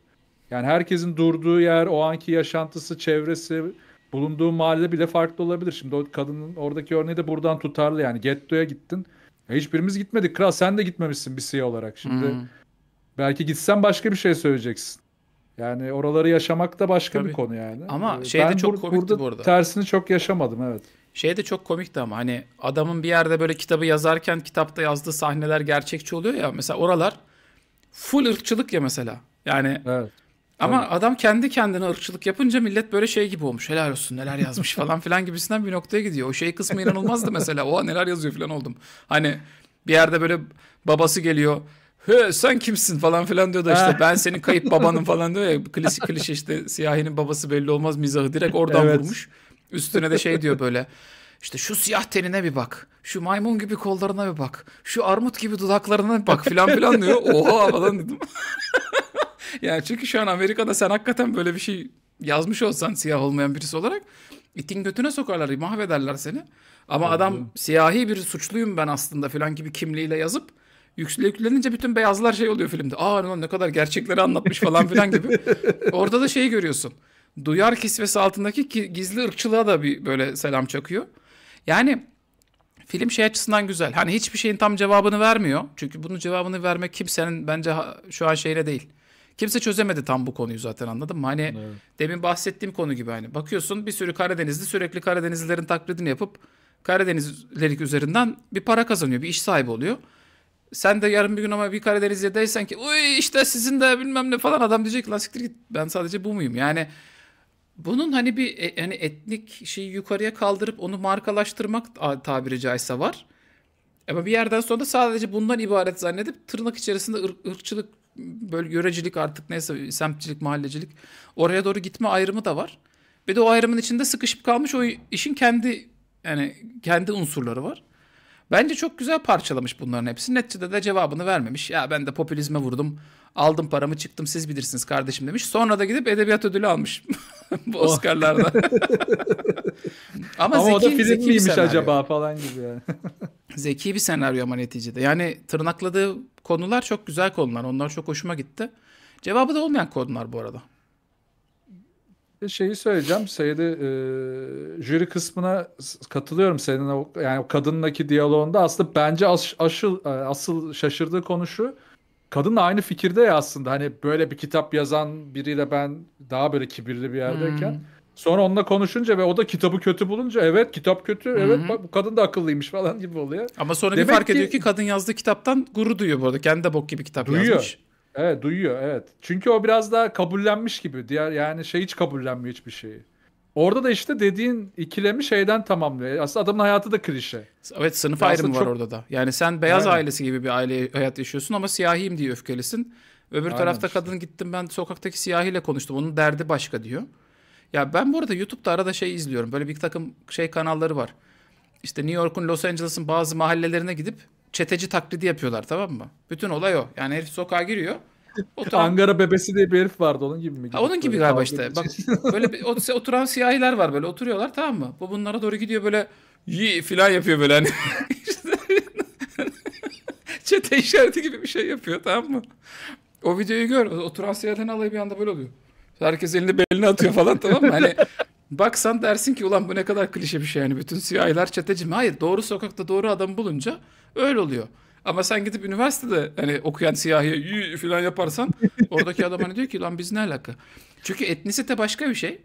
Yani herkesin durduğu yer, o anki yaşantısı, çevresi, bulunduğu mahalle bile farklı olabilir. Şimdi o kadının oradaki örneği de buradan tutarlı yani. Getto'ya gittin. E hiçbirimiz gitmedik. Kral sen de gitmemişsin bir siyah olarak. Şimdi hmm. belki gitsen başka bir şey söyleyeceksin. Yani oraları yaşamak da başka Tabii. bir konu yani. Ama e, şeyde çok komikti burada. Tersini çok yaşamadım evet. Şey de çok komikti ama hani adamın bir yerde böyle kitabı yazarken kitapta yazdığı sahneler gerçekçi oluyor ya. Mesela oralar full ırkçılık ya mesela. Yani evet. Ama evet. adam kendi kendine ırkçılık yapınca millet böyle şey gibi olmuş. Helal olsun neler yazmış falan filan gibisinden bir noktaya gidiyor. O şey kısmı inanılmazdı mesela. Oha neler yazıyor falan oldum. Hani bir yerde böyle babası geliyor. He, sen kimsin falan filan diyor da işte <laughs> ben senin kayıp babanım falan diyor ya. Klasik klişe işte siyahinin babası belli olmaz mizahı direkt oradan evet. vurmuş. Üstüne de şey diyor böyle. İşte şu siyah tenine bir bak. Şu maymun gibi kollarına bir bak. Şu armut gibi dudaklarına bir bak filan filan diyor. Oha falan dedim. <laughs> yani çünkü şu an Amerika'da sen hakikaten böyle bir şey yazmış olsan siyah olmayan birisi olarak itin götüne sokarlar, mahvederler seni. Ama Anladım. adam siyahi bir suçluyum ben aslında filan gibi kimliğiyle yazıp yüklenince bütün beyazlar şey oluyor filmde. Aa ne kadar gerçekleri anlatmış falan filan gibi. <laughs> Orada da şeyi görüyorsun duyar kisvesi altındaki ki, gizli ırkçılığa da bir böyle selam çakıyor. Yani film şey açısından güzel. Hani hiçbir şeyin tam cevabını vermiyor. Çünkü bunun cevabını vermek kimsenin bence şu an şeyle değil. Kimse çözemedi tam bu konuyu zaten anladım. Hani evet. demin bahsettiğim konu gibi hani bakıyorsun bir sürü Karadenizli sürekli Karadenizlilerin taklidini yapıp Karadenizlilik üzerinden bir para kazanıyor, bir iş sahibi oluyor. Sen de yarın bir gün ama bir değsen ki uy işte sizin de bilmem ne falan adam diyecek lan siktir git ben sadece bu muyum? Yani bunun hani bir yani e, etnik şeyi yukarıya kaldırıp onu markalaştırmak tabiri caizse var. Ama bir yerden sonra da sadece bundan ibaret zannedip tırnak içerisinde ırk, ırkçılık, böyle yörecilik artık neyse semtçilik, mahallecilik oraya doğru gitme ayrımı da var. Ve de o ayrımın içinde sıkışıp kalmış o işin kendi yani kendi unsurları var. Bence çok güzel parçalamış bunların hepsini. Neticede de cevabını vermemiş. Ya ben de popülizme vurdum. Aldım paramı çıktım siz bilirsiniz kardeşim demiş. Sonra da gidip edebiyat ödülü almış. <laughs> <laughs> bu Oscar'larda. <laughs> Ama, Ama zeki, o da film zeki miymiş acaba falan gibi yani. <laughs> zeki bir senaryo ama neticede. Yani tırnakladığı konular çok güzel konular. Onlar çok hoşuma gitti. Cevabı da olmayan konular bu arada. Şeyi söyleyeceğim. Şeyde e, jüri kısmına katılıyorum senin o yani o kadındaki diyaloğunda aslında bence as, aşıl, e, asıl şaşırdığı konu şu kadınla aynı fikirde ya aslında. Hani böyle bir kitap yazan biriyle ben daha böyle kibirli bir yerdeyken. Hmm. Sonra onunla konuşunca ve o da kitabı kötü bulunca evet kitap kötü evet hı bak bu kadın da akıllıymış falan gibi oluyor. Ama sonra Demek bir fark ki... ediyor ki kadın yazdığı kitaptan gurur duyuyor bu arada. Kendi de bok gibi kitap duyuyor. yazmış. Evet duyuyor evet. Çünkü o biraz daha kabullenmiş gibi. Diğer yani şey hiç kabullenmiyor hiçbir şeyi. Orada da işte dediğin ikilemi şeyden tamamlıyor. Aslında adamın hayatı da klişe. Evet sınıf ya ayrımı var orada da. Yani sen beyaz Aynen. ailesi gibi bir aile hayat yaşıyorsun ama siyahiyim diye öfkelisin. Öbür Aynen tarafta işte. kadın gittim ben sokaktaki siyahiyle konuştum. Onun derdi başka diyor. Ya ben bu arada YouTube'da arada şey izliyorum. Böyle bir takım şey kanalları var. İşte New York'un Los Angeles'ın bazı mahallelerine gidip çeteci taklidi yapıyorlar tamam mı? Bütün olay o. Yani herif sokağa giriyor. Oturan... Angara bebesi diye bir herif vardı onun gibi mi? Ha, onun gibi galiba işte. Bak böyle bir, oturan siyahiler var böyle oturuyorlar tamam mı? Bu bunlara doğru gidiyor böyle yi filan yapıyor böyle hani. <laughs> Çete işareti gibi bir şey yapıyor tamam mı? O videoyu gör. Oturan siyahilerin alayı bir anda böyle oluyor. Herkes elini belini atıyor falan tamam mı? Hani baksan dersin ki ulan bu ne kadar klişe bir şey yani. Bütün siyahiler çeteci mi? Hayır doğru sokakta doğru adam bulunca öyle oluyor. Ama sen gidip üniversitede hani okuyan siyahi falan yaparsan <laughs> oradaki adam hani diyor ki lan biz ne alaka? Çünkü etnisite başka bir şey.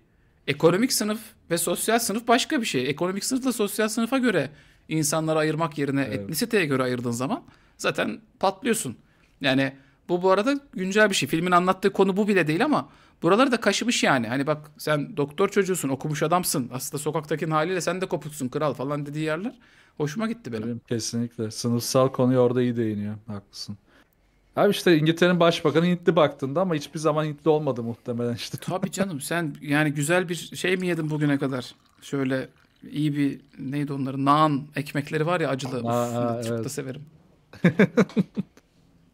Ekonomik sınıf ve sosyal sınıf başka bir şey. Ekonomik sınıfla sosyal sınıfa göre insanları ayırmak yerine evet. etnisiteye göre ayırdığın zaman zaten patlıyorsun. Yani bu bu arada güncel bir şey. Filmin anlattığı konu bu bile değil ama Buraları da kaşımış yani. Hani bak sen doktor çocuğusun, okumuş adamsın. Aslında sokaktakin haliyle sen de kopuksun kral falan dediği yerler. Hoşuma gitti benim. Kesinlikle. Sınıfsal konuyu orada iyi değiniyor. Haklısın. Abi işte İngiltere'nin başbakanı Hintli baktığında ama hiçbir zaman Hintli olmadı muhtemelen işte. <laughs> Tabii canım sen yani güzel bir şey mi yedin bugüne kadar? Şöyle iyi bir neydi onların naan ekmekleri var ya acılı. Aa, Uf, evet. Çok da severim. <laughs>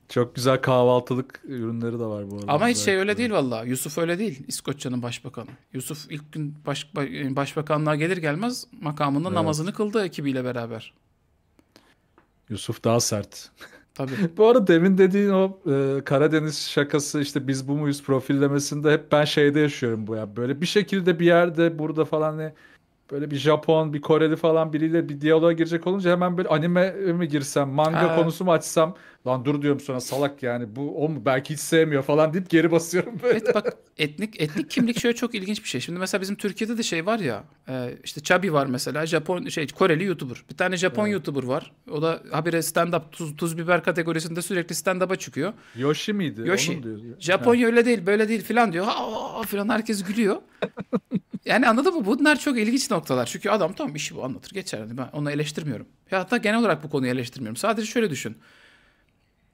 Çok güzel kahvaltılık ürünleri de var bu arada. Ama hiç şey öyle değil valla. Yusuf öyle değil. İskoçya'nın başbakanı. Yusuf ilk gün baş, başbakanlığa gelir gelmez makamında evet. namazını kıldı ekibiyle beraber. Yusuf daha sert. <laughs> Tabii. bu arada demin dediğin o e, Karadeniz şakası işte biz bu muyuz profillemesinde hep ben şeyde yaşıyorum bu ya. Böyle bir şekilde bir yerde burada falan ne böyle bir Japon, bir Koreli falan biriyle bir diyaloğa girecek olunca hemen böyle anime mi girsem, manga ha. konusu mu açsam Lan dur diyorum sonra salak yani bu o mu belki hiç sevmiyor falan deyip geri basıyorum böyle. Evet bak etnik etnik kimlik şöyle çok ilginç bir şey. Şimdi mesela bizim Türkiye'de de şey var ya e, işte Chubby var mesela Japon şey Koreli YouTuber. Bir tane Japon evet. YouTuber var. O da habire stand up tuz, tuz biber kategorisinde sürekli stand up'a çıkıyor. Yoshi miydi? Yoshi. Diyor. Japonya öyle değil böyle değil filan diyor. Ha filan herkes gülüyor. <laughs> yani anladın mı? Bunlar çok ilginç noktalar. Çünkü adam tamam işi bu anlatır geçer. Ben onu eleştirmiyorum. Ya hatta genel olarak bu konuyu eleştirmiyorum. Sadece şöyle düşün.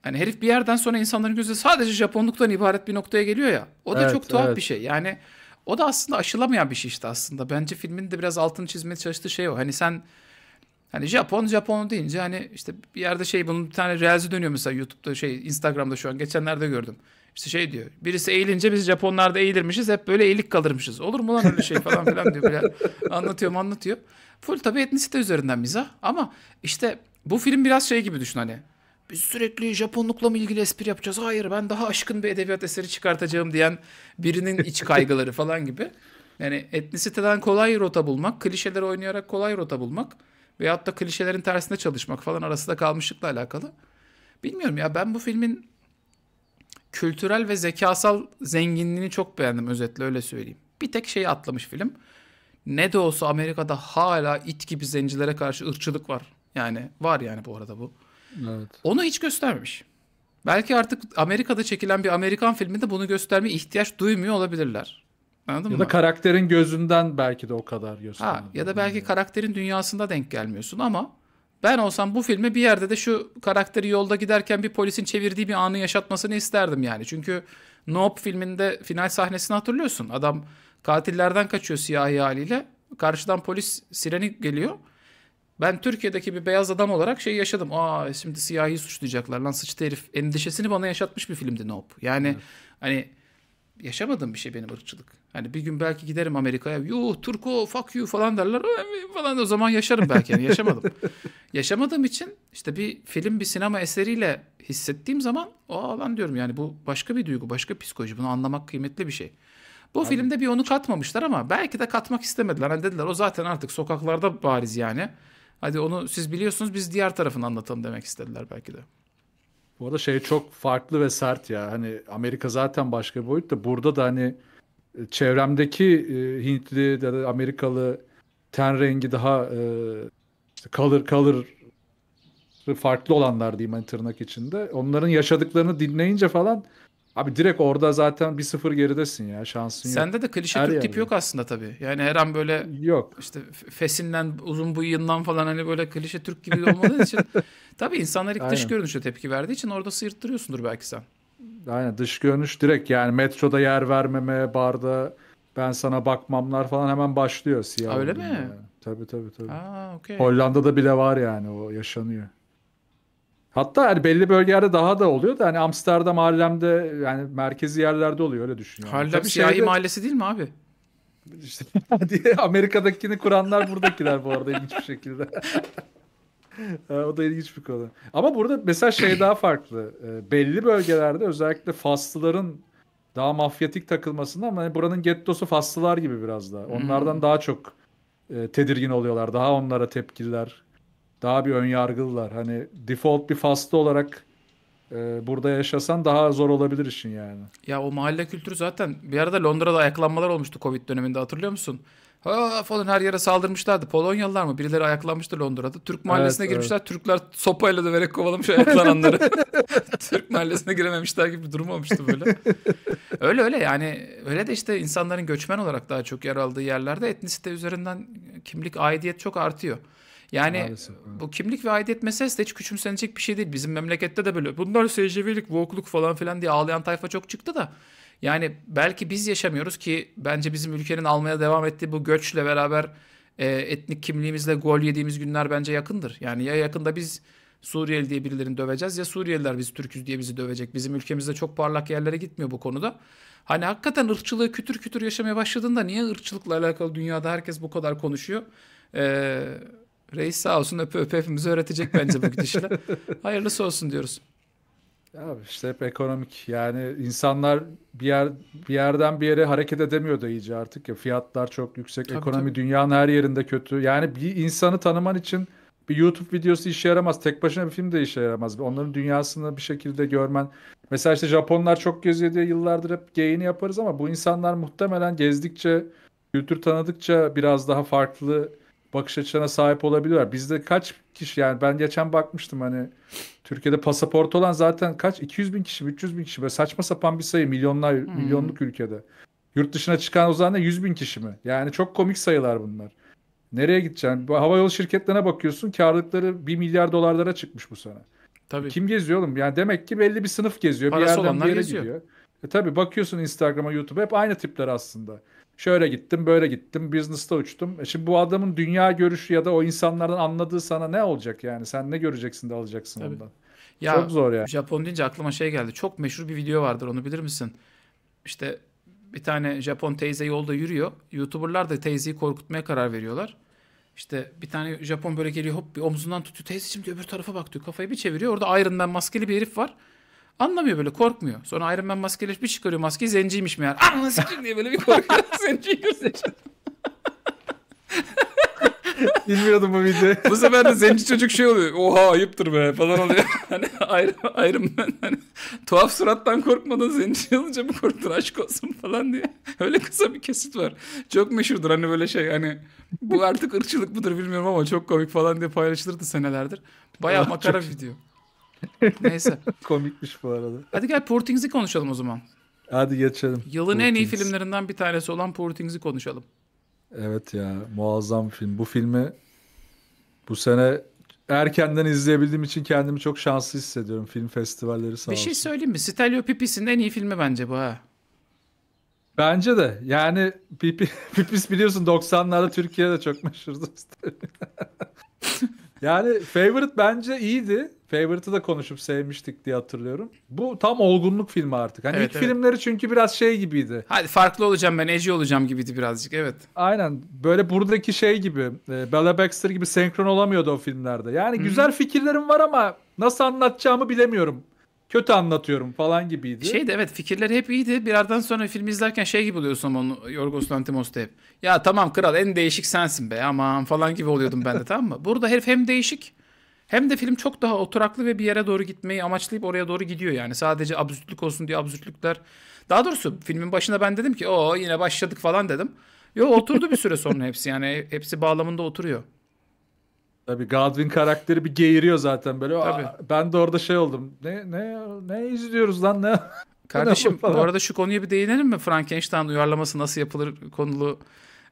Yani herif bir yerden sonra insanların gözü sadece Japonluktan ibaret bir noktaya geliyor ya. O da evet, çok tuhaf evet. bir şey. Yani o da aslında aşılamayan bir şey işte aslında. Bence filmin de biraz altını çizmeye çalıştığı şey o. Hani sen hani Japon Japon deyince hani işte bir yerde şey bunun bir tane reelzi dönüyor mesela YouTube'da şey Instagram'da şu an geçenlerde gördüm. İşte şey diyor. Birisi eğilince biz Japonlarda eğilirmişiz. Hep böyle eğilik kalırmışız. Olur mu lan öyle şey falan filan diyor. Böyle anlatıyorum anlatıyor. Full tabii etnisite üzerinden mizah. Ama işte bu film biraz şey gibi düşün hani biz sürekli Japonlukla mı ilgili espri yapacağız? Hayır ben daha aşkın bir edebiyat eseri çıkartacağım diyen birinin iç <laughs> kaygıları falan gibi. Yani etnisiteden kolay rota bulmak, klişeleri oynayarak kolay rota bulmak veyahut da klişelerin tersine çalışmak falan arasında kalmışlıkla alakalı. Bilmiyorum ya ben bu filmin kültürel ve zekasal zenginliğini çok beğendim özetle öyle söyleyeyim. Bir tek şeyi atlamış film. Ne de olsa Amerika'da hala it gibi zencilere karşı ırçılık var. Yani var yani bu arada bu. Evet. Onu hiç göstermemiş. Belki artık Amerika'da çekilen bir Amerikan filminde bunu gösterme ihtiyaç duymuyor olabilirler. Anladın ya mı? da karakterin gözünden belki de o kadar gösteriyor. Ya da belki yani. karakterin dünyasında denk gelmiyorsun ama ben olsam bu filmi bir yerde de şu karakteri yolda giderken bir polisin çevirdiği bir anı yaşatmasını isterdim yani. Çünkü Nope filminde final sahnesini hatırlıyorsun. Adam katillerden kaçıyor siyahi haliyle. Karşıdan polis sireni geliyor. Ben Türkiye'deki bir beyaz adam olarak şey yaşadım. Aa şimdi siyahi suçlayacaklar lan sıçtı herif. Endişesini bana yaşatmış bir filmdi Nope. Yani evet. hani yaşamadığım bir şey benim ırkçılık. Hani bir gün belki giderim Amerika'ya. Yuh turku fuck you falan derler. Falan o zaman yaşarım belki. Yani yaşamadım. <laughs> Yaşamadığım için işte bir film bir sinema eseriyle hissettiğim zaman o lan diyorum yani bu başka bir duygu başka bir psikoloji. Bunu anlamak kıymetli bir şey. Bu Abi. filmde bir onu katmamışlar ama belki de katmak istemediler. Hani dediler o zaten artık sokaklarda bariz yani. Hadi onu siz biliyorsunuz biz diğer tarafını anlatalım demek istediler belki de. Bu arada şey çok farklı ve sert ya. Hani Amerika zaten başka bir boyut burada da hani e, çevremdeki e, Hintli ya Amerikalı ten rengi daha e, kalır color color farklı olanlar diyeyim hani tırnak içinde. Onların yaşadıklarını dinleyince falan Abi direkt orada zaten bir sıfır geridesin ya şansın yok. Sende de klişe her Türk tipi yok aslında tabii. Yani her an böyle yok. işte fesinden uzun bıyığından falan hani böyle klişe Türk gibi olmadığı için <laughs> tabii insanlar ilk dış görünüşe tepki verdiği için orada sıyırttırıyorsundur belki sen. Aynen dış görünüş direkt yani metroda yer vermeme, barda ben sana bakmamlar falan hemen başlıyor siyah. Öyle mi? Yani. Tabii tabii tabii. Aa, okay. Hollanda'da bile var yani o yaşanıyor. Hatta yani belli bölgelerde daha da oluyor da hani Amsterdam Harlem'de yani merkezi yerlerde oluyor öyle düşünüyorum. Harlem Tabii siyahi şeyde... mahallesi değil mi abi? İşte <laughs> Amerika'dakini kuranlar buradakiler bu arada ilginç bir şekilde. <laughs> o da ilginç bir konu. Ama burada mesela şey daha farklı. Ee, belli bölgelerde özellikle Faslıların daha mafyatik takılmasında ama hani buranın gettosu Faslılar gibi biraz daha. Onlardan hmm. daha çok e, tedirgin oluyorlar. Daha onlara tepkiler daha bir ön yargılılar Hani default bir fastı olarak e, burada yaşasan daha zor olabilir işin yani. Ya o mahalle kültürü zaten bir arada Londra'da ayaklanmalar olmuştu Covid döneminde hatırlıyor musun? Ha falan her yere saldırmışlardı. Polonyalılar mı? Birileri ayaklanmıştı Londra'da. Türk mahallesine evet, girmişler. Evet. Türkler sopayla döverek kovalamış ayaklananları. <laughs> Türk mahallesine girememişler gibi bir durum olmuştu böyle. öyle öyle yani. Öyle de işte insanların göçmen olarak daha çok yer aldığı yerlerde etnisite üzerinden kimlik, aidiyet çok artıyor. Yani Maalesef. bu kimlik ve aidiyet meselesi de hiç küçümsenecek bir şey değil. Bizim memlekette de böyle bunlar SCV'lik, şey, woke'luk falan filan diye ağlayan tayfa çok çıktı da. Yani belki biz yaşamıyoruz ki bence bizim ülkenin almaya devam ettiği bu göçle beraber e, etnik kimliğimizle gol yediğimiz günler bence yakındır. Yani ya yakında biz Suriyeli diye birilerini döveceğiz ya Suriyeliler biz Türküz diye bizi dövecek. Bizim ülkemizde çok parlak yerlere gitmiyor bu konuda. Hani hakikaten ırkçılığı kütür kütür yaşamaya başladığında niye ırkçılıkla alakalı dünyada herkes bu kadar konuşuyor? Eee Reis sağ olsun öpe öpe hepimizi öğretecek bence bu gidişle. <laughs> Hayırlısı olsun diyoruz. Abi işte hep ekonomik yani insanlar bir yer bir yerden bir yere hareket edemiyor da iyice artık ya fiyatlar çok yüksek tabii, ekonomi tabii. dünyanın her yerinde kötü yani bir insanı tanıman için bir YouTube videosu işe yaramaz tek başına bir film de işe yaramaz onların dünyasını bir şekilde görmen mesela işte Japonlar çok geziyor diye yıllardır hep geyini yaparız ama bu insanlar muhtemelen gezdikçe kültür tanıdıkça biraz daha farklı bakış açılarına sahip olabiliyorlar. Bizde kaç kişi yani ben geçen bakmıştım hani Türkiye'de pasaport olan zaten kaç 200 bin kişi 300 bin kişi böyle saçma sapan bir sayı milyonlar hmm. milyonluk ülkede. Yurt dışına çıkan o zaman da 100 bin kişi mi? Yani çok komik sayılar bunlar. Nereye gideceksin? Havayolu şirketlerine bakıyorsun karlılıkları 1 milyar dolarlara çıkmış bu sene. Tabii. Kim geziyor oğlum? Yani demek ki belli bir sınıf geziyor. Parası bir yerden bir yere geziyor. gidiyor. E tabii bakıyorsun Instagram'a, YouTube'a hep aynı tipler aslında. Şöyle gittim, böyle gittim, business'ta uçtum. E şimdi bu adamın dünya görüşü ya da o insanların anladığı sana ne olacak yani? Sen ne göreceksin de alacaksın Tabii. ondan? Ya, Çok zor yani. Japon deyince aklıma şey geldi. Çok meşhur bir video vardır onu bilir misin? İşte bir tane Japon teyze yolda yürüyor. YouTuber'lar da teyzeyi korkutmaya karar veriyorlar. İşte bir tane Japon böyle geliyor hop bir omzundan tutuyor. Teyzeciğim diyor öbür tarafa bak diyor. Kafayı bir çeviriyor. Orada Iron Man maskeli bir herif var. Anlamıyor böyle korkmuyor. Sonra Iron Man maskeyle bir çıkarıyor maske zenciymiş mi meğer. Anla ah, sikim diye böyle bir korkuyor. <laughs> Zenciyi gösteriyor. <laughs> Bilmiyordum bu videoyu. bu sefer de zenci çocuk şey oluyor. Oha ayıptır be falan oluyor. <laughs> hani Iron, Iron Man hani, tuhaf surattan korkmadan zenci olunca mı korktun aşk olsun falan diye. Öyle kısa bir kesit var. Çok meşhurdur hani böyle şey hani bu artık ırkçılık mıdır bilmiyorum ama çok komik falan diye paylaşılırdı senelerdir. Baya makara çok... video. Neyse. <laughs> Komikmiş bu arada. Hadi gel Portings'i konuşalım o zaman. Hadi geçelim. Yılın Portings. en iyi filmlerinden bir tanesi olan Portings'i konuşalım. Evet ya muazzam film. Bu filmi bu sene erkenden izleyebildiğim için kendimi çok şanslı hissediyorum. Film festivalleri sağ Bir şey olsun. şey söyleyeyim mi? Stelio Pipis'in en iyi filmi bence bu ha. Bence de. Yani Pipis <laughs> biliyorsun 90'larda Türkiye'de çok meşhurdu. <laughs> Yani Favorite bence iyiydi. Favorite'ı da konuşup sevmiştik diye hatırlıyorum. Bu tam olgunluk filmi artık. Hani evet, ilk evet. filmleri çünkü biraz şey gibiydi. Hadi farklı olacağım ben Ece olacağım gibiydi birazcık evet. Aynen böyle buradaki şey gibi e, Bella Baxter gibi senkron olamıyordu o filmlerde. Yani Hı-hı. güzel fikirlerim var ama nasıl anlatacağımı bilemiyorum kötü anlatıyorum falan gibiydi. Şey evet fikirler hep iyiydi. Birazdan sonra filmi izlerken şey gibi oluyorsun onu Yorgos Lantimos'ta hep. Ya tamam kral en değişik sensin be aman falan gibi oluyordum ben de tamam mı? Burada herif hem değişik hem de film çok daha oturaklı ve bir yere doğru gitmeyi amaçlayıp oraya doğru gidiyor yani. Sadece absürtlük olsun diye absürtlükler. Daha doğrusu filmin başında ben dedim ki o yine başladık falan dedim. Yo oturdu bir süre sonra hepsi yani hepsi bağlamında oturuyor. Tabii Godwin karakteri bir geğiriyor zaten böyle. Tabii. Ben de orada şey oldum. Ne ne ne izliyoruz lan ne? <laughs> Kardeşim bu arada şu konuya bir değinelim mi? Frankenstein uyarlaması nasıl yapılır konulu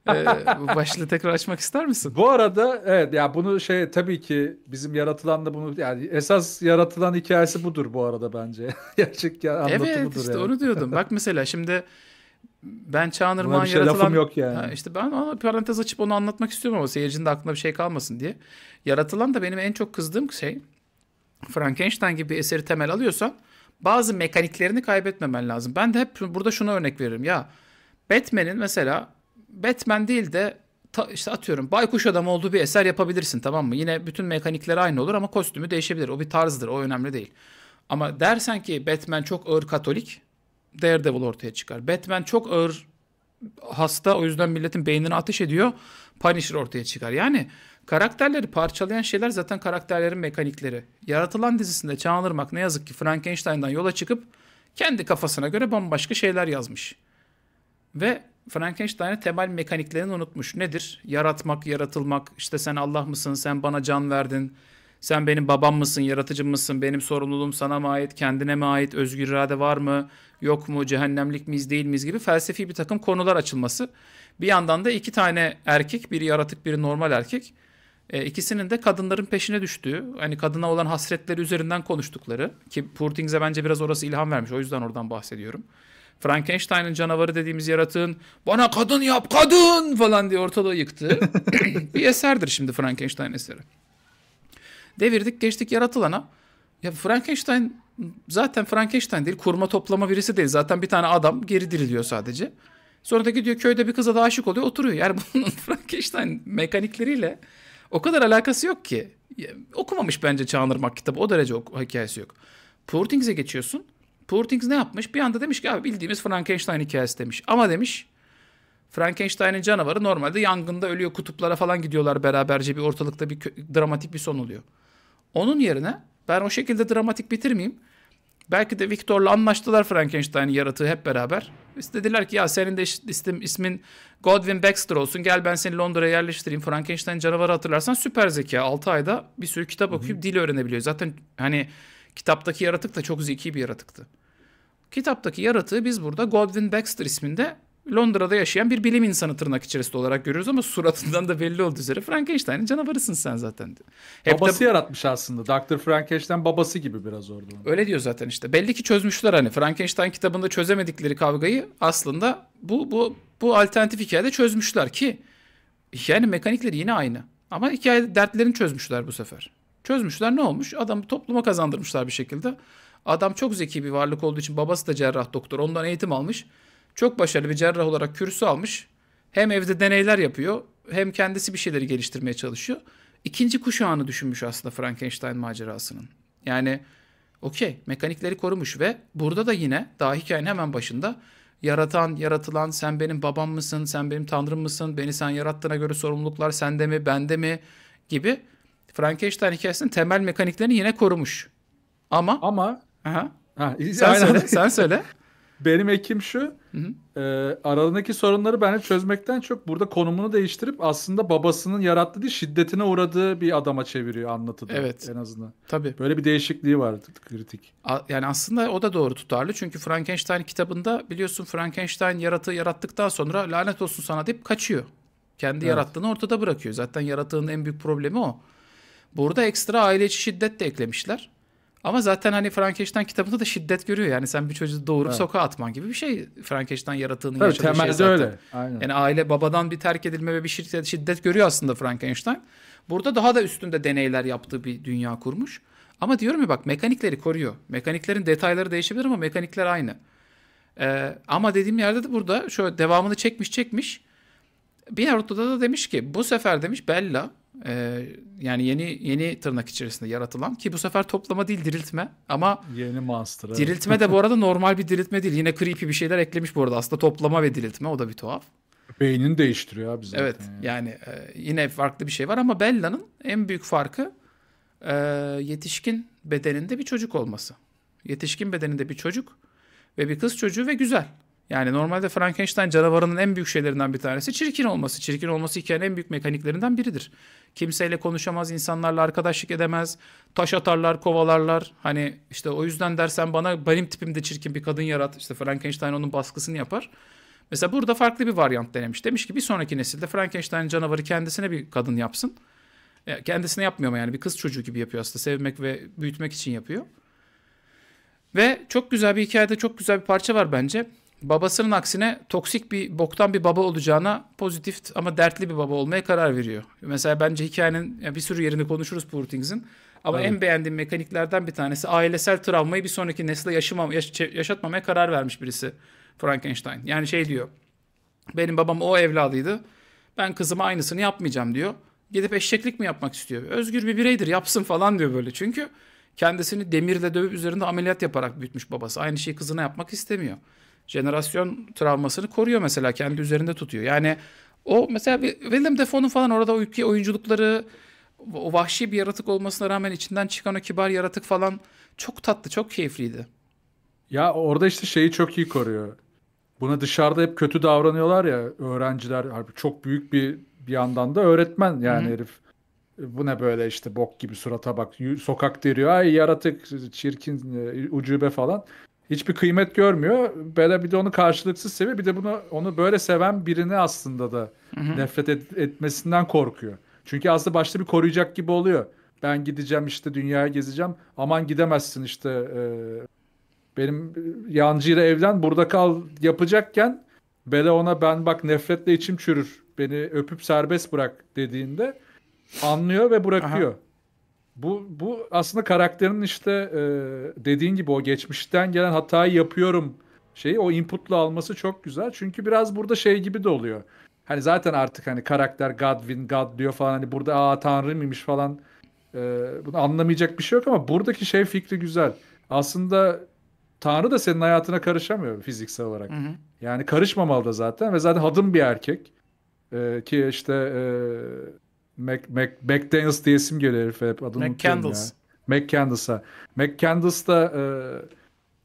e, <laughs> başlığı tekrar açmak ister misin? Bu arada evet ya bunu şey tabii ki bizim yaratılan da bunu yani esas yaratılan hikayesi budur bu arada bence. <laughs> Gerçek ya anlatı evet, budur. Evet işte yani. onu diyordum. Bak mesela şimdi ben Çağınırmağ'ın şey yaratılan... lafım yok yani. Ha, işte ben ama parantez açıp onu anlatmak istiyorum ama seyircinin de aklında bir şey kalmasın diye. Yaratılan da benim en çok kızdığım şey Frankenstein gibi bir eseri temel alıyorsan bazı mekaniklerini kaybetmemen lazım. Ben de hep burada şuna örnek veririm. Ya Batman'in mesela Batman değil de ta, işte atıyorum baykuş adam olduğu bir eser yapabilirsin tamam mı? Yine bütün mekanikler aynı olur ama kostümü değişebilir. O bir tarzdır. O önemli değil. Ama dersen ki Batman çok ağır katolik Daredevil ortaya çıkar. Batman çok ağır hasta o yüzden milletin beynini ateş ediyor. Punisher ortaya çıkar. Yani karakterleri parçalayan şeyler zaten karakterlerin mekanikleri. Yaratılan dizisinde Çağınırmak ne yazık ki Frankenstein'dan yola çıkıp kendi kafasına göre bambaşka şeyler yazmış. Ve Frankenstein'ın temel mekaniklerini unutmuş. Nedir? Yaratmak, yaratılmak, işte sen Allah mısın, sen bana can verdin, sen benim babam mısın, yaratıcım mısın, benim sorumluluğum sana mı ait, kendine mi ait, özgür irade var mı, yok mu, cehennemlik miyiz, değil miyiz gibi felsefi bir takım konular açılması. Bir yandan da iki tane erkek, biri yaratık, biri normal erkek. E, ikisinin de kadınların peşine düştüğü, hani kadına olan hasretleri üzerinden konuştukları ki Poor bence biraz orası ilham vermiş. O yüzden oradan bahsediyorum. Frankenstein'ın canavarı dediğimiz yaratığın bana kadın yap kadın falan diye ortalığı yıktı. <laughs> bir eserdir şimdi Frankenstein eseri. Devirdik geçtik yaratılana. Ya Frankenstein zaten Frankenstein değil kurma toplama birisi değil. Zaten bir tane adam geri diriliyor sadece. Sonra da gidiyor köyde bir kıza da aşık oluyor oturuyor. Yani <laughs> bunun Frankenstein mekanikleriyle o kadar alakası yok ki. Ya, okumamış bence Çağınırmak kitabı o derece ok- hikayesi yok. Poor Things'e geçiyorsun. Poor Things ne yapmış? Bir anda demiş ki abi bildiğimiz Frankenstein hikayesi demiş. Ama demiş Frankenstein'in canavarı normalde yangında ölüyor kutuplara falan gidiyorlar beraberce bir ortalıkta bir dramatik bir son oluyor. Onun yerine ben o şekilde dramatik bitirmeyeyim. Belki de Victor'la anlaştılar Frankenstein yaratığı hep beraber. İstediler ki ya senin de ismin, ismin Godwin Baxter olsun. Gel ben seni Londra'ya yerleştireyim. Frankenstein canavarı hatırlarsan süper zeka. 6 ayda bir sürü kitap okuyup Hı-hı. dil öğrenebiliyor. Zaten hani kitaptaki yaratık da çok zeki bir yaratıktı. Kitaptaki yaratığı biz burada Godwin Baxter isminde Londra'da yaşayan bir bilim insanı tırnak içerisinde olarak görüyoruz ama suratından da belli olduğu üzere Frankenstein'in canavarısın sen zaten. Hep babası de... yaratmış aslında. Dr. Frankenstein babası gibi biraz orada. Öyle diyor zaten işte. Belli ki çözmüşler hani. Frankenstein kitabında çözemedikleri kavgayı aslında bu bu bu alternatif hikayede çözmüşler ki yani mekanikleri yine aynı. Ama hikaye dertlerini çözmüşler bu sefer. Çözmüşler ne olmuş? Adamı topluma kazandırmışlar bir şekilde. Adam çok zeki bir varlık olduğu için babası da cerrah doktor. Ondan eğitim almış. Çok başarılı bir cerrah olarak kürsü almış. Hem evde deneyler yapıyor hem kendisi bir şeyleri geliştirmeye çalışıyor. İkinci kuşağını düşünmüş aslında Frankenstein macerasının. Yani okey mekanikleri korumuş ve burada da yine daha hikayenin hemen başında yaratan, yaratılan, sen benim babam mısın, sen benim tanrım mısın, beni sen yarattığına göre sorumluluklar sende mi, bende mi gibi Frankenstein hikayesinin temel mekaniklerini yine korumuş. Ama ama aha, ha, sen, aynen. söyle, sen söyle. <laughs> benim ekim şu Hı hı. E, ee, aralarındaki sorunları bence çözmekten çok burada konumunu değiştirip aslında babasının yarattığı değil, şiddetine uğradığı bir adama çeviriyor anlatıda evet. en azından. Tabii. Böyle bir değişikliği vardı kritik. A, yani aslında o da doğru tutarlı. Çünkü Frankenstein kitabında biliyorsun Frankenstein yaratığı yarattıktan sonra lanet olsun sana deyip kaçıyor. Kendi evet. yarattığını ortada bırakıyor. Zaten yaratığın en büyük problemi o. Burada ekstra aile içi şiddet de eklemişler. Ama zaten hani Frankenstein kitabında da şiddet görüyor. Yani sen bir çocuğu doğurup evet. sokağa atman gibi bir şey Frankenstein yaratığının Tabii, yaşadığı temelde şey zaten. öyle. Aynen. Yani aile babadan bir terk edilme ve bir şiddet, şiddet görüyor aslında Frankenstein. Burada daha da üstünde deneyler yaptığı bir dünya kurmuş. Ama diyorum ya bak mekanikleri koruyor. Mekaniklerin detayları değişebilir ama mekanikler aynı. Ee, ama dediğim yerde de burada şöyle devamını çekmiş çekmiş. Bir noktada da demiş ki bu sefer demiş Bella ee, yani yeni yeni tırnak içerisinde yaratılan ki bu sefer toplama değil diriltme ama yeni monster. Diriltme de bu arada normal bir diriltme değil. Yine creepy bir şeyler eklemiş bu arada. Aslında toplama ve diriltme o da bir tuhaf. Beynini değiştiriyor abi zaten. Evet yani e, yine farklı bir şey var ama Bella'nın en büyük farkı e, yetişkin bedeninde bir çocuk olması. Yetişkin bedeninde bir çocuk ve bir kız çocuğu ve güzel. Yani normalde Frankenstein canavarının en büyük şeylerinden bir tanesi çirkin olması. Çirkin olması hikayenin en büyük mekaniklerinden biridir. Kimseyle konuşamaz, insanlarla arkadaşlık edemez, taş atarlar, kovalarlar. Hani işte o yüzden dersen bana benim tipimde çirkin bir kadın yarat. İşte Frankenstein onun baskısını yapar. Mesela burada farklı bir varyant denemiş. Demiş ki bir sonraki nesilde Frankenstein canavarı kendisine bir kadın yapsın. E, kendisine yapmıyor ama yani bir kız çocuğu gibi yapıyor aslında. Sevmek ve büyütmek için yapıyor. Ve çok güzel bir hikayede çok güzel bir parça var bence babasının aksine toksik bir boktan bir baba olacağına pozitif ama dertli bir baba olmaya karar veriyor. Mesela bence hikayenin yani bir sürü yerini konuşuruz Poor Things'in. Ama Aynen. en beğendiğim mekaniklerden bir tanesi ailesel travmayı bir sonraki nesle yaşamam, yaş, yaşatmamaya karar vermiş birisi Frankenstein. Yani şey diyor. Benim babam o evladıydı. Ben kızıma aynısını yapmayacağım diyor. Gidip eşeklik mi yapmak istiyor? Özgür bir bireydir yapsın falan diyor böyle. Çünkü kendisini demirle dövüp üzerinde ameliyat yaparak büyütmüş babası. Aynı şeyi kızına yapmak istemiyor jenerasyon travmasını koruyor mesela kendi üzerinde tutuyor. Yani o mesela Willem Dafoe'nun falan orada oyunculukları o vahşi bir yaratık olmasına rağmen içinden çıkan o kibar yaratık falan çok tatlı, çok keyifliydi. Ya orada işte şeyi çok iyi koruyor. Buna dışarıda hep kötü davranıyorlar ya öğrenciler. Harbi çok büyük bir bir yandan da öğretmen yani Hı-hı. herif. E, bu ne böyle işte bok gibi surata bak. Sokak deriyor. Ay yaratık, çirkin, e, ucube falan hiçbir kıymet görmüyor. Böyle bir de onu karşılıksız seviyor. Bir de bunu onu böyle seven birini aslında da Hı-hı. nefret et, etmesinden korkuyor. Çünkü aslında başta bir koruyacak gibi oluyor. Ben gideceğim işte dünyaya gezeceğim. Aman gidemezsin işte e, benim yancıyla evlen burada kal yapacakken Bela ona ben bak nefretle içim çürür. Beni öpüp serbest bırak dediğinde anlıyor ve bırakıyor. Aha. Bu, bu aslında karakterin işte e, dediğin gibi o geçmişten gelen hatayı yapıyorum şeyi o inputla alması çok güzel. Çünkü biraz burada şey gibi de oluyor. Hani zaten artık hani karakter Godwin, God diyor falan hani burada aa tanrı mıymış falan e, bunu anlamayacak bir şey yok ama buradaki şey fikri güzel. Aslında Tanrı da senin hayatına karışamıyor fiziksel olarak. Hı hı. Yani karışmamalı da zaten ve zaten hadım bir erkek. Ee, ki işte e, Mac, Mac, McDaniels diyesim geliyor herife hep adını McCandles. McCandles'a. McCandles da e,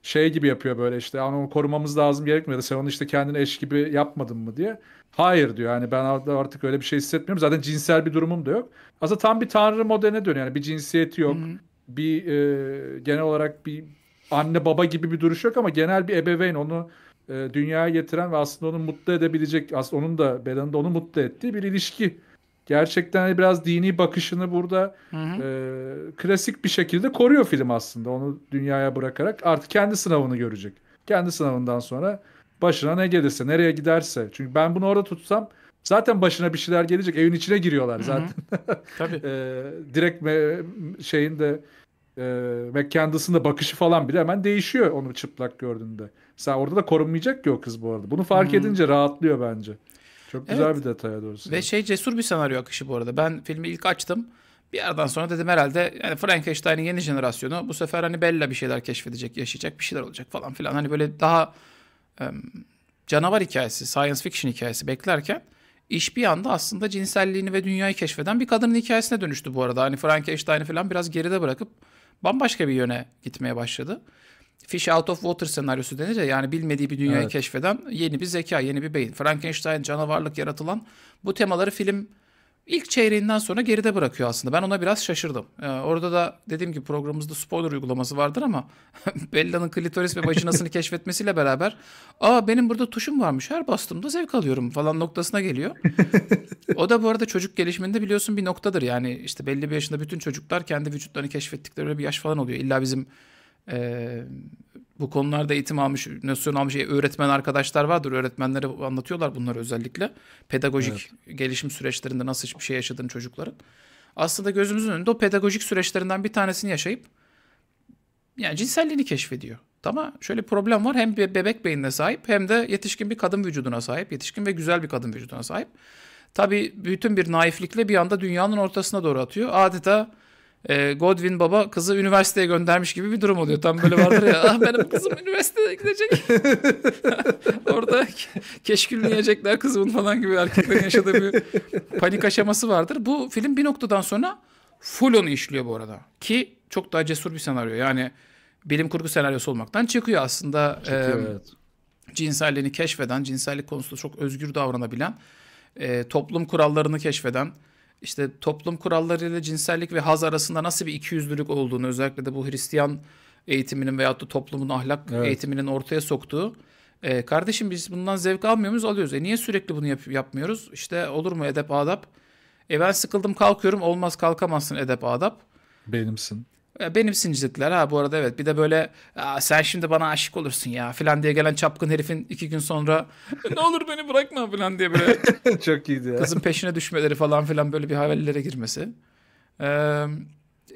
şey gibi yapıyor böyle işte onu korumamız lazım gerekmiyor. Sen onu işte kendine eş gibi yapmadın mı diye. Hayır diyor yani ben artık öyle bir şey hissetmiyorum. Zaten cinsel bir durumum da yok. Aslında tam bir tanrı modeline dönüyor. Yani bir cinsiyeti yok. Hı-hı. Bir e, genel olarak bir anne baba gibi bir duruş yok ama genel bir ebeveyn onu e, dünyaya getiren ve aslında onu mutlu edebilecek aslında onun da bedeninde onu mutlu ettiği bir ilişki gerçekten hani biraz dini bakışını burada hı hı. E, klasik bir şekilde koruyor film aslında. Onu dünyaya bırakarak artık kendi sınavını görecek. Kendi sınavından sonra başına ne gelirse, nereye giderse. Çünkü ben bunu orada tutsam zaten başına bir şeyler gelecek. Evin içine giriyorlar zaten. Hı hı. <laughs> Tabii. e, direkt me, şeyin de e, McCandles'ın da bakışı falan bile hemen değişiyor onu çıplak gördüğünde. Sen orada da korunmayacak ki o kız bu arada. Bunu fark hmm. edince rahatlıyor bence. Çok güzel evet. bir detaya doğrusu. Ve şey cesur bir senaryo akışı bu arada. Ben filmi ilk açtım. Bir yerden sonra dedim herhalde yani Frankenstein'in yeni jenerasyonu bu sefer hani Bella bir şeyler keşfedecek, yaşayacak, bir şeyler olacak falan filan. Hani böyle daha um, canavar hikayesi, science fiction hikayesi beklerken iş bir anda aslında cinselliğini ve dünyayı keşfeden bir kadının hikayesine dönüştü bu arada. Hani Frankenstein'i falan biraz geride bırakıp bambaşka bir yöne gitmeye başladı. Fish out of water senaryosu denir ya yani bilmediği bir dünyayı evet. keşfeden yeni bir zeka, yeni bir beyin. Frankenstein canavarlık yaratılan bu temaları film ilk çeyreğinden sonra geride bırakıyor aslında. Ben ona biraz şaşırdım. Ee, orada da dediğim gibi programımızda spoiler uygulaması vardır ama <laughs> Bella'nın klitoris ve vajinasını <laughs> keşfetmesiyle beraber aa benim burada tuşum varmış her bastığımda zevk alıyorum falan noktasına geliyor. o da bu arada çocuk gelişiminde biliyorsun bir noktadır. Yani işte belli bir yaşında bütün çocuklar kendi vücutlarını keşfettikleri bir yaş falan oluyor. İlla bizim ee, bu konularda eğitim almış, nasyon almış e, öğretmen arkadaşlar vardır. Öğretmenlere anlatıyorlar bunları özellikle. Pedagojik evet. gelişim süreçlerinde nasıl bir şey yaşadığını çocukların. Aslında gözümüzün önünde o pedagojik süreçlerinden bir tanesini yaşayıp yani cinselliğini keşfediyor. Ama şöyle problem var. Hem bebek beynine sahip hem de yetişkin bir kadın vücuduna sahip. Yetişkin ve güzel bir kadın vücuduna sahip. Tabii bütün bir naiflikle bir anda dünyanın ortasına doğru atıyor. Adeta e, Godwin baba kızı üniversiteye göndermiş gibi bir durum oluyor. Tam böyle vardır ya ah benim kızım üniversiteye gidecek. <laughs> Orada keşkülleyecekler kızımın falan gibi erkeklerin yaşadığı bir panik aşaması vardır. Bu film bir noktadan sonra full onu işliyor bu arada. Ki çok daha cesur bir senaryo. Yani bilim kurgu senaryosu olmaktan çıkıyor aslında. Çıkıyor, e, evet. Cinselliğini keşfeden, cinsellik konusunda çok özgür davranabilen, e, toplum kurallarını keşfeden, işte toplum kurallarıyla cinsellik ve haz arasında nasıl bir ikiyüzlülük olduğunu özellikle de bu Hristiyan eğitiminin veyahut da toplumun ahlak evet. eğitiminin ortaya soktuğu e, kardeşim biz bundan zevk almıyor muyuz? Alıyoruz. E niye sürekli bunu yap- yapmıyoruz? İşte olur mu edep adap? E ben sıkıldım kalkıyorum olmaz kalkamazsın edep adap. Benimsin. E, benimsincilikler ha bu arada evet bir de böyle sen şimdi bana aşık olursun ya filan diye gelen çapkın herifin iki gün sonra e, ne olur beni bırakma filan diye böyle <laughs> çok iyiydi ya. kızın peşine düşmeleri falan filan böyle bir hayallere girmesi ee,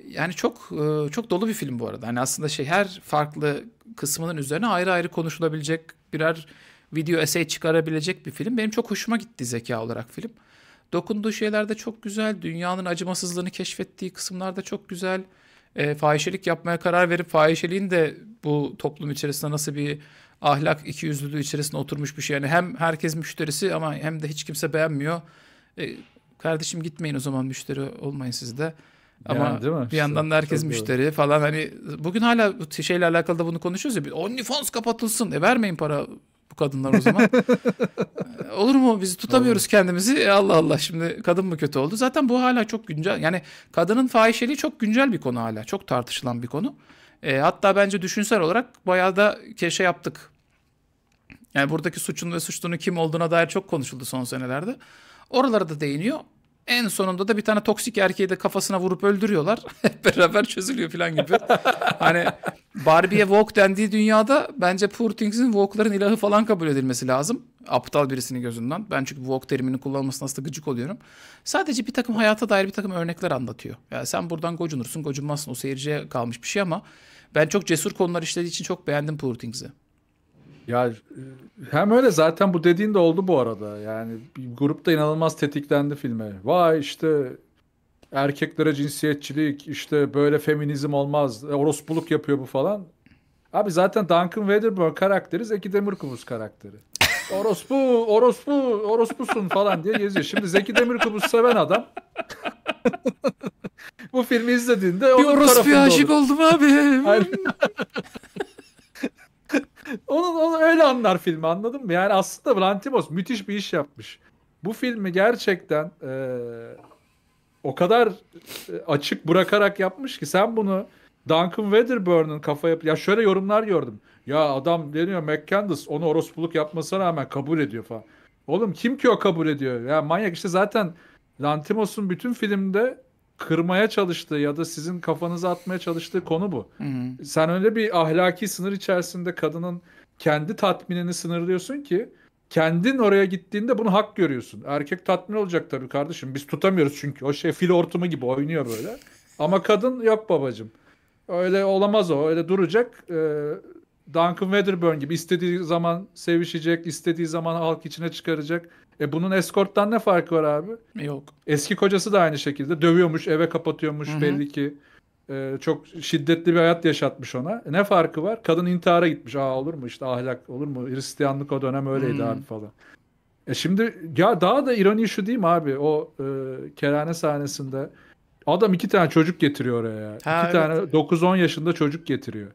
yani çok e, çok dolu bir film bu arada hani aslında şey her farklı kısmının üzerine ayrı ayrı konuşulabilecek birer video essay çıkarabilecek bir film benim çok hoşuma gitti zeka olarak film dokunduğu şeylerde çok güzel dünyanın acımasızlığını keşfettiği kısımlarda çok güzel e, fahişelik yapmaya karar verip fahişeliğin de bu toplum içerisinde nasıl bir ahlak ikiyüzlülüğü içerisinde oturmuş bir şey. Yani hem herkes müşterisi ama hem de hiç kimse beğenmiyor. E, kardeşim gitmeyin o zaman müşteri olmayın siz de. Ama yani, değil mi? bir yandan da herkes Çok müşteri doğru. falan hani bugün hala şeyle alakalı da bunu konuşuyoruz ya OnlyFans kapatılsın e vermeyin para bu kadınlar o zaman. <laughs> Ee, olur mu? Biz tutamıyoruz Olur. kendimizi. E, Allah Allah şimdi kadın mı kötü oldu? Zaten bu hala çok güncel. Yani kadının fahişeliği çok güncel bir konu hala. Çok tartışılan bir konu. E, hatta bence düşünsel olarak bayağı da keşe yaptık. Yani buradaki suçun ve suçlunun kim olduğuna dair çok konuşuldu son senelerde. Oralara da değiniyor. En sonunda da bir tane toksik erkeği de kafasına vurup öldürüyorlar. <laughs> Hep beraber çözülüyor falan gibi. hani Barbie'ye woke dendiği dünyada bence Poor Things'in woke'ların ilahı falan kabul edilmesi lazım. Aptal birisinin gözünden. Ben çünkü woke terimini kullanmasına aslında gıcık oluyorum. Sadece bir takım hayata dair bir takım örnekler anlatıyor. Yani sen buradan gocunursun, gocunmazsın. O seyirciye kalmış bir şey ama ben çok cesur konular işlediği için çok beğendim Poor Things'i. Ya e, hem öyle zaten bu dediğin de oldu bu arada. Yani bir grupta inanılmaz tetiklendi filme. Vay işte erkeklere cinsiyetçilik, işte böyle feminizm olmaz, e, orospuluk yapıyor bu falan. Abi zaten Duncan Wedderburn karakteri Zeki Demirkubuz karakteri. <laughs> Orospu, orospu, orospusun falan diye geziyor. Şimdi Zeki Demirkubuz seven adam <laughs> bu filmi izlediğinde bir orospuya aşık oldum abi. <laughs> onu, onu öyle anlar filmi anladın mı? Yani aslında Lantimos müthiş bir iş yapmış. Bu filmi gerçekten e, o kadar e, açık bırakarak yapmış ki sen bunu Duncan Wedderburn'un kafa yap ya şöyle yorumlar gördüm. Ya adam deniyor McCandless onu orospuluk yapmasına rağmen kabul ediyor falan. Oğlum kim ki o kabul ediyor? Ya manyak işte zaten Lantimos'un bütün filmde kırmaya çalıştığı ya da sizin kafanıza atmaya çalıştığı konu bu. Hı hı. Sen öyle bir ahlaki sınır içerisinde kadının kendi tatminini sınırlıyorsun ki kendin oraya gittiğinde bunu hak görüyorsun. Erkek tatmin olacak tabii kardeşim. Biz tutamıyoruz çünkü. O şey fil ortumu gibi oynuyor böyle. Ama kadın yok babacım. Öyle olamaz o. Öyle duracak. Ee, Duncan Wedderburn gibi istediği zaman sevişecek, istediği zaman halk içine çıkaracak e bunun eskorttan ne farkı var abi? Yok. Eski kocası da aynı şekilde dövüyormuş, eve kapatıyormuş Hı-hı. belli ki. E, çok şiddetli bir hayat yaşatmış ona. E, ne farkı var? Kadın intihara gitmiş. Aa olur mu işte ahlak olur mu? Hristiyanlık o dönem öyleydi Hı-hı. abi falan. E şimdi ya daha da ironi şu değil mi abi? O e, kerane sahnesinde adam iki tane çocuk getiriyor oraya. Ha, iki evet. tane 9-10 yaşında çocuk getiriyor.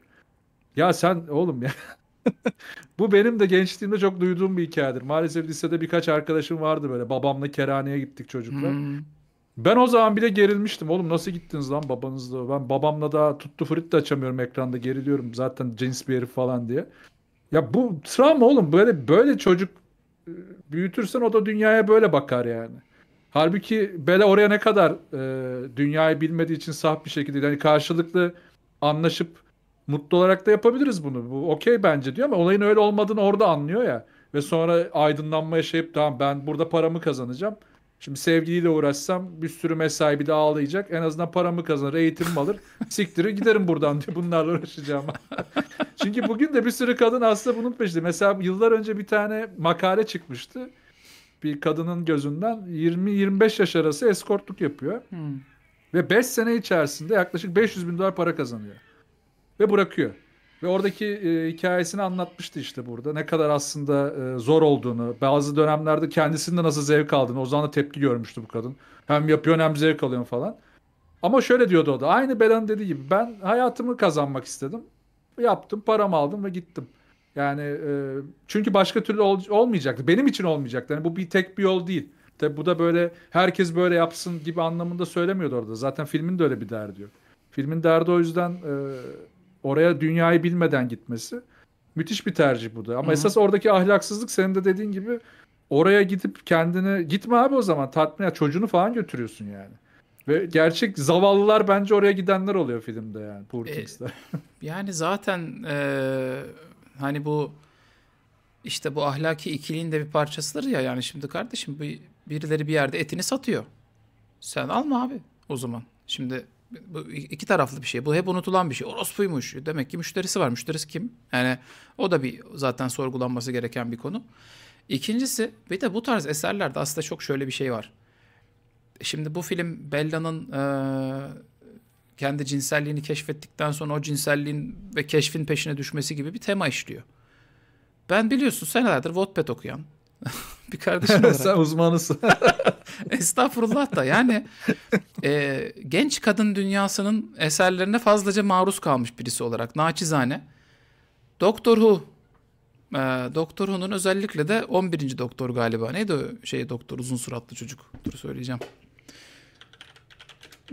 Ya sen oğlum ya <laughs> <laughs> Bu benim de gençliğimde çok duyduğum bir hikayedir. Maalesef lisede birkaç arkadaşım vardı böyle. Babamla kerhaneye gittik çocuklar. Hmm. Ben o zaman bile gerilmiştim. Oğlum nasıl gittiniz lan babanızla? Ben babamla da tuttu frit de açamıyorum ekranda geriliyorum. Zaten cins bir herif falan diye. Ya bu travma oğlum böyle böyle çocuk e, büyütürsen o da dünyaya böyle bakar yani. Halbuki Bela oraya ne kadar e, dünyayı bilmediği için saf bir şekilde yani karşılıklı anlaşıp mutlu olarak da yapabiliriz bunu. Bu okey bence diyor ama olayın öyle olmadığını orada anlıyor ya. Ve sonra aydınlanma şey yaşayıp tamam ben burada paramı kazanacağım. Şimdi sevgiliyle uğraşsam bir sürü mesai bir de ağlayacak. En azından paramı kazanır, eğitimimi alır. <laughs> Siktirir giderim buradan diye bunlarla uğraşacağım. <laughs> Çünkü bugün de bir sürü kadın aslında bunun peşinde. Mesela yıllar önce bir tane makale çıkmıştı. Bir kadının gözünden 20-25 yaş arası eskortluk yapıyor. Hmm. Ve 5 sene içerisinde yaklaşık 500 bin dolar para kazanıyor ve bırakıyor. Ve oradaki e, hikayesini anlatmıştı işte burada. Ne kadar aslında e, zor olduğunu, bazı dönemlerde kendisinde nasıl zevk aldığını. O zaman da tepki görmüştü bu kadın. Hem yapıyor hem zevk alıyor falan. Ama şöyle diyordu o da. Aynı Belen dediği gibi ben hayatımı kazanmak istedim. Yaptım, paramı aldım ve gittim. Yani e, çünkü başka türlü ol, olmayacaktı. Benim için olmayacaktı. Yani bu bir tek bir yol değil. Tabi bu da böyle herkes böyle yapsın gibi anlamında söylemiyordu orada. Zaten filmin de öyle bir derdi yok. Filmin derdi o yüzden e, oraya dünyayı bilmeden gitmesi müthiş bir tercih bu da. Ama Hı-hı. esas oradaki ahlaksızlık senin de dediğin gibi oraya gidip kendini gitme abi o zaman tatmin çocuğunu falan götürüyorsun yani. Ve gerçek zavallılar bence oraya gidenler oluyor filmde yani Poor e, <laughs> yani zaten e, hani bu işte bu ahlaki ikiliğin de bir parçasıdır ya yani şimdi kardeşim bu birileri bir yerde etini satıyor. Sen alma abi o zaman. Şimdi bu iki taraflı bir şey. Bu hep unutulan bir şey. Orospuymuş. Demek ki müşterisi var. Müşterisi kim? Yani o da bir zaten sorgulanması gereken bir konu. İkincisi bir de bu tarz eserlerde aslında çok şöyle bir şey var. Şimdi bu film Bella'nın e, kendi cinselliğini keşfettikten sonra o cinselliğin ve keşfin peşine düşmesi gibi bir tema işliyor. Ben biliyorsun senelerdir Wattpad okuyan <laughs> bir kardeşim olarak. <laughs> Sen uzmanısın. <laughs> Estağfurullah da yani e, genç kadın dünyasının eserlerine fazlaca maruz kalmış birisi olarak naçizane. Doktor Who e, Doktor Who'nun özellikle de 11. Doktor galiba. Neydi o şey doktor uzun suratlı çocuk? Dur söyleyeceğim.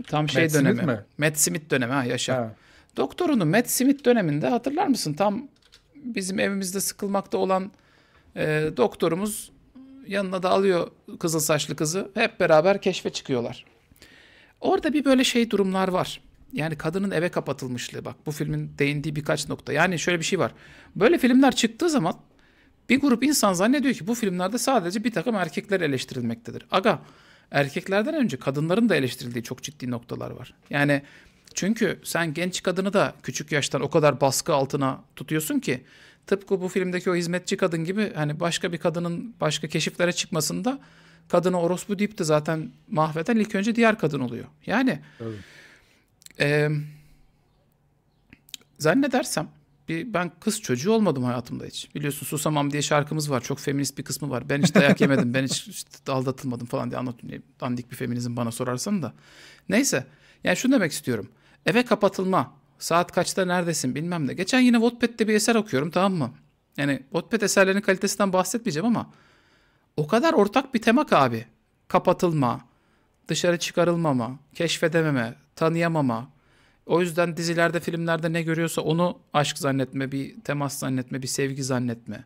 Tam şey Matt dönemi. Smith mi? Matt Smith dönemi ha yaşa. Ha. Doktor Who'nun Matt Smith döneminde hatırlar mısın? Tam bizim evimizde sıkılmakta olan e, doktorumuz yanına da alıyor kızıl saçlı kızı. Hep beraber keşfe çıkıyorlar. Orada bir böyle şey durumlar var. Yani kadının eve kapatılmışlığı bak bu filmin değindiği birkaç nokta. Yani şöyle bir şey var. Böyle filmler çıktığı zaman bir grup insan zannediyor ki bu filmlerde sadece bir takım erkekler eleştirilmektedir. Aga erkeklerden önce kadınların da eleştirildiği çok ciddi noktalar var. Yani çünkü sen genç kadını da küçük yaştan o kadar baskı altına tutuyorsun ki tıpkı bu filmdeki o hizmetçi kadın gibi hani başka bir kadının başka keşiflere çıkmasında kadını orospu deyip de zaten mahveden ilk önce diğer kadın oluyor. Yani e, zannedersem bir ben kız çocuğu olmadım hayatımda hiç. Biliyorsun Susamam diye şarkımız var. Çok feminist bir kısmı var. Ben hiç dayak yemedim. Ben hiç işte aldatılmadım falan diye anlatıyorum. Dandik bir feminizm bana sorarsan da. Neyse. Yani şunu demek istiyorum. Eve kapatılma Saat kaçta neredesin bilmem ne. Geçen yine Wattpad'de bir eser okuyorum tamam mı? Yani Wattpad eserlerinin kalitesinden bahsetmeyeceğim ama o kadar ortak bir temak abi. Kapatılma, dışarı çıkarılmama, keşfedememe, tanıyamama. O yüzden dizilerde, filmlerde ne görüyorsa onu aşk zannetme, bir temas zannetme, bir sevgi zannetme.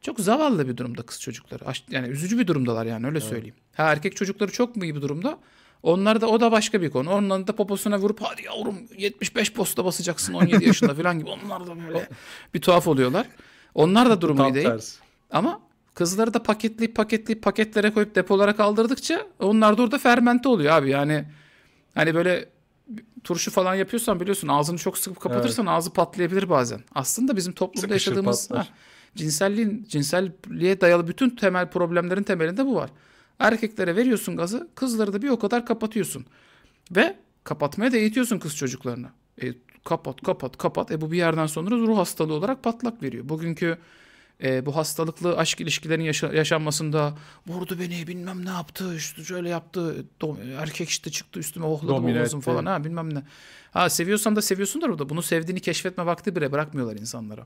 Çok zavallı bir durumda kız çocukları. Yani üzücü bir durumdalar yani öyle evet. söyleyeyim. Ha erkek çocukları çok mu iyi bir durumda? Onlar da o da başka bir konu. Onların da poposuna vurup hadi yavrum 75 posta basacaksın 17 <laughs> yaşında falan gibi. Onlar da böyle bir tuhaf oluyorlar. Onlar da durumu değil. Tersi. Ama kızları da paketleyip paketleyip paketlere koyup depolara kaldırdıkça onlar da orada fermente oluyor abi. Yani hani böyle turşu falan yapıyorsan biliyorsun ağzını çok sıkıp kapatırsan evet. ağzı patlayabilir bazen. Aslında bizim toplumda Sıkışır, yaşadığımız heh, cinselliğin cinselliğe dayalı bütün temel problemlerin temelinde bu var. Erkeklere veriyorsun gazı, kızları da bir o kadar kapatıyorsun. Ve kapatmaya da eğitiyorsun kız çocuklarını. E, kapat, kapat, kapat. E bu bir yerden sonra ruh hastalığı olarak patlak veriyor. Bugünkü e, bu hastalıklı aşk ilişkilerin yaşa- yaşanmasında vurdu beni bilmem ne yaptı işte şöyle yaptı e, dom- e, erkek işte çıktı üstüme ohladım omuzum falan ha bilmem ne. Ha seviyorsan da seviyorsun da burada bunu sevdiğini keşfetme vakti bile bırakmıyorlar insanlara.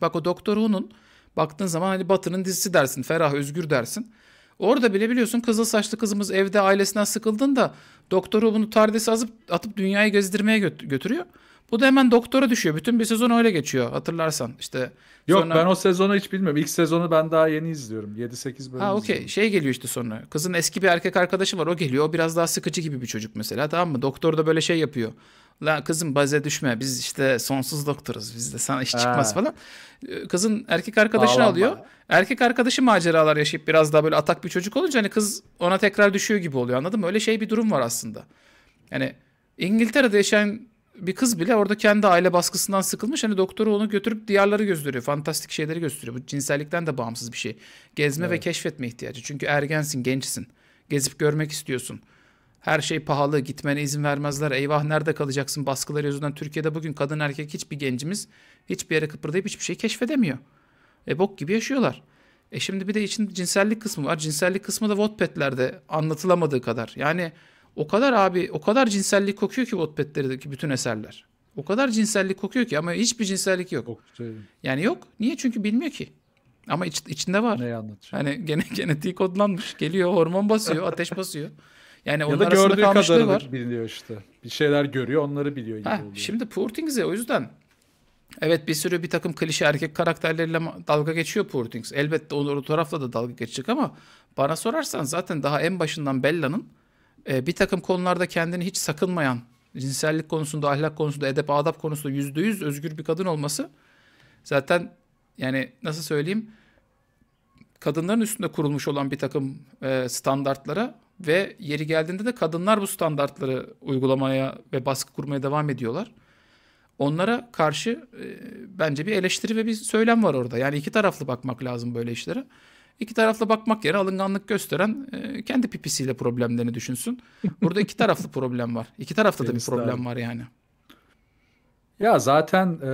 Bak o doktorunun baktığın zaman hani Batı'nın dizisi dersin Ferah Özgür dersin. Orada bile biliyorsun kızıl saçlı kızımız evde ailesinden sıkıldığında doktoru bunu tardesi azıp, atıp dünyayı gezdirmeye götürüyor. Bu da hemen doktora düşüyor. Bütün bir sezon öyle geçiyor hatırlarsan. işte. Yok sonra... ben o sezonu hiç bilmiyorum. İlk sezonu ben daha yeni izliyorum. 7-8 bölüm Ha okey şey geliyor işte sonra. Kızın eski bir erkek arkadaşı var o geliyor. O biraz daha sıkıcı gibi bir çocuk mesela tamam mı? Doktor da böyle şey yapıyor. La kızım baze düşme biz işte sonsuz doktoruz bizde sana iş çıkmaz ha. falan. Ee, kızın erkek arkadaşını Bağlanma. alıyor. Erkek arkadaşı maceralar yaşayıp biraz daha böyle atak bir çocuk olunca hani kız ona tekrar düşüyor gibi oluyor anladın mı? Öyle şey bir durum var aslında. Yani İngiltere'de yaşayan bir kız bile orada kendi aile baskısından sıkılmış. Hani doktoru onu götürüp diyarları gösteriyor. Fantastik şeyleri gösteriyor. Bu cinsellikten de bağımsız bir şey. Gezme evet. ve keşfetme ihtiyacı. Çünkü ergensin, gençsin. Gezip görmek istiyorsun. Her şey pahalı, gitmene izin vermezler. Eyvah nerede kalacaksın baskıları yüzünden. Türkiye'de bugün kadın erkek hiçbir gencimiz hiçbir yere kıpırdayıp hiçbir şey keşfedemiyor. E bok gibi yaşıyorlar. E şimdi bir de için cinsellik kısmı var. Cinsellik kısmı da Wattpad'lerde anlatılamadığı kadar. Yani o kadar abi o kadar cinsellik kokuyor ki Wattpad'lerdeki bütün eserler. O kadar cinsellik kokuyor ki ama hiçbir cinsellik yok. yok şey. yani yok. Niye? Çünkü bilmiyor ki. Ama iç, içinde var. Neyi anlatıyor? Hani gene <laughs> genetiği kodlanmış. Geliyor hormon basıyor, ateş basıyor. Yani ya da gördüğü kadarını var. biliyor işte. Bir şeyler görüyor onları biliyor gibi Heh, oluyor. Şimdi Portings'e o yüzden evet bir sürü bir takım klişe erkek karakterleriyle dalga geçiyor Portings. Elbette o, o tarafla da dalga geçecek ama bana sorarsan zaten daha en başından Bella'nın e, bir takım konularda kendini hiç sakınmayan cinsellik konusunda, ahlak konusunda, edep, adap konusunda yüzde yüz özgür bir kadın olması zaten yani nasıl söyleyeyim kadınların üstünde kurulmuş olan bir takım e, standartlara ve yeri geldiğinde de kadınlar bu standartları uygulamaya ve baskı kurmaya devam ediyorlar. Onlara karşı e, bence bir eleştiri ve bir söylem var orada. Yani iki taraflı bakmak lazım böyle işlere. İki taraflı bakmak yerine alınganlık gösteren e, kendi pipisiyle problemlerini düşünsün. Burada iki taraflı problem var. İki tarafta da bir problem var yani. Ya zaten e,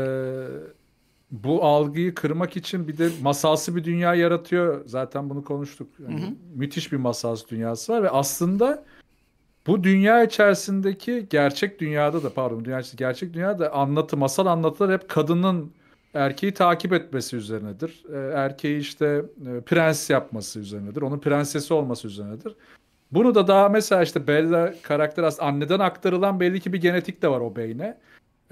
bu algıyı kırmak için bir de masalsı bir dünya yaratıyor. Zaten bunu konuştuk. Yani Müthiş bir masalsı dünyası var ve aslında bu dünya içerisindeki gerçek dünyada da pardon dünya içerisindeki gerçek dünyada anlatı masal anlatılar hep kadının erkeği takip etmesi üzerinedir. Ee, erkeği işte e, prens yapması üzerinedir. Onun prensesi olması üzerinedir. Bunu da daha mesela işte Bella karakter aslında anneden aktarılan belli ki bir genetik de var o beyne.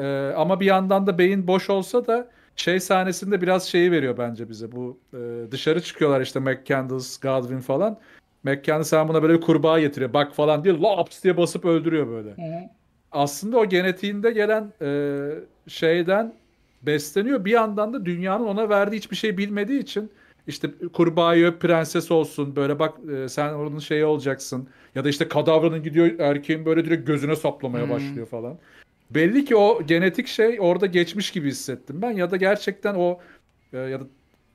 Ee, ama bir yandan da beyin boş olsa da şey sahnesinde biraz şeyi veriyor bence bize. Bu e, dışarı çıkıyorlar işte McCandles, Godwin falan. McCandles sen buna böyle bir kurbağa getiriyor. Bak falan diye laps diye basıp öldürüyor böyle. Hı. Aslında o genetiğinde gelen e, şeyden besleniyor. Bir yandan da dünyanın ona verdiği hiçbir şey bilmediği için işte kurbağayı öp prenses olsun böyle bak e, sen onun şeyi olacaksın ya da işte kadavranın gidiyor erkeğin böyle direkt gözüne saplamaya hmm. başlıyor falan. Belli ki o genetik şey orada geçmiş gibi hissettim ben ya da gerçekten o e, ya da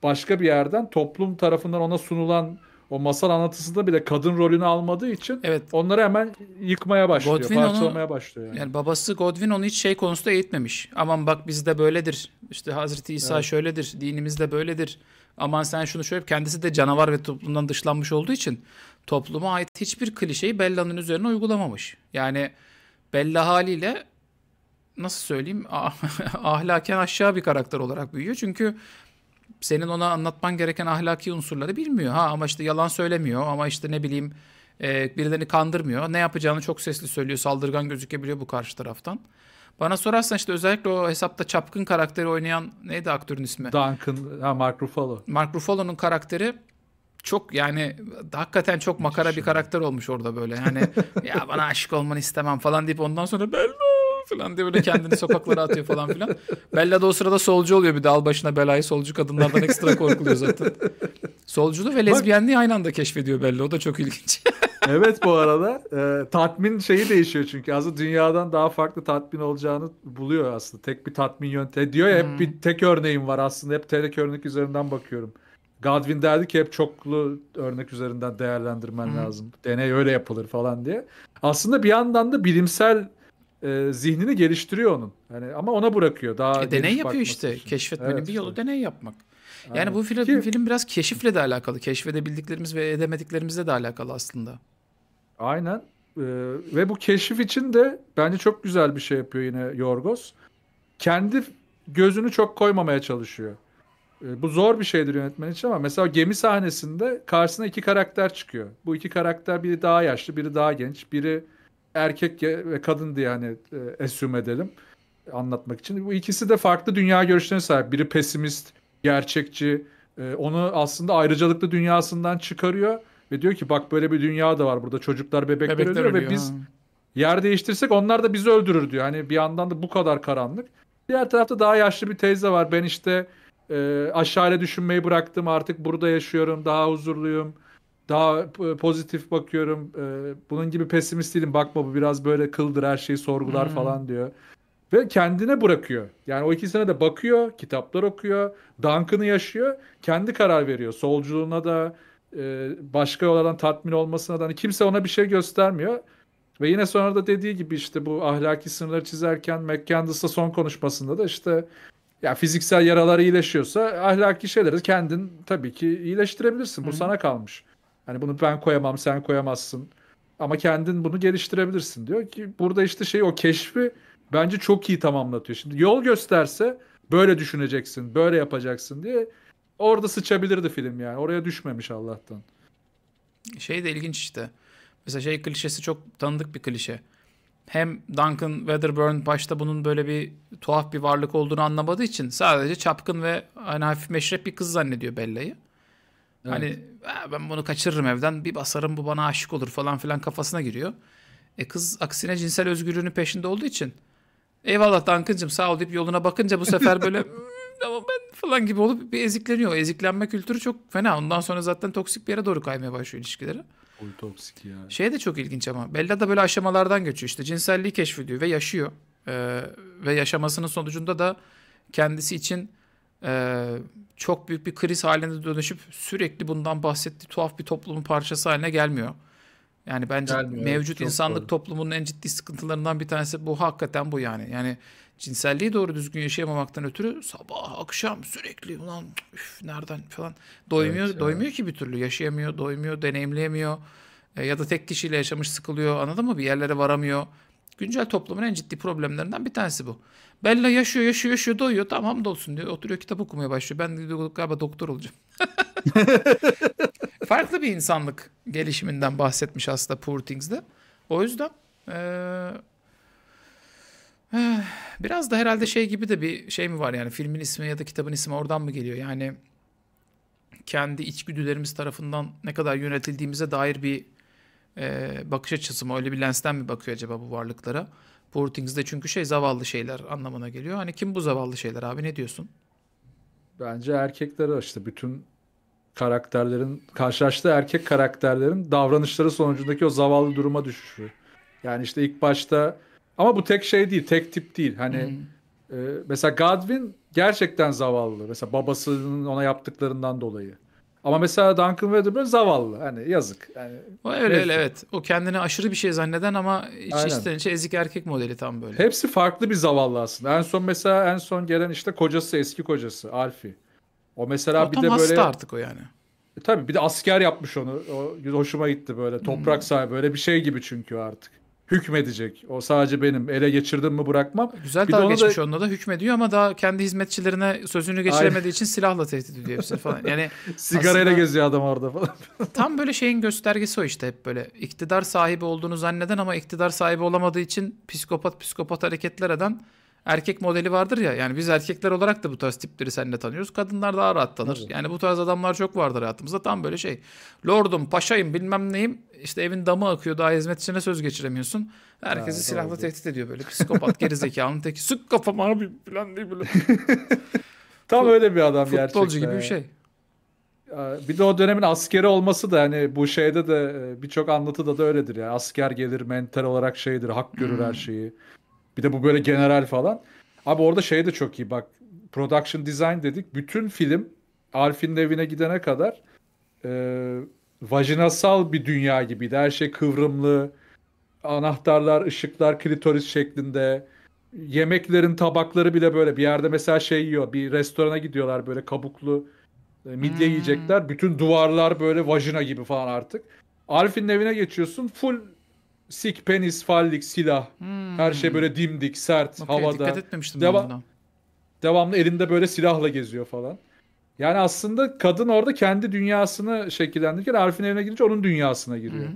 başka bir yerden toplum tarafından ona sunulan o masal anlatısında bile kadın rolünü almadığı için evet. onları hemen yıkmaya başlıyor, Godwin parçalamaya onu, başlıyor. Yani. yani babası Godwin onu hiç şey konusunda eğitmemiş. Aman bak bizde böyledir. İşte Hazreti İsa evet. şöyledir, dinimizde böyledir. Aman sen şunu şöyle kendisi de canavar ve toplumdan dışlanmış olduğu için topluma ait hiçbir klişeyi Bella'nın üzerine uygulamamış. Yani Bella haliyle nasıl söyleyeyim <laughs> ahlaken aşağı bir karakter olarak büyüyor. Çünkü senin ona anlatman gereken ahlaki unsurları bilmiyor. Ha ama işte yalan söylemiyor ama işte ne bileyim e, birilerini kandırmıyor. Ne yapacağını çok sesli söylüyor. Saldırgan gözükebiliyor bu karşı taraftan. Bana sorarsan işte özellikle o hesapta çapkın karakteri oynayan neydi aktörün ismi? Duncan, ha, Mark Ruffalo. Mark Ruffalo'nun karakteri çok yani hakikaten çok makara bir karakter olmuş orada böyle. Yani ya bana aşık olmanı istemem falan deyip ondan sonra ben falan diye böyle kendini sokaklara atıyor falan filan. Bella da o sırada solcu oluyor bir de al başına belayı solcu kadınlardan ekstra korkuluyor zaten. Solculuğu ve lezbiyenliği aynı anda keşfediyor Bella o da çok ilginç. <laughs> evet bu arada e, tatmin şeyi değişiyor çünkü aslında dünyadan daha farklı tatmin olacağını buluyor aslında. Tek bir tatmin yöntemi e, diyor ya hmm. hep bir tek örneğim var aslında hep tek örnek üzerinden bakıyorum. Godwin derdi ki hep çoklu örnek üzerinden değerlendirmen Hı. Hmm. lazım. Deney öyle yapılır falan diye. Aslında bir yandan da bilimsel e, zihnini geliştiriyor onun. Yani ama ona bırakıyor daha. E, deney yapıyor işte. Için. Keşfetmenin evet, bir yolu işte. deney yapmak. Yani Aynen. bu film, Ki, film biraz keşifle de alakalı. Keşfedebildiklerimiz ve edemediklerimizle de alakalı aslında. Aynen. Ee, ve bu keşif için de bence çok güzel bir şey yapıyor yine Yorgos. Kendi gözünü çok koymamaya çalışıyor. Ee, bu zor bir şeydir yönetmen için ama mesela gemi sahnesinde karşısına iki karakter çıkıyor. Bu iki karakter biri daha yaşlı, biri daha genç, biri erkek ve kadın diye hani e, esüm edelim anlatmak için. Bu ikisi de farklı dünya görüşlerine sahip. Biri pesimist, gerçekçi. E, onu aslında ayrıcalıklı dünyasından çıkarıyor ve diyor ki bak böyle bir dünya da var burada. Çocuklar bebekler, bebekler ölüyor, ölüyor ve biz yer değiştirsek onlar da bizi öldürür diyor. Hani bir yandan da bu kadar karanlık. Diğer tarafta daha yaşlı bir teyze var. Ben işte e, aşağıya düşünmeyi bıraktım. Artık burada yaşıyorum. Daha huzurluyum daha e, pozitif bakıyorum. E, bunun gibi pesimist değilim. Bakma bu biraz böyle kıldır her şeyi sorgular hmm. falan diyor. Ve kendine bırakıyor. Yani o ikisine de bakıyor, kitaplar okuyor, Duncan'ı yaşıyor. Kendi karar veriyor. Solculuğuna da e, başka yollardan tatmin olmasına da hani kimse ona bir şey göstermiyor. Ve yine sonra da dediği gibi işte bu ahlaki sınırları çizerken McCandless'la son konuşmasında da işte ya fiziksel yaralar iyileşiyorsa ahlaki şeyleri kendin tabii ki iyileştirebilirsin. Bu Hı. sana kalmış. Hani bunu ben koyamam, sen koyamazsın. Ama kendin bunu geliştirebilirsin diyor ki burada işte şey o keşfi bence çok iyi tamamlatıyor. Şimdi yol gösterse böyle düşüneceksin, böyle yapacaksın diye orada sıçabilirdi film yani. Oraya düşmemiş Allah'tan. Şey de ilginç işte. Mesela şey klişesi çok tanıdık bir klişe. Hem Duncan Weatherburn başta bunun böyle bir tuhaf bir varlık olduğunu anlamadığı için sadece çapkın ve hani hafif meşrep bir kız zannediyor Bella'yı. Hani, evet. Hani ben bunu kaçırırım evden bir basarım bu bana aşık olur falan filan kafasına giriyor. E kız aksine cinsel özgürlüğünün peşinde olduğu için eyvallah Duncan'cım sağ ol deyip yoluna bakınca bu sefer böyle <laughs> hmm, ama ben falan gibi olup bir ezikleniyor. O eziklenme kültürü çok fena. Ondan sonra zaten toksik bir yere doğru kaymaya başlıyor ilişkileri. Oy toksik ya. Şey de çok ilginç ama. Bella da böyle aşamalardan geçiyor. işte. cinselliği keşfediyor ve yaşıyor. Ee, ve yaşamasının sonucunda da kendisi için ee, çok büyük bir kriz halinde dönüşüp sürekli bundan bahsettiği tuhaf bir toplumun parçası haline gelmiyor. Yani bence gelmiyor, mevcut insanlık doğru. toplumunun en ciddi sıkıntılarından bir tanesi bu hakikaten bu yani. Yani cinselliği doğru düzgün yaşayamamaktan ötürü sabah akşam sürekli ulan üf, nereden falan doymuyor evet, doymuyor evet. ki bir türlü yaşayamıyor, doymuyor, deneyimleyemiyor. E, ya da tek kişiyle yaşamış sıkılıyor anladın mı? Bir yerlere varamıyor. Güncel toplumun en ciddi problemlerinden bir tanesi bu. Bella yaşıyor yaşıyor yaşıyor doyuyor tamam da olsun diyor. Oturuyor kitap okumaya başlıyor. Ben diyor, galiba doktor olacağım. <laughs> Farklı bir insanlık gelişiminden bahsetmiş aslında Poor Things'de. O yüzden ee, biraz da herhalde şey gibi de bir şey mi var yani filmin ismi ya da kitabın ismi oradan mı geliyor? Yani kendi içgüdülerimiz tarafından ne kadar yönetildiğimize dair bir e, bakış açısı mı? Öyle bir lensten mi bakıyor acaba bu varlıklara? Poor Things çünkü şey zavallı şeyler anlamına geliyor. Hani kim bu zavallı şeyler abi ne diyorsun? Bence erkekler işte bütün karakterlerin karşılaştığı erkek karakterlerin davranışları sonucundaki o zavallı duruma düşüşü. Yani işte ilk başta ama bu tek şey değil, tek tip değil. Hani hmm. e, mesela Godwin gerçekten zavallı. Mesela babasının ona yaptıklarından dolayı. Ama mesela Duncan Vanderbilt zavallı. Hani yazık. Yani o öyle öyle evet. O kendini aşırı bir şey zanneden ama iç içten içe ezik erkek modeli tam böyle. Hepsi farklı bir zavallı aslında. En son mesela en son gelen işte kocası eski kocası Alfi O mesela o bir de böyle hasta artık o yani. E, tabii bir de asker yapmış onu. O hoşuma gitti böyle. Hmm. Toprak hmm. sahibi böyle bir şey gibi çünkü artık hükmedecek. O sadece benim. Ele geçirdim mi bırakmam. Güzel daha dalga geçmiş da... onunla da hükmediyor ama daha kendi hizmetçilerine sözünü geçiremediği Aynen. için silahla tehdit ediyor hepsini <laughs> falan. Yani sigarayla aslında... geziyor adam orada falan. <laughs> tam böyle şeyin göstergesi o işte hep böyle. İktidar sahibi olduğunu zanneden ama iktidar sahibi olamadığı için psikopat psikopat hareketler eden erkek modeli vardır ya. Yani biz erkekler olarak da bu tarz tipleri seninle tanıyoruz. Kadınlar daha rahat tanır. Evet. Yani bu tarz adamlar çok vardır hayatımızda. Tam böyle şey. Lordum, paşayım, bilmem neyim. İşte evin damı akıyor. Daha hizmetçisine söz geçiremiyorsun. Herkesi ha, silahla tehdit ediyor böyle. Psikopat, <laughs> gerizekalı teki. Sık kafam abi falan diye böyle. <laughs> Tam Fut, öyle bir adam futbolcu gerçekten. Futbolcu gibi bir şey. Bir de o dönemin askeri olması da hani bu şeyde de e, birçok anlatıda da öyledir ya. Yani. Asker gelir mental olarak şeydir, hak görür hmm. her şeyi. Bir de bu böyle general falan. Abi orada şey de çok iyi bak. Production design dedik. Bütün film Alf'in evine gidene kadar e, vajinasal bir dünya gibiydi. Her şey kıvrımlı. Anahtarlar, ışıklar, klitoris şeklinde. Yemeklerin tabakları bile böyle. Bir yerde mesela şey yiyor. Bir restorana gidiyorlar böyle kabuklu e, midye hmm. yiyecekler. Bütün duvarlar böyle vajina gibi falan artık. Alf'in evine geçiyorsun. Full Sik, penis, fallik, silah. Hmm. Her şey böyle dimdik, sert, okay, havada. Dikkat etmemiştim Deva- ben buna. Devamlı elinde böyle silahla geziyor falan. Yani aslında kadın orada kendi dünyasını şekillendirirken Arif'in evine girince onun dünyasına giriyor. hı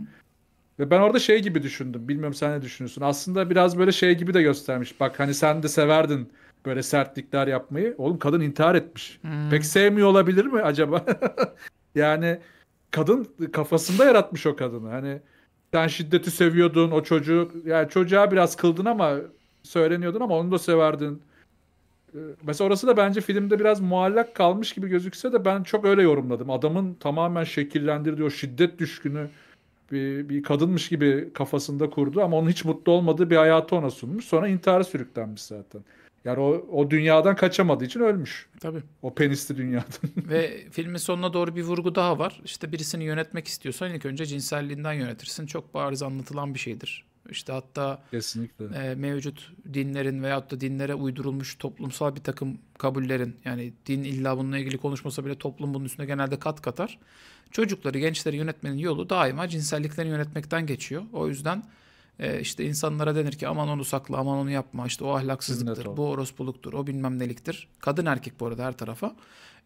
Ve ben orada şey gibi düşündüm. Bilmiyorum sen ne düşünüyorsun. Aslında biraz böyle şey gibi de göstermiş. Bak hani sen de severdin böyle sertlikler yapmayı. Oğlum kadın intihar etmiş. hı Pek sevmiyor olabilir mi acaba? <laughs> yani kadın kafasında yaratmış o kadını. Hani sen şiddeti seviyordun o çocuğu. Yani çocuğa biraz kıldın ama söyleniyordun ama onu da severdin. Ee, mesela orası da bence filmde biraz muallak kalmış gibi gözükse de ben çok öyle yorumladım. Adamın tamamen şekillendirdiği o şiddet düşkünü bir, bir kadınmış gibi kafasında kurdu ama onun hiç mutlu olmadığı bir hayatı ona sunmuş. Sonra intihara sürüklenmiş zaten. Yani o, o dünyadan kaçamadığı için ölmüş. Tabii. O penisli dünyadan. <laughs> Ve filmin sonuna doğru bir vurgu daha var. İşte birisini yönetmek istiyorsan ilk önce cinselliğinden yönetirsin. Çok bariz anlatılan bir şeydir. İşte hatta Kesinlikle. E, mevcut dinlerin veyahut da dinlere uydurulmuş toplumsal bir takım kabullerin yani din illa bununla ilgili konuşmasa bile toplum bunun üstüne genelde kat katar. Çocukları, gençleri yönetmenin yolu daima cinselliklerini yönetmekten geçiyor. O yüzden e, işte insanlara denir ki aman onu sakla, aman onu yapma, işte o ahlaksızlıktır, bu orospuluktur, o bilmem neliktir. Kadın erkek bu arada her tarafa.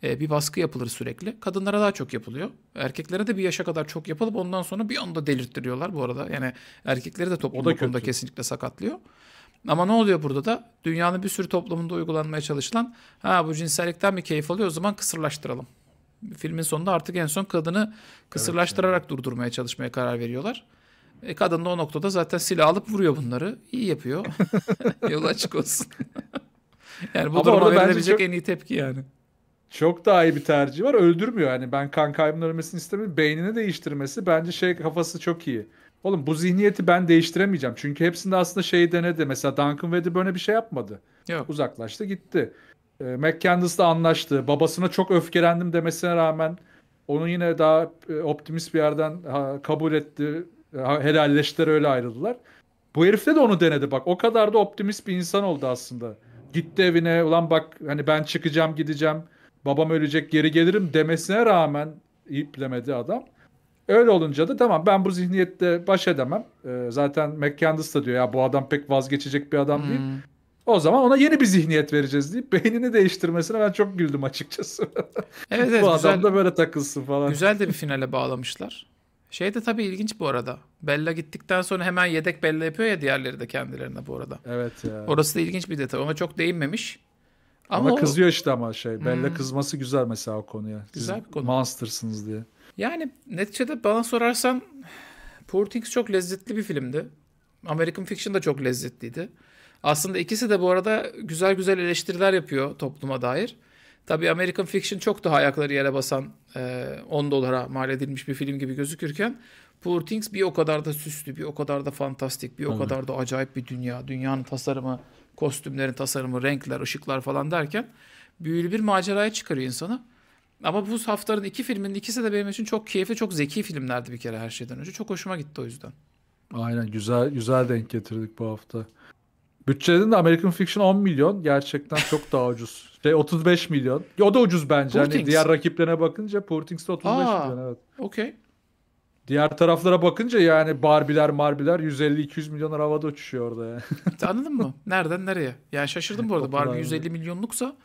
E, bir baskı yapılır sürekli. Kadınlara daha çok yapılıyor. Erkeklere de bir yaşa kadar çok yapılıp ondan sonra bir anda delirttiriyorlar bu arada. Yani erkekleri de toplum da konuda kesinlikle sakatlıyor. Ama ne oluyor burada da? Dünyanın bir sürü toplumunda uygulanmaya çalışılan ha bu cinsellikten bir keyif alıyor o zaman kısırlaştıralım filmin sonunda artık en son kadını kısırlaştırarak evet, yani. durdurmaya çalışmaya karar veriyorlar. E kadın da o noktada zaten silah alıp vuruyor bunları. İyi yapıyor. <laughs> Yol açık olsun. <laughs> yani bu Ama duruma verilebilecek çok, en iyi tepki yani. Çok daha iyi bir tercih var. Öldürmüyor yani. Ben kan kaybının ölmesini istemiyorum. Beynini değiştirmesi bence şey kafası çok iyi. Oğlum bu zihniyeti ben değiştiremeyeceğim. Çünkü hepsinde aslında şeyi denedi. Mesela Duncan Weddy böyle bir şey yapmadı. Yok. Uzaklaştı gitti. E, McCandless'la anlaştı. Babasına çok öfkelendim demesine rağmen onu yine daha e, optimist bir yerden ha, kabul etti. Helalleştiler öyle ayrıldılar. Bu herif de onu denedi bak. O kadar da optimist bir insan oldu aslında. Gitti evine ulan bak hani ben çıkacağım gideceğim. Babam ölecek geri gelirim demesine rağmen iplemedi adam. Öyle olunca da tamam ben bu zihniyette baş edemem. Ee, zaten McCandless da diyor ya bu adam pek vazgeçecek bir adam değil. Hmm. O zaman ona yeni bir zihniyet vereceğiz deyip beynini değiştirmesine ben çok güldüm açıkçası. Evet, evet <laughs> bu güzel, adam da böyle takılsın falan. Güzel de bir finale bağlamışlar. Şey de tabii ilginç bu arada. Bella gittikten sonra hemen yedek Bella yapıyor ya diğerleri de kendilerine bu arada. Evet ya. Orası da ilginç bir detay. Ona çok değinmemiş. Ama, ama kızıyor o... işte ama şey. Bella hmm. kızması güzel mesela o konuya. Güzel Siz bir konu. Monstersınız diye. Yani neticede bana sorarsan Poor Things çok lezzetli bir filmdi. American Fiction da çok lezzetliydi. Aslında ikisi de bu arada güzel güzel eleştiriler yapıyor topluma dair. Tabii American Fiction çok daha ayakları yere basan 10 e, dolara mal edilmiş bir film gibi gözükürken Poor Things bir o kadar da süslü, bir o kadar da fantastik, bir o Anladım. kadar da acayip bir dünya. Dünyanın tasarımı, kostümlerin tasarımı, renkler, ışıklar falan derken büyülü bir maceraya çıkarıyor insanı. Ama bu haftanın iki filminin ikisi de benim için çok keyifli, çok zeki filmlerdi bir kere her şeyden önce. Çok hoşuma gitti o yüzden. Aynen güzel güzel denk getirdik bu hafta. Bütçenin de American Fiction 10 milyon. Gerçekten çok daha ucuz şey 35 milyon. O da ucuz bence. Hani Portings. Hani diğer rakiplerine bakınca Portings'te 35 Aa, milyon evet. Okey. Diğer taraflara bakınca yani Barbiler marbiler 150-200 milyonlar havada uçuşuyor orada yani. <laughs> Anladın mı? Nereden nereye? Yani şaşırdım bu arada. Barbie 150 milyonluksa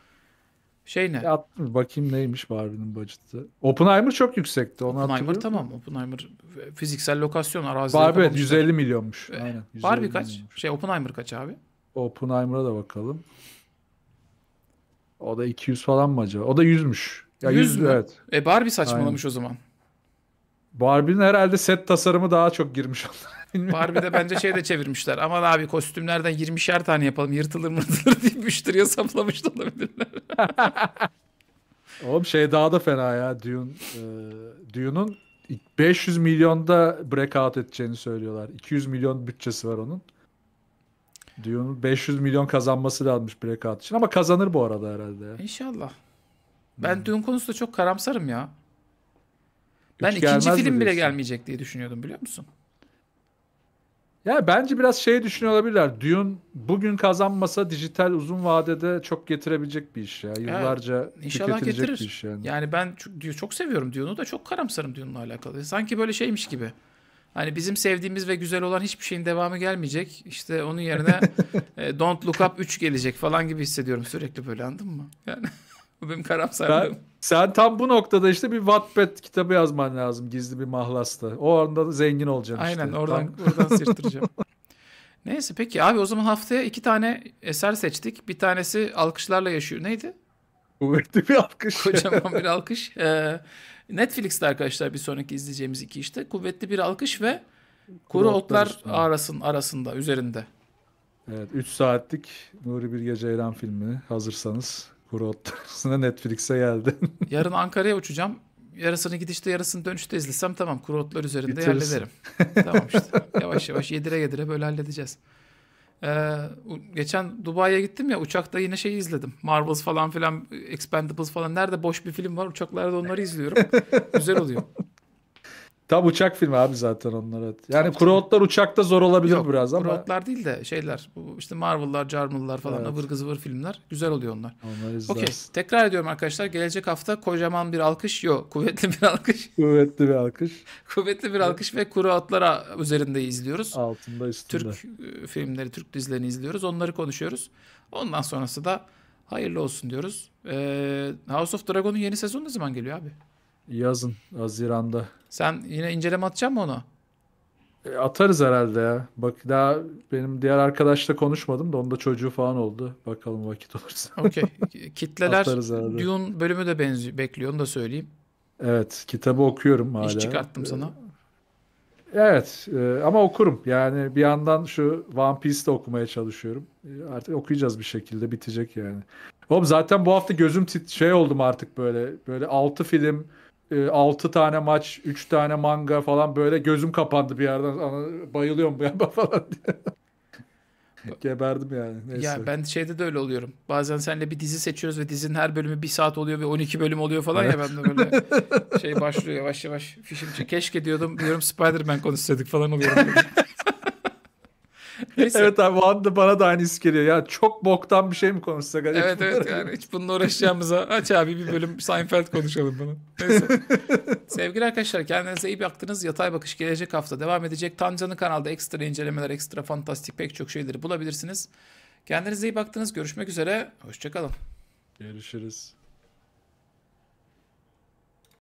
şey ne? Ya, bakayım neymiş Barbie'nin budget'ı. Oppenheimer çok yüksekti. Onu Oppenheimer tamam. Oppenheimer fiziksel lokasyon arazi. Barbie 150 milyonmuş. Ee, Aynen. 150 Barbie kaç? Milyonmuş. Şey Oppenheimer kaç abi? Oppenheimer'a da bakalım. O da 200 falan mı acaba? O da 100'müş. Ya 100, 100 mü? evet. E Barbie saçmalamış Aynen. o zaman. Barbie'nin herhalde set tasarımı daha çok girmiş onlar. <laughs> Barbie'de bence şey de çevirmişler. Aman abi kostümlerden 20'şer tane yapalım yırtılır mırtılır <laughs> diye müşteriye saplamış da olabilirler. <laughs> Oğlum şey daha da fena ya. Dune, e, 500 milyonda breakout edeceğini söylüyorlar. 200 milyon bütçesi var onun. Dune'un 500 milyon kazanması lazımmış Blackout için ama kazanır bu arada herhalde. İnşallah. Ben hmm. Dune konusunda çok karamsarım ya. Hiç ben ikinci film bile gelmeyecek diye düşünüyordum biliyor musun? Ya bence biraz şey düşünüyor olabilirler. Dune bugün kazanmasa dijital uzun vadede çok getirebilecek bir iş ya. Yıllarca evet, inşallah tüketilecek getirir. bir iş yani. Yani ben çok, çok seviyorum Dune'u da çok karamsarım Dune'la alakalı. Sanki böyle şeymiş gibi. Hani bizim sevdiğimiz ve güzel olan hiçbir şeyin devamı gelmeyecek. İşte onun yerine <laughs> e, Don't Look Up 3 gelecek falan gibi hissediyorum sürekli böyle anladın mı? Yani <laughs> bu benim karamsarlığım. Ben, sen tam bu noktada işte bir Wattpad kitabı yazman lazım gizli bir mahlasla. O anda da zengin olacaksın Aynen işte. oradan, tam. oradan sirtireceğim. <laughs> Neyse peki abi o zaman haftaya iki tane eser seçtik. Bir tanesi alkışlarla yaşıyor. Neydi? Kuvvetli bir alkış. Kocaman bir alkış. Ee, Netflix'te arkadaşlar bir sonraki izleyeceğimiz iki işte kuvvetli bir alkış ve kuru, kuru otlar, arasın arasında üzerinde. Evet 3 saatlik Nuri gece Ceylan filmi hazırsanız kuru otlar arasında Netflix'e geldi. <laughs> Yarın Ankara'ya uçacağım. Yarısını gidişte yarısını dönüşte izlesem tamam kuru otlar üzerinde Bitiririz. hallederim. tamam işte yavaş yavaş yedire yedire böyle halledeceğiz. Ee, geçen Dubai'ye gittim ya uçakta yine şey izledim. Marvels falan filan, Expendables falan nerede boş bir film var uçaklarda onları izliyorum. <laughs> Güzel oluyor. Tam uçak filmi abi zaten onlar. Evet. Yani Kurotlar uçakta zor olabilir Yok, biraz ama. Kurotlar değil de şeyler. Bu işte Marvel'lar, Jarmal'lar falan evet. ıvır kızıvır filmler. Güzel oluyor onlar. Onlar Okey. Tekrar ediyorum arkadaşlar. Gelecek hafta kocaman bir alkış. Yok kuvvetli bir alkış. <laughs> kuvvetli bir alkış. kuvvetli bir alkış ve Kurotlar üzerinde izliyoruz. Altında üstünde. Türk e, filmleri, Türk dizilerini izliyoruz. Onları konuşuyoruz. Ondan sonrası da hayırlı olsun diyoruz. Ee, House of Dragon'un yeni sezonu ne zaman geliyor abi? Yazın Haziran'da. Sen yine inceleme atacak mı onu? E, atarız herhalde ya. Bak daha benim diğer arkadaşla konuşmadım da onda çocuğu falan oldu. Bakalım vakit olursa. <laughs> Okey. Kitleler Dune bölümü de benzi bekliyor onu da söyleyeyim. Evet kitabı okuyorum hala. İş çıkarttım sana. E, evet e, ama okurum. Yani bir yandan şu One Piece'de okumaya çalışıyorum. E, artık okuyacağız bir şekilde bitecek yani. Oğlum zaten bu hafta gözüm tit şey oldum artık böyle. Böyle altı film e, 6 tane maç, 3 tane manga falan böyle gözüm kapandı bir yerden. Ana, bayılıyorum galiba <laughs> falan diye. Geberdim yani. Neyse. Ya ben şeyde de öyle oluyorum. Bazen seninle bir dizi seçiyoruz ve dizinin her bölümü bir saat oluyor ve 12 bölüm oluyor falan evet. ya ben de böyle <laughs> şey başlıyor yavaş yavaş fişim. Keşke diyordum diyorum Spider-Man konuşsaydık falan oluyorum. <laughs> Neyse. Evet abi o anda bana da aynı his geliyor. Ya çok boktan bir şey mi konuşsak? Hadi evet evet yani hiç bununla uğraşacağımıza <laughs> aç abi bir bölüm Seinfeld konuşalım bunu. Neyse. <laughs> Sevgili arkadaşlar kendinize iyi baktınız. Yatay Bakış gelecek hafta devam edecek. Tancan'ın kanalda ekstra incelemeler, ekstra fantastik pek çok şeyleri bulabilirsiniz. Kendinize iyi baktınız. Görüşmek üzere. Hoşçakalın. Görüşürüz.